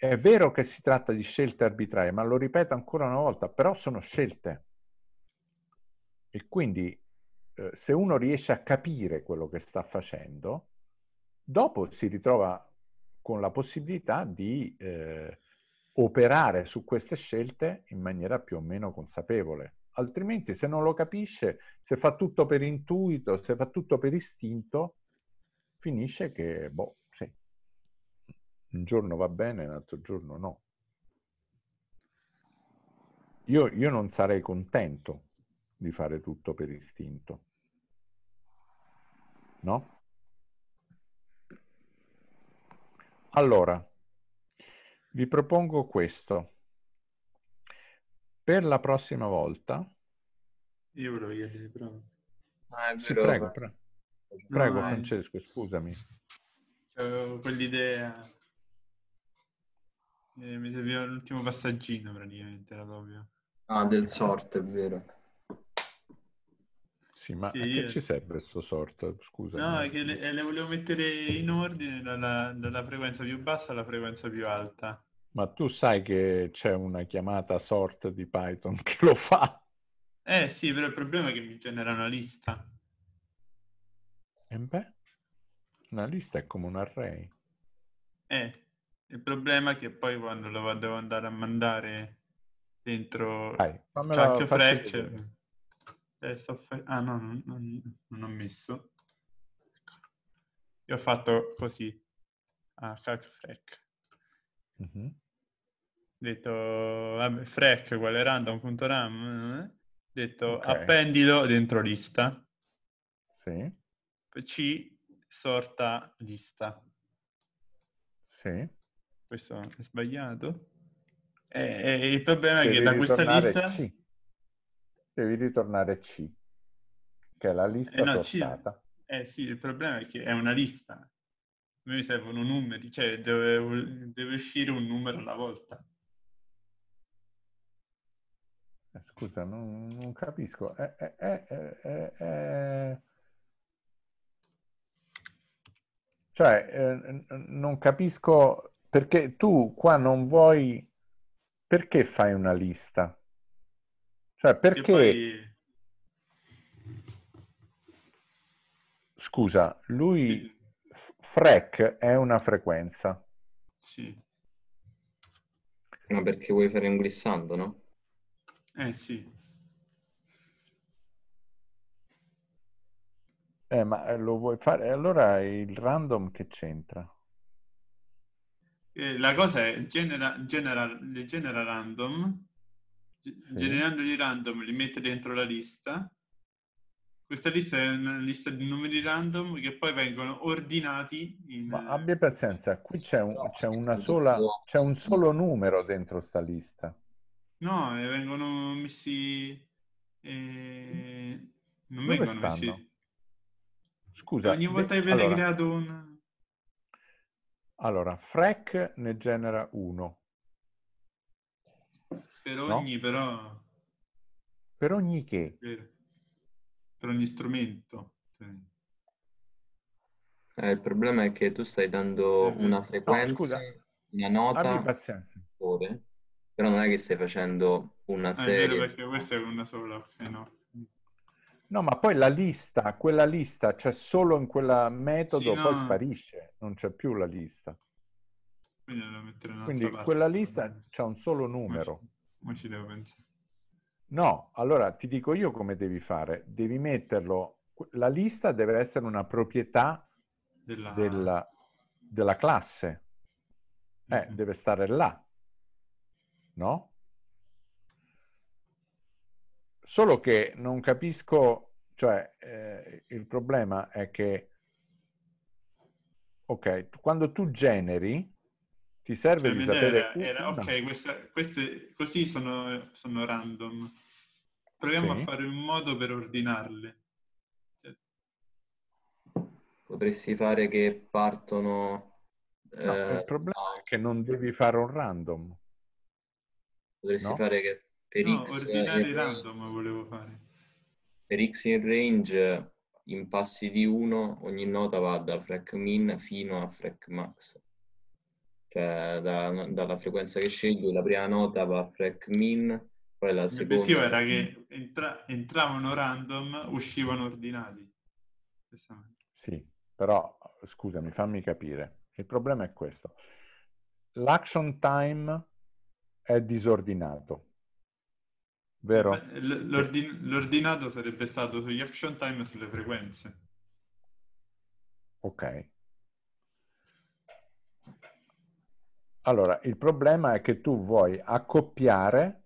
è vero che si tratta di scelte arbitrarie, ma lo ripeto ancora una volta, però sono scelte. E quindi eh, se uno riesce a capire quello che sta facendo, dopo si ritrova con la possibilità di eh, operare su queste scelte in maniera più o meno consapevole. Altrimenti se non lo capisce, se fa tutto per intuito, se fa tutto per istinto, finisce che boh, un giorno va bene, un altro giorno no. Io, io non sarei contento di fare tutto per istinto. No? Allora, vi propongo questo. Per la prossima volta... Io volevo chiedere, bravo. Ah, sì, prego, prego, prego no, Francesco, è... scusami. C'avevo cioè, quell'idea eh, mi serviva l'ultimo passaggino praticamente, era proprio. Ah, del sort, è vero. Sì, ma sì, a io... che ci serve questo sort? Scusa. No, è che le, le volevo mettere in ordine dalla, dalla, frequenza più bassa alla frequenza più alta. Ma tu sai che c'è una chiamata sort di Python che lo fa? Eh sì, però il problema è che mi genera una lista. E beh, una lista è come un array. Eh, il problema è che poi quando lo devo andare a mandare dentro Dai, cacchio frecce... Eh, fe- ah no, non, non, non ho messo. Io ho fatto così. Ah, cacchio frec. Mm-hmm. Detto, vabbè, frec, quale random.ram. Eh? Detto, okay. appendilo dentro lista. Sì. C, sorta lista. Sì. Questo è sbagliato. E, eh, e il problema è che da questa lista... C. Devi ritornare C, che è la lista eh, no, tostata. C... Eh sì, il problema è che è una lista. A me servono numeri, cioè deve, deve uscire un numero alla volta. Eh, scusa, non, non capisco. è, eh, eh, eh, cioè, non capisco perché tu qua non vuoi... Perché fai una lista? Cioè, perché... Poi... Scusa, lui... Freck è una frequenza. Sì. Ma perché vuoi fare un glissando, no? Eh sì. Eh, ma eh, lo vuoi fare? Allora il random che c'entra? Eh, la cosa è genera, genera, genera random, sì. generandoli random li mette dentro la lista. Questa lista è una lista di numeri random che poi vengono ordinati in... Ma abbia pazienza, qui c'è un, c'è una sola, c'è un solo numero dentro sta lista. No, e vengono messi... Eh, non Dove vengono stanno? messi... Scusa. Ogni volta che viene allora, creato un... Allora, frac ne genera uno. Per ogni, no? però... Per ogni che? Per, per ogni strumento. Eh, il problema è che tu stai dando eh, una frequenza, no, una nota, però non è che stai facendo una serie. Ah, è vero perché questa è una sola, eh no. No, ma poi la lista, quella lista c'è cioè solo in quel metodo, sì, no. poi sparisce, non c'è più la lista. Quindi, Quindi quella lista c'è un solo numero. Ma ci, ma ci devo pensare. No, allora ti dico io come devi fare. Devi metterlo, la lista deve essere una proprietà della, della, della classe. Eh, mm-hmm. deve stare là, no? Solo che non capisco, cioè eh, il problema è che, ok, quando tu generi, ti serve cioè, di sapere... Era, era, ok, questa, queste, così sono, sono random. Proviamo sì. a fare un modo per ordinarle. Cioè... Potresti fare che partono... No, eh, il problema no. è che non devi fare un random. Potresti no? fare che per no, X ordinari random volevo fare. Per X in range, in passi di 1, ogni nota va da frac min fino a frac max. Cioè, da, dalla frequenza che scegli, la prima nota va a frac min, poi la seconda... L'obiettivo era che entra- entravano random, uscivano ordinati. Sì, però, scusami, fammi capire. Il problema è questo. L'action time è disordinato vero? l'ordin- l'ordinato sarebbe stato sugli action time e sulle frequenze. Ok. Allora, il problema è che tu vuoi accoppiare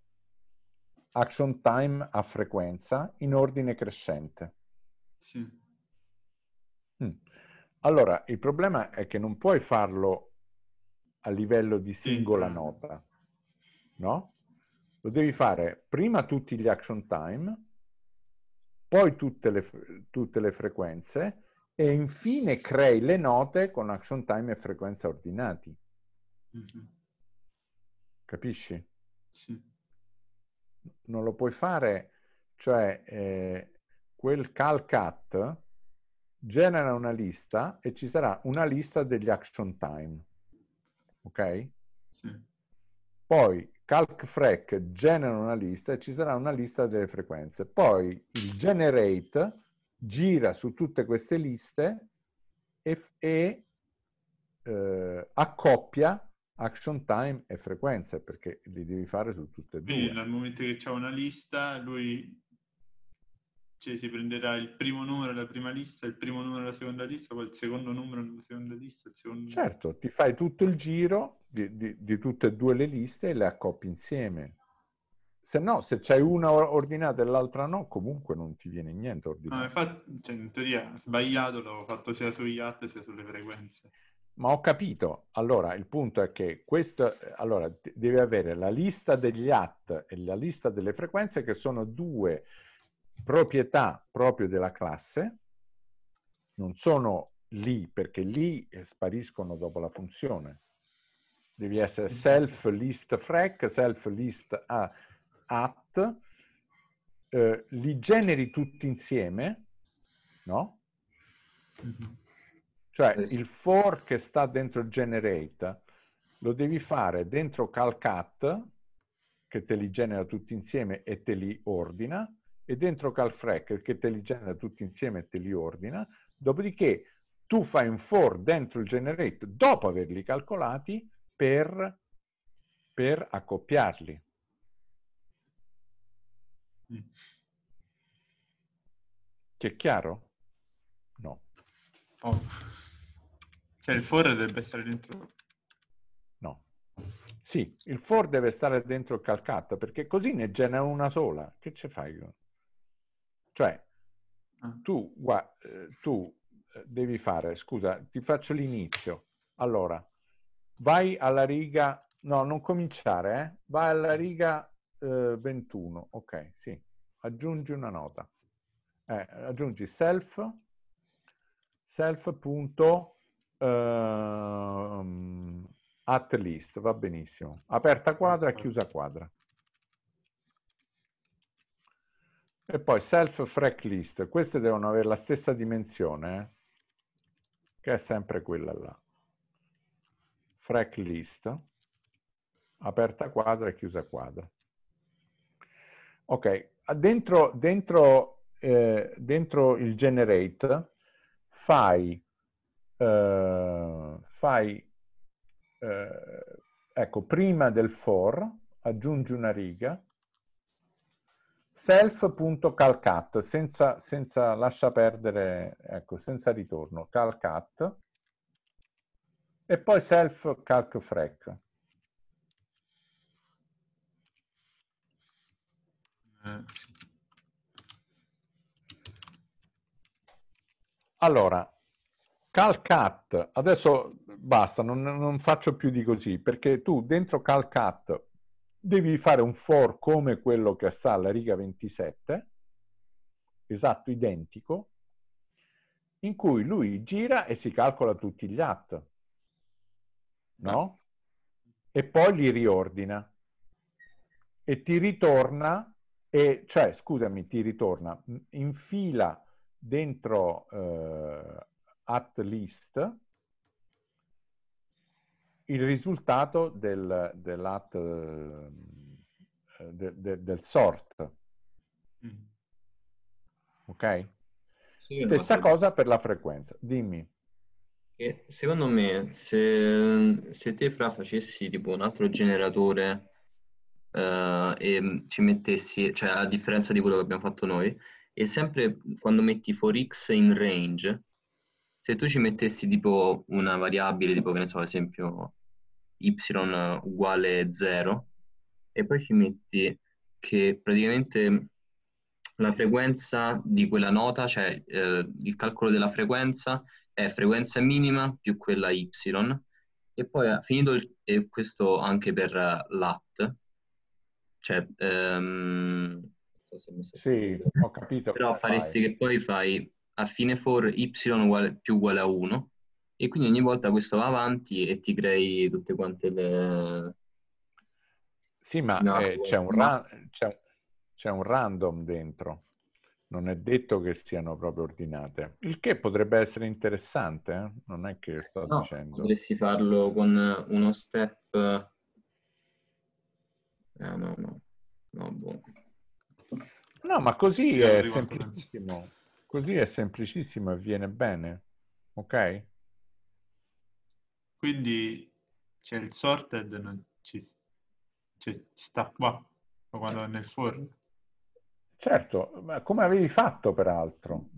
action time a frequenza in ordine crescente. Sì. Mm. Allora, il problema è che non puoi farlo a livello di singola sì. Cioè nota, no? lo devi fare prima tutti gli action time, poi tutte le, tutte le frequenze e infine crei le note con action time e frequenza ordinati. Mm-hmm. Capisci? Sì. Non lo puoi fare, cioè eh, quel calcat genera una lista e ci sarà una lista degli action time. Ok? Sì. Poi calcfrec genera una lista e ci sarà una lista delle frequenze. Poi il generate gira su tutte queste liste e, e eh, accoppia action time e frequenze perché li devi fare su tutte e due. Quindi nel momento che c'è una lista lui cioè si prenderà il primo numero della prima lista, il primo numero della seconda lista, poi il secondo numero della seconda lista. Secondo... Certo, ti fai tutto il giro di, di, di, tutte e due le liste e le accoppi insieme. Se no, se c'hai una ordinata e l'altra no, comunque non ti viene niente ordinato. No, infatti, cioè, in teoria, sbagliato l'avevo fatto sia sugli at sia sulle frequenze. Ma ho capito. Allora, il punto è che questo, allora, devi avere la lista degli at e la lista delle frequenze che sono due proprietà proprio della classe, non sono lì perché lì eh, spariscono dopo la funzione. Devi essere self list frac, self list at, eh, li generi tutti insieme, no? Mm-hmm. Cioè il for che sta dentro generate lo devi fare dentro calcat che te li genera tutti insieme e te li ordina, e dentro Calfrec che te li genera tutti insieme e te li ordina, dopodiché tu fai un for dentro il generate dopo averli calcolati per, per accoppiarli. Ti mm. è chiaro? No. Oh. Cioè il for deve stare dentro... No. Sì, il for deve stare dentro il calcata perché così ne genera una sola. Che ci fai? Cioè, ah. tu, guarda, eh, tu eh, devi fare, scusa, ti faccio l'inizio. Allora, vai alla riga, no, non cominciare, eh? vai alla riga eh, 21, ok, sì, aggiungi una nota. Eh, aggiungi self, self punto uh, at list, va benissimo. Aperta quadra, chiusa quadra. E poi self frac list, queste devono avere la stessa dimensione, eh, che è sempre quella là. Frac list, aperta quadra e chiusa quadra. Ok, dentro, dentro, eh, dentro il generate fai, eh, fai eh, ecco, prima del for aggiungi una riga self.calcat, senza, senza, lascia perdere, ecco, senza ritorno, calcat, e poi self calcfrec. Allora, calcat, adesso basta, non, non faccio più di così, perché tu dentro calcat devi fare un for come quello che sta alla riga 27, esatto, identico, in cui lui gira e si calcola tutti gli at, no? Ah. E poi li riordina e ti ritorna, e, cioè scusami, ti ritorna, infila dentro eh, at list il risultato del, dell'atto eh, de, de, del sort. Mm. Ok? Sì, Stessa cosa per la frequenza. Dimmi. Eh, secondo me, se, se, te fra facessi tipo un altro generatore uh, e ci mettessi, cioè a differenza di quello che abbiamo fatto noi, e sempre quando metti for x in range, se tu ci mettessi tipo una variabile, tipo che ne so, ad esempio y uguale 0, e poi ci metti che praticamente la frequenza di quella nota, cioè eh, il calcolo della frequenza è frequenza minima più quella y, e poi eh, finito il, e questo anche per eh, lat, cioè... Ehm, so sì, ho capito. Però faresti fai. che poi fai a fine for y uguale, più uguale a 1 e quindi ogni volta questo va avanti e ti crei tutte quante le... Sì, ma no, eh, c'è, un ra- c'è, c'è un random dentro, non è detto che siano proprio ordinate, il che potrebbe essere interessante, eh? non è che sto no, dicendo. Potresti farlo con uno step... Eh, no, no, no, boh. No, ma così è semplicissimo. Così è semplicissimo e viene bene, ok? Quindi c'è il sorted, non ci, cioè, sta qua quando è nel forno. Certo, ma come avevi fatto peraltro?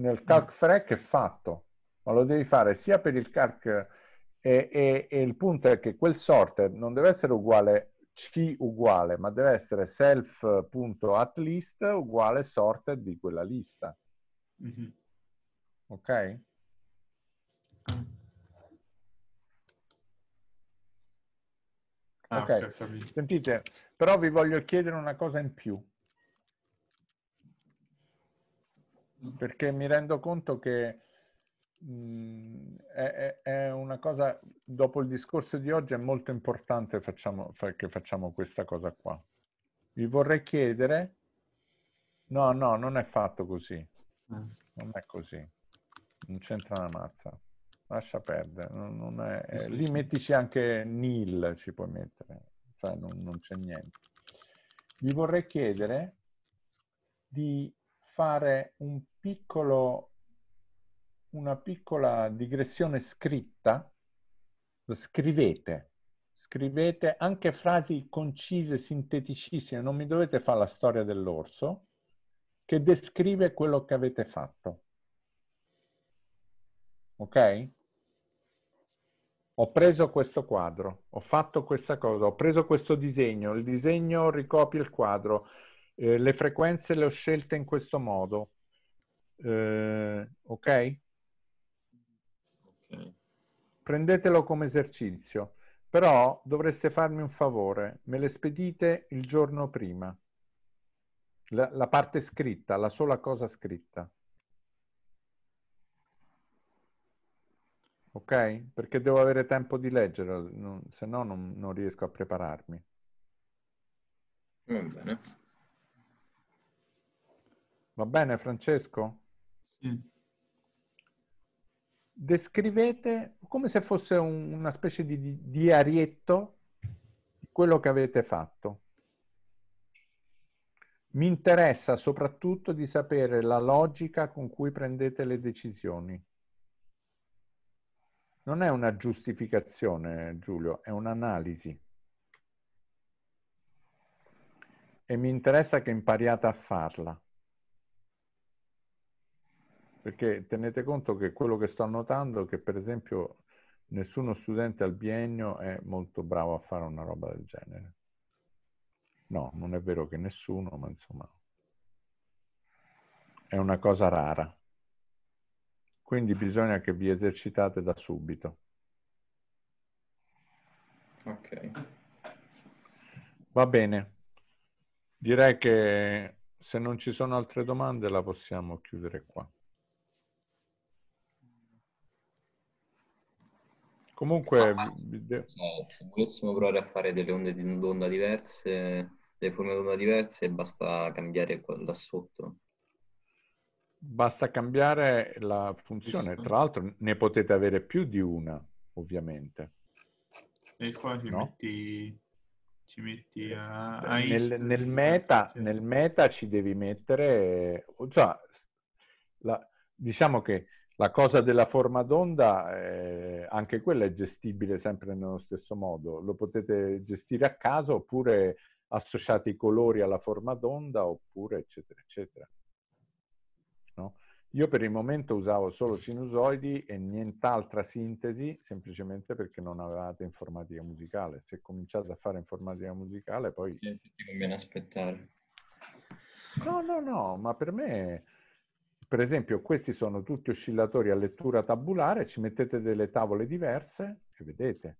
Nel mm. calc frec è fatto, ma lo devi fare sia per il calc e, e, e il punto è che quel sorted non deve essere uguale C uguale, ma deve essere self.atlist uguale sorted di quella lista. Mm-hmm. Ok? Ah, ok, certamente. Certo. sentite, però vi voglio chiedere una cosa in più, perché mi rendo conto che mh, mm, è, è, una cosa, dopo il discorso di oggi, è molto importante facciamo, che facciamo questa cosa qua. Vi vorrei chiedere, no, no, non è fatto così. Non è così, non c'entra una mazza. Lascia perdere, non, non è, eh, lì mettici anche nil, ci puoi mettere, cioè non, non c'è niente. vi vorrei chiedere di fare un piccolo, una piccola digressione scritta, scrivete, scrivete anche frasi concise, sinteticissime, non mi dovete fare la storia dell'orso, che descrive quello che avete fatto. Ok? Ho preso questo quadro, ho fatto questa cosa, ho preso questo disegno, il disegno ricopia il quadro, eh, le frequenze le ho scelte in questo modo. Eh, ok? Ok prendetelo come esercizio, però dovreste farmi un favore, me le spedite il giorno prima, la, la parte scritta, la sola cosa scritta. Ok? Perché devo avere tempo di leggere, non, se no non, non riesco a prepararmi. Va bene. Va bene, Francesco? Sì. Descrivete come se fosse un, una specie di diarietto quello che avete fatto. Mi interessa soprattutto di sapere la logica con cui prendete le decisioni. Non è una giustificazione, Giulio, è un'analisi. E mi interessa che impariate a farla. Perché tenete conto che quello che sto notando è che, per esempio, nessuno studente al biennio è molto bravo a fare una roba del genere. No, non è vero che nessuno, ma insomma è una cosa rara. Quindi bisogna che vi esercitate da subito. Ok. Va bene. Direi che se non ci sono altre domande la possiamo chiudere qua. Comunque... Ah, se volessimo provare a fare delle onde di onda diverse, delle d'onda diverse e basta cambiare da sotto. Basta cambiare la funzione, tra l'altro ne potete avere più di una, ovviamente. E qua ci no? metti, ci metti eh, a, a nel, nel, eh, meta, nel, meta, ci devi mettere, cioè, la, diciamo che la cosa della forma d'onda, eh, anche quella è gestibile sempre nello stesso modo. Lo potete gestire a caso oppure associate i colori alla forma d'onda oppure eccetera eccetera. No? Io per il momento usavo solo sinusoidi e nient'altra sintesi, semplicemente perché non avevate informatica musicale. Se cominciate a fare informatica musicale, poi... Ti conviene aspettare. No, no, no, ma per me, per esempio, questi sono tutti oscillatori a lettura tabulare, ci mettete delle tavole diverse e vedete.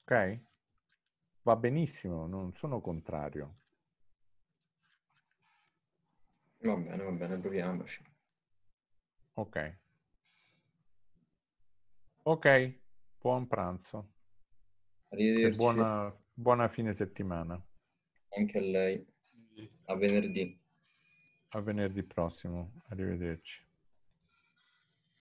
Ok? va benissimo, non sono contrario. Va bene, va bene, proviamoci. Ok. Ok, buon pranzo. Arrivederci. E buona, buona fine settimana. Anche a lei. A venerdì. A venerdì prossimo. Arrivederci.